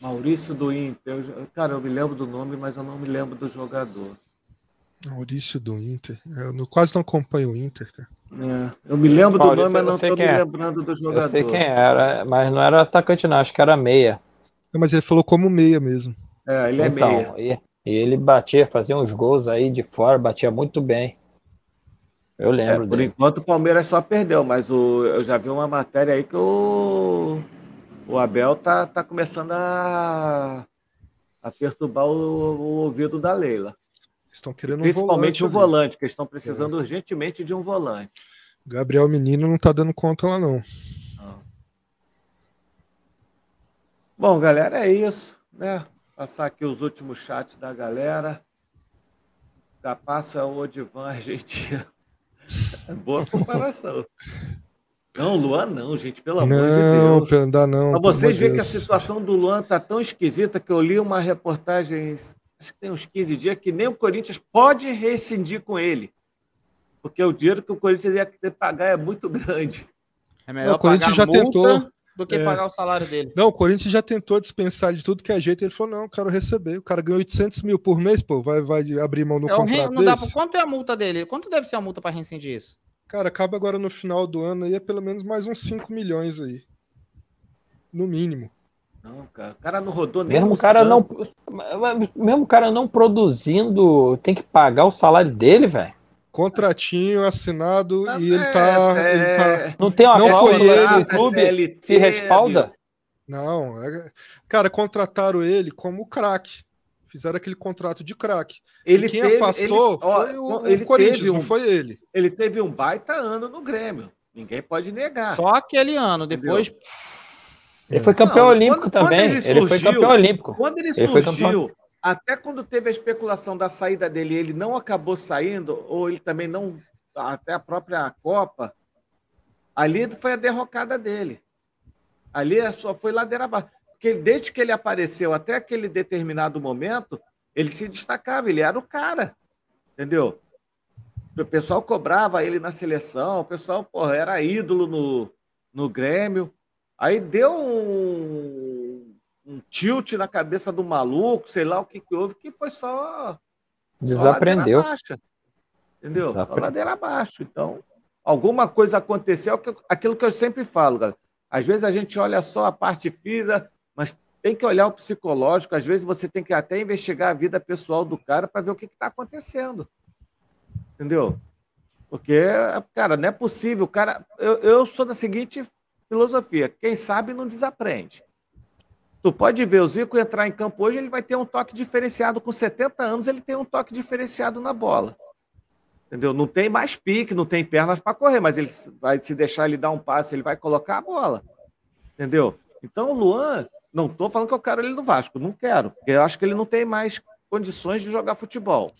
Maurício do Inter. Eu, cara, eu me lembro do nome, mas eu não me lembro do jogador. Maurício do Inter. Eu não, quase não acompanho o Inter, cara. É, eu me lembro Maurício, do nome, mas não estou me é. lembrando do jogador. Eu sei quem era, mas não era atacante, não. Acho que era meia. mas ele falou como meia mesmo. É, ele é então, é meia. E, ele batia, fazia uns gols aí de fora, batia muito bem. Eu é, lembro. por dele. enquanto o Palmeiras só perdeu, mas o, eu já vi uma matéria aí que o o Abel tá, tá começando a, a perturbar o, o ouvido da Leila. Estão querendo Principalmente um volante, um volante que estão é. precisando é. urgentemente de um volante. Gabriel Menino não tá dando conta lá, não. não. Bom, galera, é isso. Né? Passar aqui os últimos chats da galera. Capasso é o Odivan argentino. Boa comparação. Não, Luan não, gente, pelo amor não, de Deus. Não, dá não. Pra vocês verem que a situação do Luan tá tão esquisita que eu li uma reportagem, acho que tem uns 15 dias, que nem o Corinthians pode rescindir com ele. Porque o dinheiro que o Corinthians ia ter que pagar é muito grande. É melhor não, o Corinthians já tentou do que é. pagar o salário dele. Não, o Corinthians já tentou dispensar de tudo que é jeito. Ele falou: não, quero receber. O cara ganhou 800 mil por mês, pô. Vai, vai abrir mão do é, contrato. Não desse? dá, quanto é a multa dele? Quanto deve ser a multa para rescindir isso? Cara, acaba agora no final do ano aí é pelo menos mais uns 5 milhões aí. No mínimo. Não, cara, o cara não rodou nem mesmo cara não Mesmo o cara não produzindo, tem que pagar o salário dele, velho. Contratinho assinado não, e é, ele, tá, é... ele tá, Não tem uma não foi ele, clube CLT, se respalda? Meu. Não, é... cara, contrataram ele como craque. Fizeram aquele contrato de craque. Ele e quem teve, afastou ele, ó, foi o, ele o Corinthians, um, não foi ele. Ele teve um baita ano no Grêmio. Ninguém pode negar. Só aquele ano, depois. Ele foi campeão não, olímpico quando, também. Quando ele, surgiu, ele, foi campeão olímpico. Quando ele, ele surgiu, até quando teve a especulação da saída dele, ele não acabou saindo, ou ele também não. Até a própria Copa, ali foi a derrocada dele. Ali só foi ladeira abaixo que desde que ele apareceu até aquele determinado momento, ele se destacava, ele era o cara, entendeu? O pessoal cobrava ele na seleção, o pessoal porra, era ídolo no, no Grêmio. Aí deu um, um tilt na cabeça do maluco, sei lá o que, que houve, que foi só. Desaprendeu. Só baixa, entendeu? Desaprendeu. Só ladeira abaixo. Então, alguma coisa aconteceu, aquilo que eu sempre falo, galera. Às vezes a gente olha só a parte física, mas tem que olhar o psicológico. Às vezes você tem que até investigar a vida pessoal do cara para ver o que está acontecendo. Entendeu? Porque, cara, não é possível. Cara, eu, eu sou da seguinte filosofia: quem sabe não desaprende. Tu pode ver o Zico entrar em campo hoje, ele vai ter um toque diferenciado. Com 70 anos, ele tem um toque diferenciado na bola. Entendeu? Não tem mais pique, não tem pernas para correr, mas ele vai se deixar ele dar um passe, ele vai colocar a bola. Entendeu? Então o Luan, não estou falando que eu quero ele no Vasco, não quero. Porque eu acho que ele não tem mais condições de jogar futebol.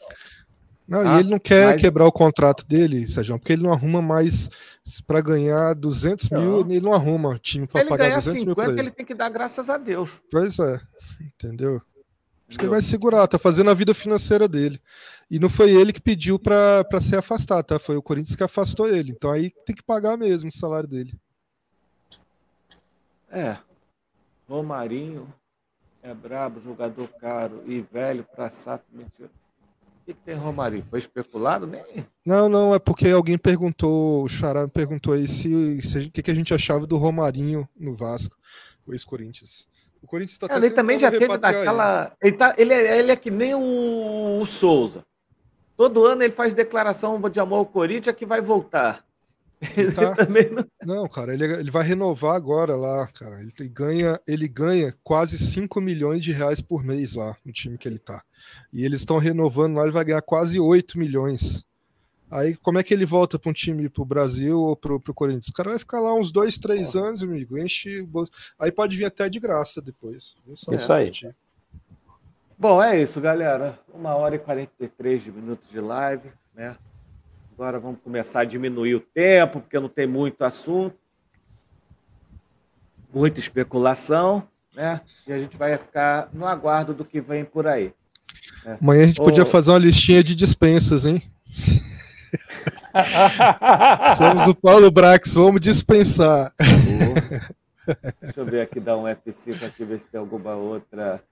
Não, ah, e tá? ele não quer mas... quebrar o contrato dele, Sérgio, porque ele não arruma mais para ganhar 200 não. mil, ele não arruma time para pagar 200 50, mil. Pra ele. ele tem que dar graças a Deus. Pois é, entendeu? que ele vai segurar, tá fazendo a vida financeira dele. E não foi ele que pediu para ser afastado, tá? Foi o Corinthians que afastou ele. Então aí tem que pagar mesmo o salário dele. É, Romarinho é brabo, jogador caro e velho para SAF mentiroso. O que, que tem Romarinho? Foi especulado, né? Não, não, é porque alguém perguntou, o Xará perguntou aí se, se, o que, que a gente achava do Romarinho no Vasco, o ex-Corinthians. O Corinthians tá é, Ele também já teve daquela. Ele, tá, ele, é, ele é que nem o, o Souza. Todo ano ele faz declaração de amor ao Corinthians que vai voltar. Ele tá... também não... não, cara, ele, ele vai renovar agora lá, cara. Ele ganha, ele ganha quase 5 milhões de reais por mês lá no time que ele tá. E eles estão renovando lá, ele vai ganhar quase 8 milhões. Aí como é que ele volta para um time para o Brasil ou para o Corinthians? O cara vai ficar lá uns dois, três é. anos, amigo. Enche Aí pode vir até de graça depois. Isso aí. Bom, é isso, galera. Uma hora e 43 minutos de live, né? Agora vamos começar a diminuir o tempo, porque não tem muito assunto, muita especulação, né? E a gente vai ficar no aguardo do que vem por aí. Né? Amanhã a gente Ô... podia fazer uma listinha de dispensas, hein? Somos o Paulo Brax, vamos dispensar. Deixa eu ver aqui, dar um F5 aqui, ver se tem alguma outra.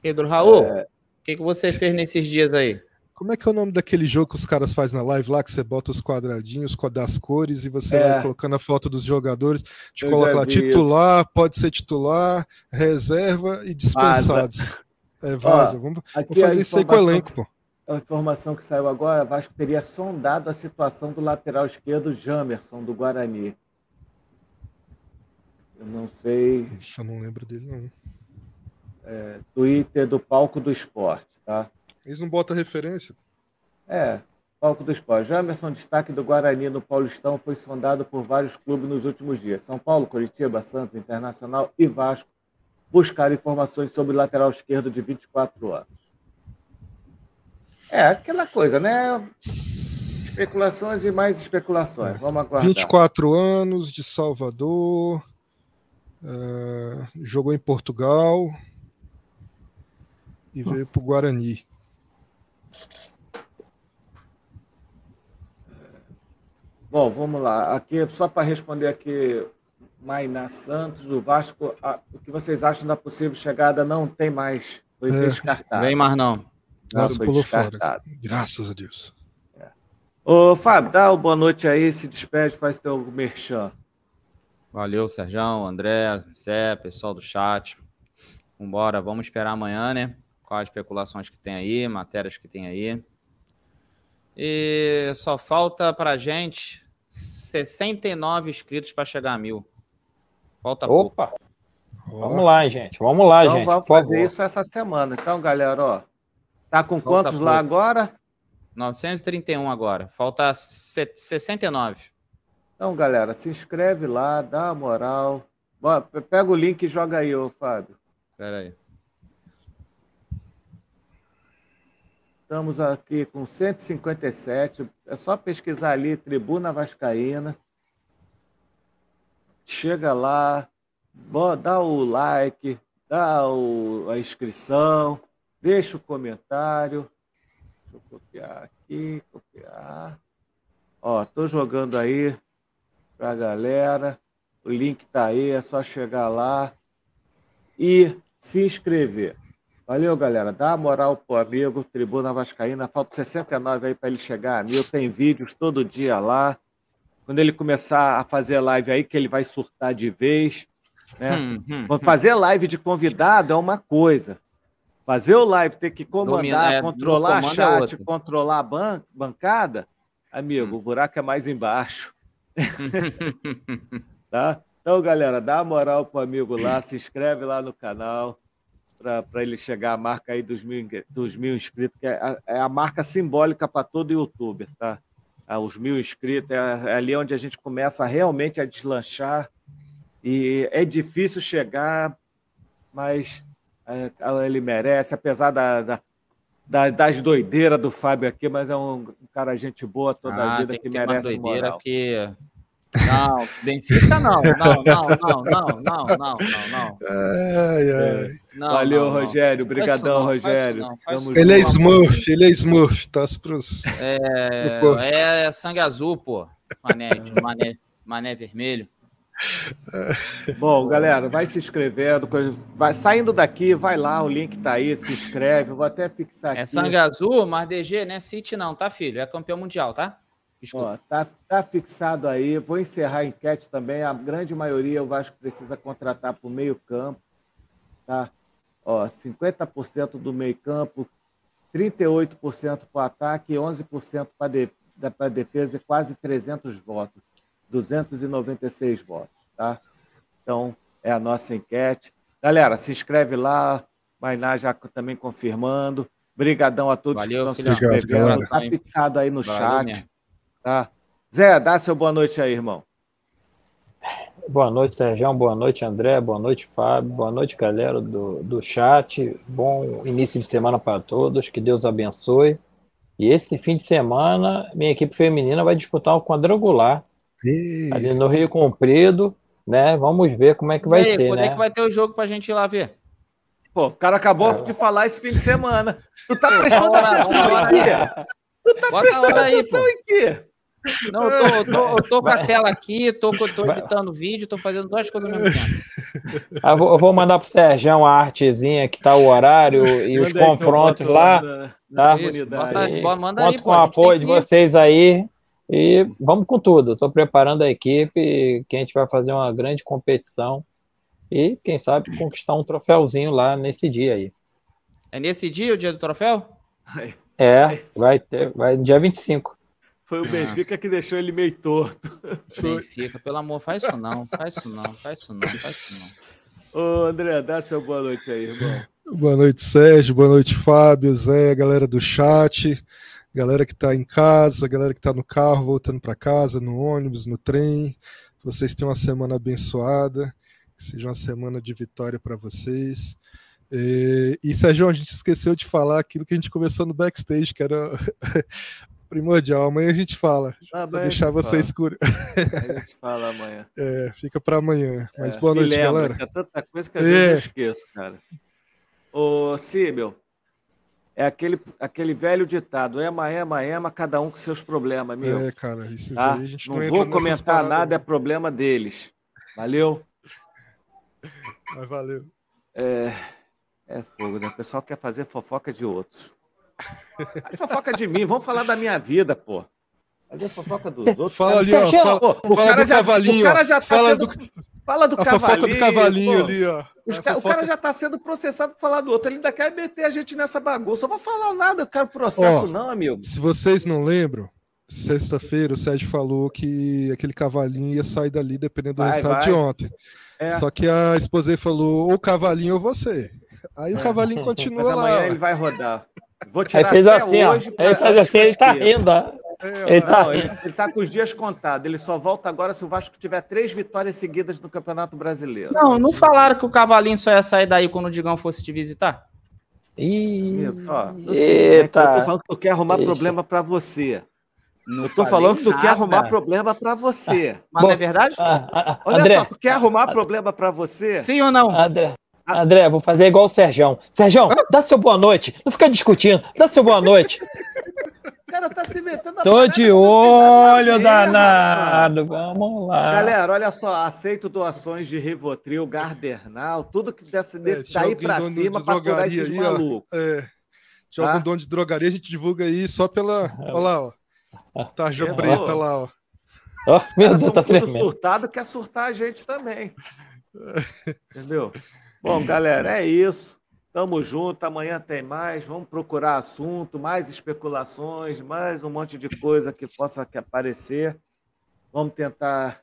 Pedro Raul, é. o é... que, que você fez nesses dias aí? Como é que é o nome daquele jogo que os caras fazem na live lá, que você bota os quadradinhos das cores e você é. vai colocando a foto dos jogadores, te Eu coloca lá titular, isso. pode ser titular, reserva e dispensados. Vaza. É, vaza. Ó, vamos, vamos fazer isso aí com o elenco, pô. A informação que saiu agora, Vasco teria sondado a situação do lateral esquerdo Jamerson, do Guarani. Eu não sei. Ixi, eu não lembro dele, não. É, Twitter do Palco do Esporte, tá? Eles não botam referência. É, palco do esporte. Jamerson, destaque do Guarani no Paulistão, foi sondado por vários clubes nos últimos dias. São Paulo, Curitiba, Santos, Internacional e Vasco buscaram informações sobre o lateral esquerdo de 24 anos. É, aquela coisa, né? Especulações e mais especulações. É. Vamos aguardar. 24 anos, de Salvador, uh, jogou em Portugal e hum. veio para o Guarani. Bom, vamos lá. Aqui, só para responder aqui, Mainá Santos, o Vasco, a, o que vocês acham da possível chegada? Não tem mais. Foi é, descartado. Vem mais não. Graças, pulou fora Graças a Deus. É. Ô, Fábio, dá uma boa noite aí, se despede, faz teu merchan. Valeu, Sérgio, André, Zé, pessoal do chat. Vambora, vamos esperar amanhã, né? Quais especulações que tem aí, matérias que tem aí. E só falta a gente 69 inscritos para chegar a mil. Falta Opa! Vamos lá, gente. Vamos lá, então, gente. Vamos fazer isso essa semana. Então, galera, ó. Tá com Falta quantos pouco. lá agora? 931 agora. Falta 69. Então, galera, se inscreve lá, dá a moral. pega o link e joga aí, ô Fábio. Pera aí. Estamos aqui com 157. É só pesquisar ali Tribuna Vascaína. Chega lá, dá o like, dá o, a inscrição, deixa o comentário. Deixa eu copiar aqui, copiar. Ó, tô jogando aí pra galera. O link tá aí, é só chegar lá e se inscrever. Valeu, galera. Dá moral pro amigo, Tribuna Vascaína. Falta 69 aí para ele chegar a mil. Tem vídeos todo dia lá. Quando ele começar a fazer live aí, que ele vai surtar de vez. Né? Hum, hum, hum. fazer live de convidado é uma coisa. Fazer o live, ter que comandar, é, controlar comando é chat, controlar a ban bancada, amigo, hum. o buraco é mais embaixo. tá? Então, galera, dá moral pro amigo lá, se inscreve lá no canal para ele chegar à marca aí dos mil, dos mil inscritos, que é a, é a marca simbólica para todo youtuber, tá? Ah, os mil inscritos, é, é ali onde a gente começa realmente a deslanchar. E é difícil chegar, mas é, é ele merece, apesar da, da das, das doideiras do Fábio aqui, mas é um, cara gente boa toda ah, a vida que, que merece uma doideira moral. Que não, Benfica não. Não, não, não, não, não, não, não, ai, ai. É, não. Valeu, não, Rogério. Obrigadão, Rogério. Não, ele junto, é Smurf, ele é Smurf, tá? Pros... É, é, é sangue azul, pô. Mané, mané, mané vermelho. É. Bom, galera, vai se inscrevendo. Vai saindo daqui, vai lá, o link tá aí, se inscreve. vou até fixar aqui. É sangue azul, mas DG, né? City não, tá, filho? É campeão mundial, tá? Ó, tá, tá fixado aí. Vou encerrar a enquete também. A grande maioria o Vasco precisa contratar para o meio-campo. Tá? Ó, 50% do meio-campo, 38% para o ataque, 11% para de, a defesa e quase 300 votos. 296 votos. Tá? Então, é a nossa enquete. Galera, se inscreve lá. Mainá já também confirmando. Obrigadão a todos Valeu, que estão se inscrevendo. Está fixado aí no Valeu, chat. Minha. Né? Tá? Zé, dá seu boa noite aí, irmão. Boa noite, Sérgio. Boa noite, André. Boa noite, Fábio. Boa noite, galera do, do chat. Bom início de semana para todos. Que Deus abençoe. E esse fim de semana, minha equipe feminina vai disputar o quadrangular Sim. ali no Rio Comprido. Né? Vamos ver como é que vai aí, ser. Quando é né? é que vai ter o jogo para a gente ir lá ver? Pô, o cara acabou é. de falar esse fim de semana. Tu tá prestando atenção em quê? Tu tá prestando atenção em quê? Não, eu tô, eu tô, eu tô com a tela aqui, tô, tô editando vídeo, tô fazendo duas coisas ao mesmo tempo. Ah, eu vou mandar pro Sérgio a artezinha que tá o horário e os confrontos lá. Tá? bota, manda aí, conto com o apoio de vocês aí. E vamos com tudo. Estou preparando a equipe que a gente vai fazer uma grande competição e, quem sabe, conquistar um troféuzinho lá nesse dia aí. É nesse dia o dia do troféu? É, vai ter, vai dia 25. Foi o é. Benfica que deixou ele meio torto. Benfica, pelo amor, faz isso não, faz isso não, faz isso não, faz isso não. Ô, André, dá seu boa noite aí, irmão. Boa noite, Sérgio. Boa noite, Fábio, Zé, galera do chat, galera que está em casa, galera que está no carro, voltando para casa, no ônibus, no trem. Vocês tenham uma semana abençoada, que seja uma semana de vitória para vocês. E, e, Sérgio, a gente esqueceu de falar aquilo que a gente conversou no backstage, que era primordial. Amanhã a gente fala. Ah, deixar você escuro. A gente fala amanhã. É, fica para amanhã. Mas é, boa noite, lembra, galera. É tanta coisa que a é. vezes esquece, cara. Ô, Síbel, é aquele, aquele velho ditado: ema, ema, ema, cada um com seus problemas, meu. É, cara, isso tá? aí a gente não, não vou comentar nada, é não. é problema deles. Valeu? Mas valeu. É, é fogo, né? O pessoal quer fazer fofoca de outros. Faz fofoca de mim, vamos falar da minha vida, pô. Fazer fofoca dos outros. Fala ali, ó. Fala, o fala cara do já, cavalinho. O cara já tá fala sendo, do, fala do a cavalinho. Fofoca do cavalinho pô. ali, ó. Os, o cara já tá sendo processado por falar do outro. Ele ainda quer meter a gente nessa bagunça. Eu vou falar nada, eu quero processo, ó, não, amigo. Se vocês não lembram, sexta-feira o Sérgio falou que aquele cavalinho ia sair dali dependendo do vai, resultado vai. de ontem. É. Só que a esposa falou: ou cavalinho ou você. Aí o é. cavalinho continua Mas amanhã lá. Amanhã ele vai rodar. Vou tirar aí fez até assim, hoje. Pra, ele faz assim, ele tá rindo. É, ele, tá... ele, ele tá com os dias contados. Ele só volta agora se o Vasco tiver três vitórias seguidas no Campeonato Brasileiro. Não, não falaram que o Cavalinho só ia sair daí quando o Digão fosse te visitar? Ih, Amigo, só, é eu, sei, eu tô falando que tu quer arrumar problema para você. Não eu tô falando que tu nada. quer arrumar problema para você. Mas Bom, não é verdade? Ah, ah, Olha André, só, tu quer arrumar ah, problema para você? Sim ou não? André, André, vou fazer igual o Serjão. Serjão, ah? dá seu boa noite. Não fica discutindo. Dá seu boa noite. O cara tá se metendo a Tô de olho danado. Vamos lá. Galera, olha só. Aceito doações de Rivotril, Gardenal, tudo que desse, desse é, daí tá pra cima pra curar esses aí, malucos. Ó, é, tá? algum dono de drogaria, a gente divulga aí só pela. Olha lá, ó. Tarja preta lá, ó. Oh, meu Deus, tá tremendo. surtado quer surtar a gente também. Entendeu? Bom, galera, é isso. Tamo junto, amanhã tem mais. Vamos procurar assunto, mais especulações, mais um monte de coisa que possa aparecer. Vamos tentar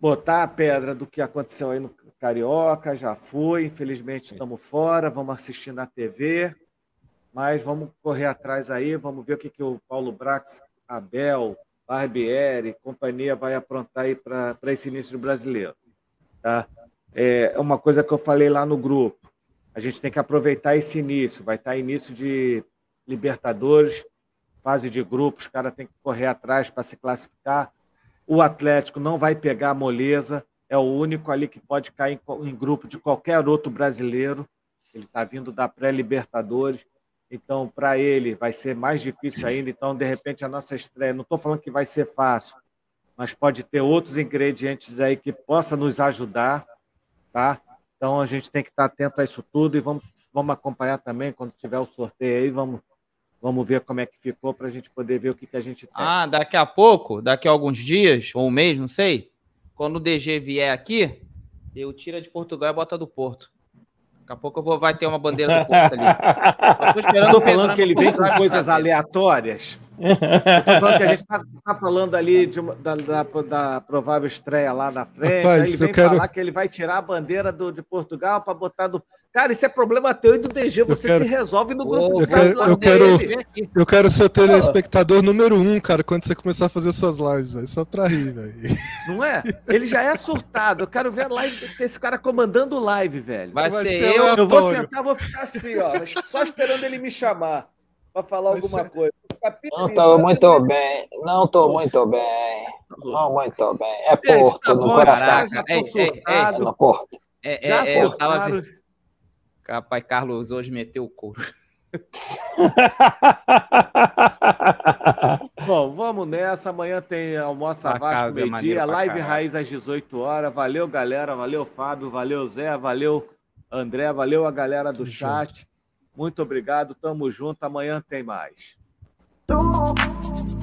botar a pedra do que aconteceu aí no Carioca, já foi, infelizmente estamos fora, vamos assistir na TV, mas vamos correr atrás aí, vamos ver o que, que o Paulo Brax, Abel, Barbieri, companhia vai aprontar aí para esse início brasileiro. Tá? é uma coisa que eu falei lá no grupo. A gente tem que aproveitar esse início. Vai estar início de Libertadores, fase de grupos, o cara tem que correr atrás para se classificar. O Atlético não vai pegar a moleza, é o único ali que pode cair em, grupo de qualquer outro brasileiro. Ele está vindo da pré-Libertadores, então para ele vai ser mais difícil ainda. Então, de repente, a nossa estreia, não estou falando que vai ser fácil, mas pode ter outros ingredientes aí que possa nos ajudar tá? Então a gente tem que estar tá atento a isso tudo e vamos, vamos acompanhar também quando tiver o sorteio aí, vamos, vamos ver como é que ficou para a gente poder ver o que, que a gente tem. Ah, daqui a pouco, daqui a alguns dias, ou um mês, não sei, quando o DG vier aqui, eu tira de Portugal e bota do Porto. Daqui a pouco eu vou, vai ter uma bandeira do Porto ali. Estou falando que ele vem com coisas aleatórias falando que a gente está tá falando ali de, da, da, da, provável estreia lá na frente. Rapaz, ele vem quero... falar que ele vai tirar a bandeira do, de Portugal para botar do. Cara, isso é problema teu e do DG. Você quero... se resolve no grupo oh, eu quero, eu quero, eu quero ser o telespectador número um, cara, quando você começar a fazer suas lives, véio, só para rir, velho. Não é? Ele já é surtado. Eu quero ver a live esse cara comandando live, velho. Vai, vai ser eu. Eu vou sentar, vou ficar assim, ó, só esperando ele me chamar para falar vai alguma ser... coisa. Não estou muito bem. Não estou tá muito bem. Não muito bem. É tá Porto, no coração. Tá é, é, é, no Porto. É, é, é, eu tava... Rapaz, Carlos hoje meteu o couro. Bom, vamos nessa. Amanhã tem almoço Vasco, é meio-dia, live raiz às 18 horas. Valeu, galera. Valeu, Fábio. Valeu, Zé. Valeu, André. Valeu a galera do chat. Junto. Muito obrigado. Tamo junto. Amanhã tem mais. through.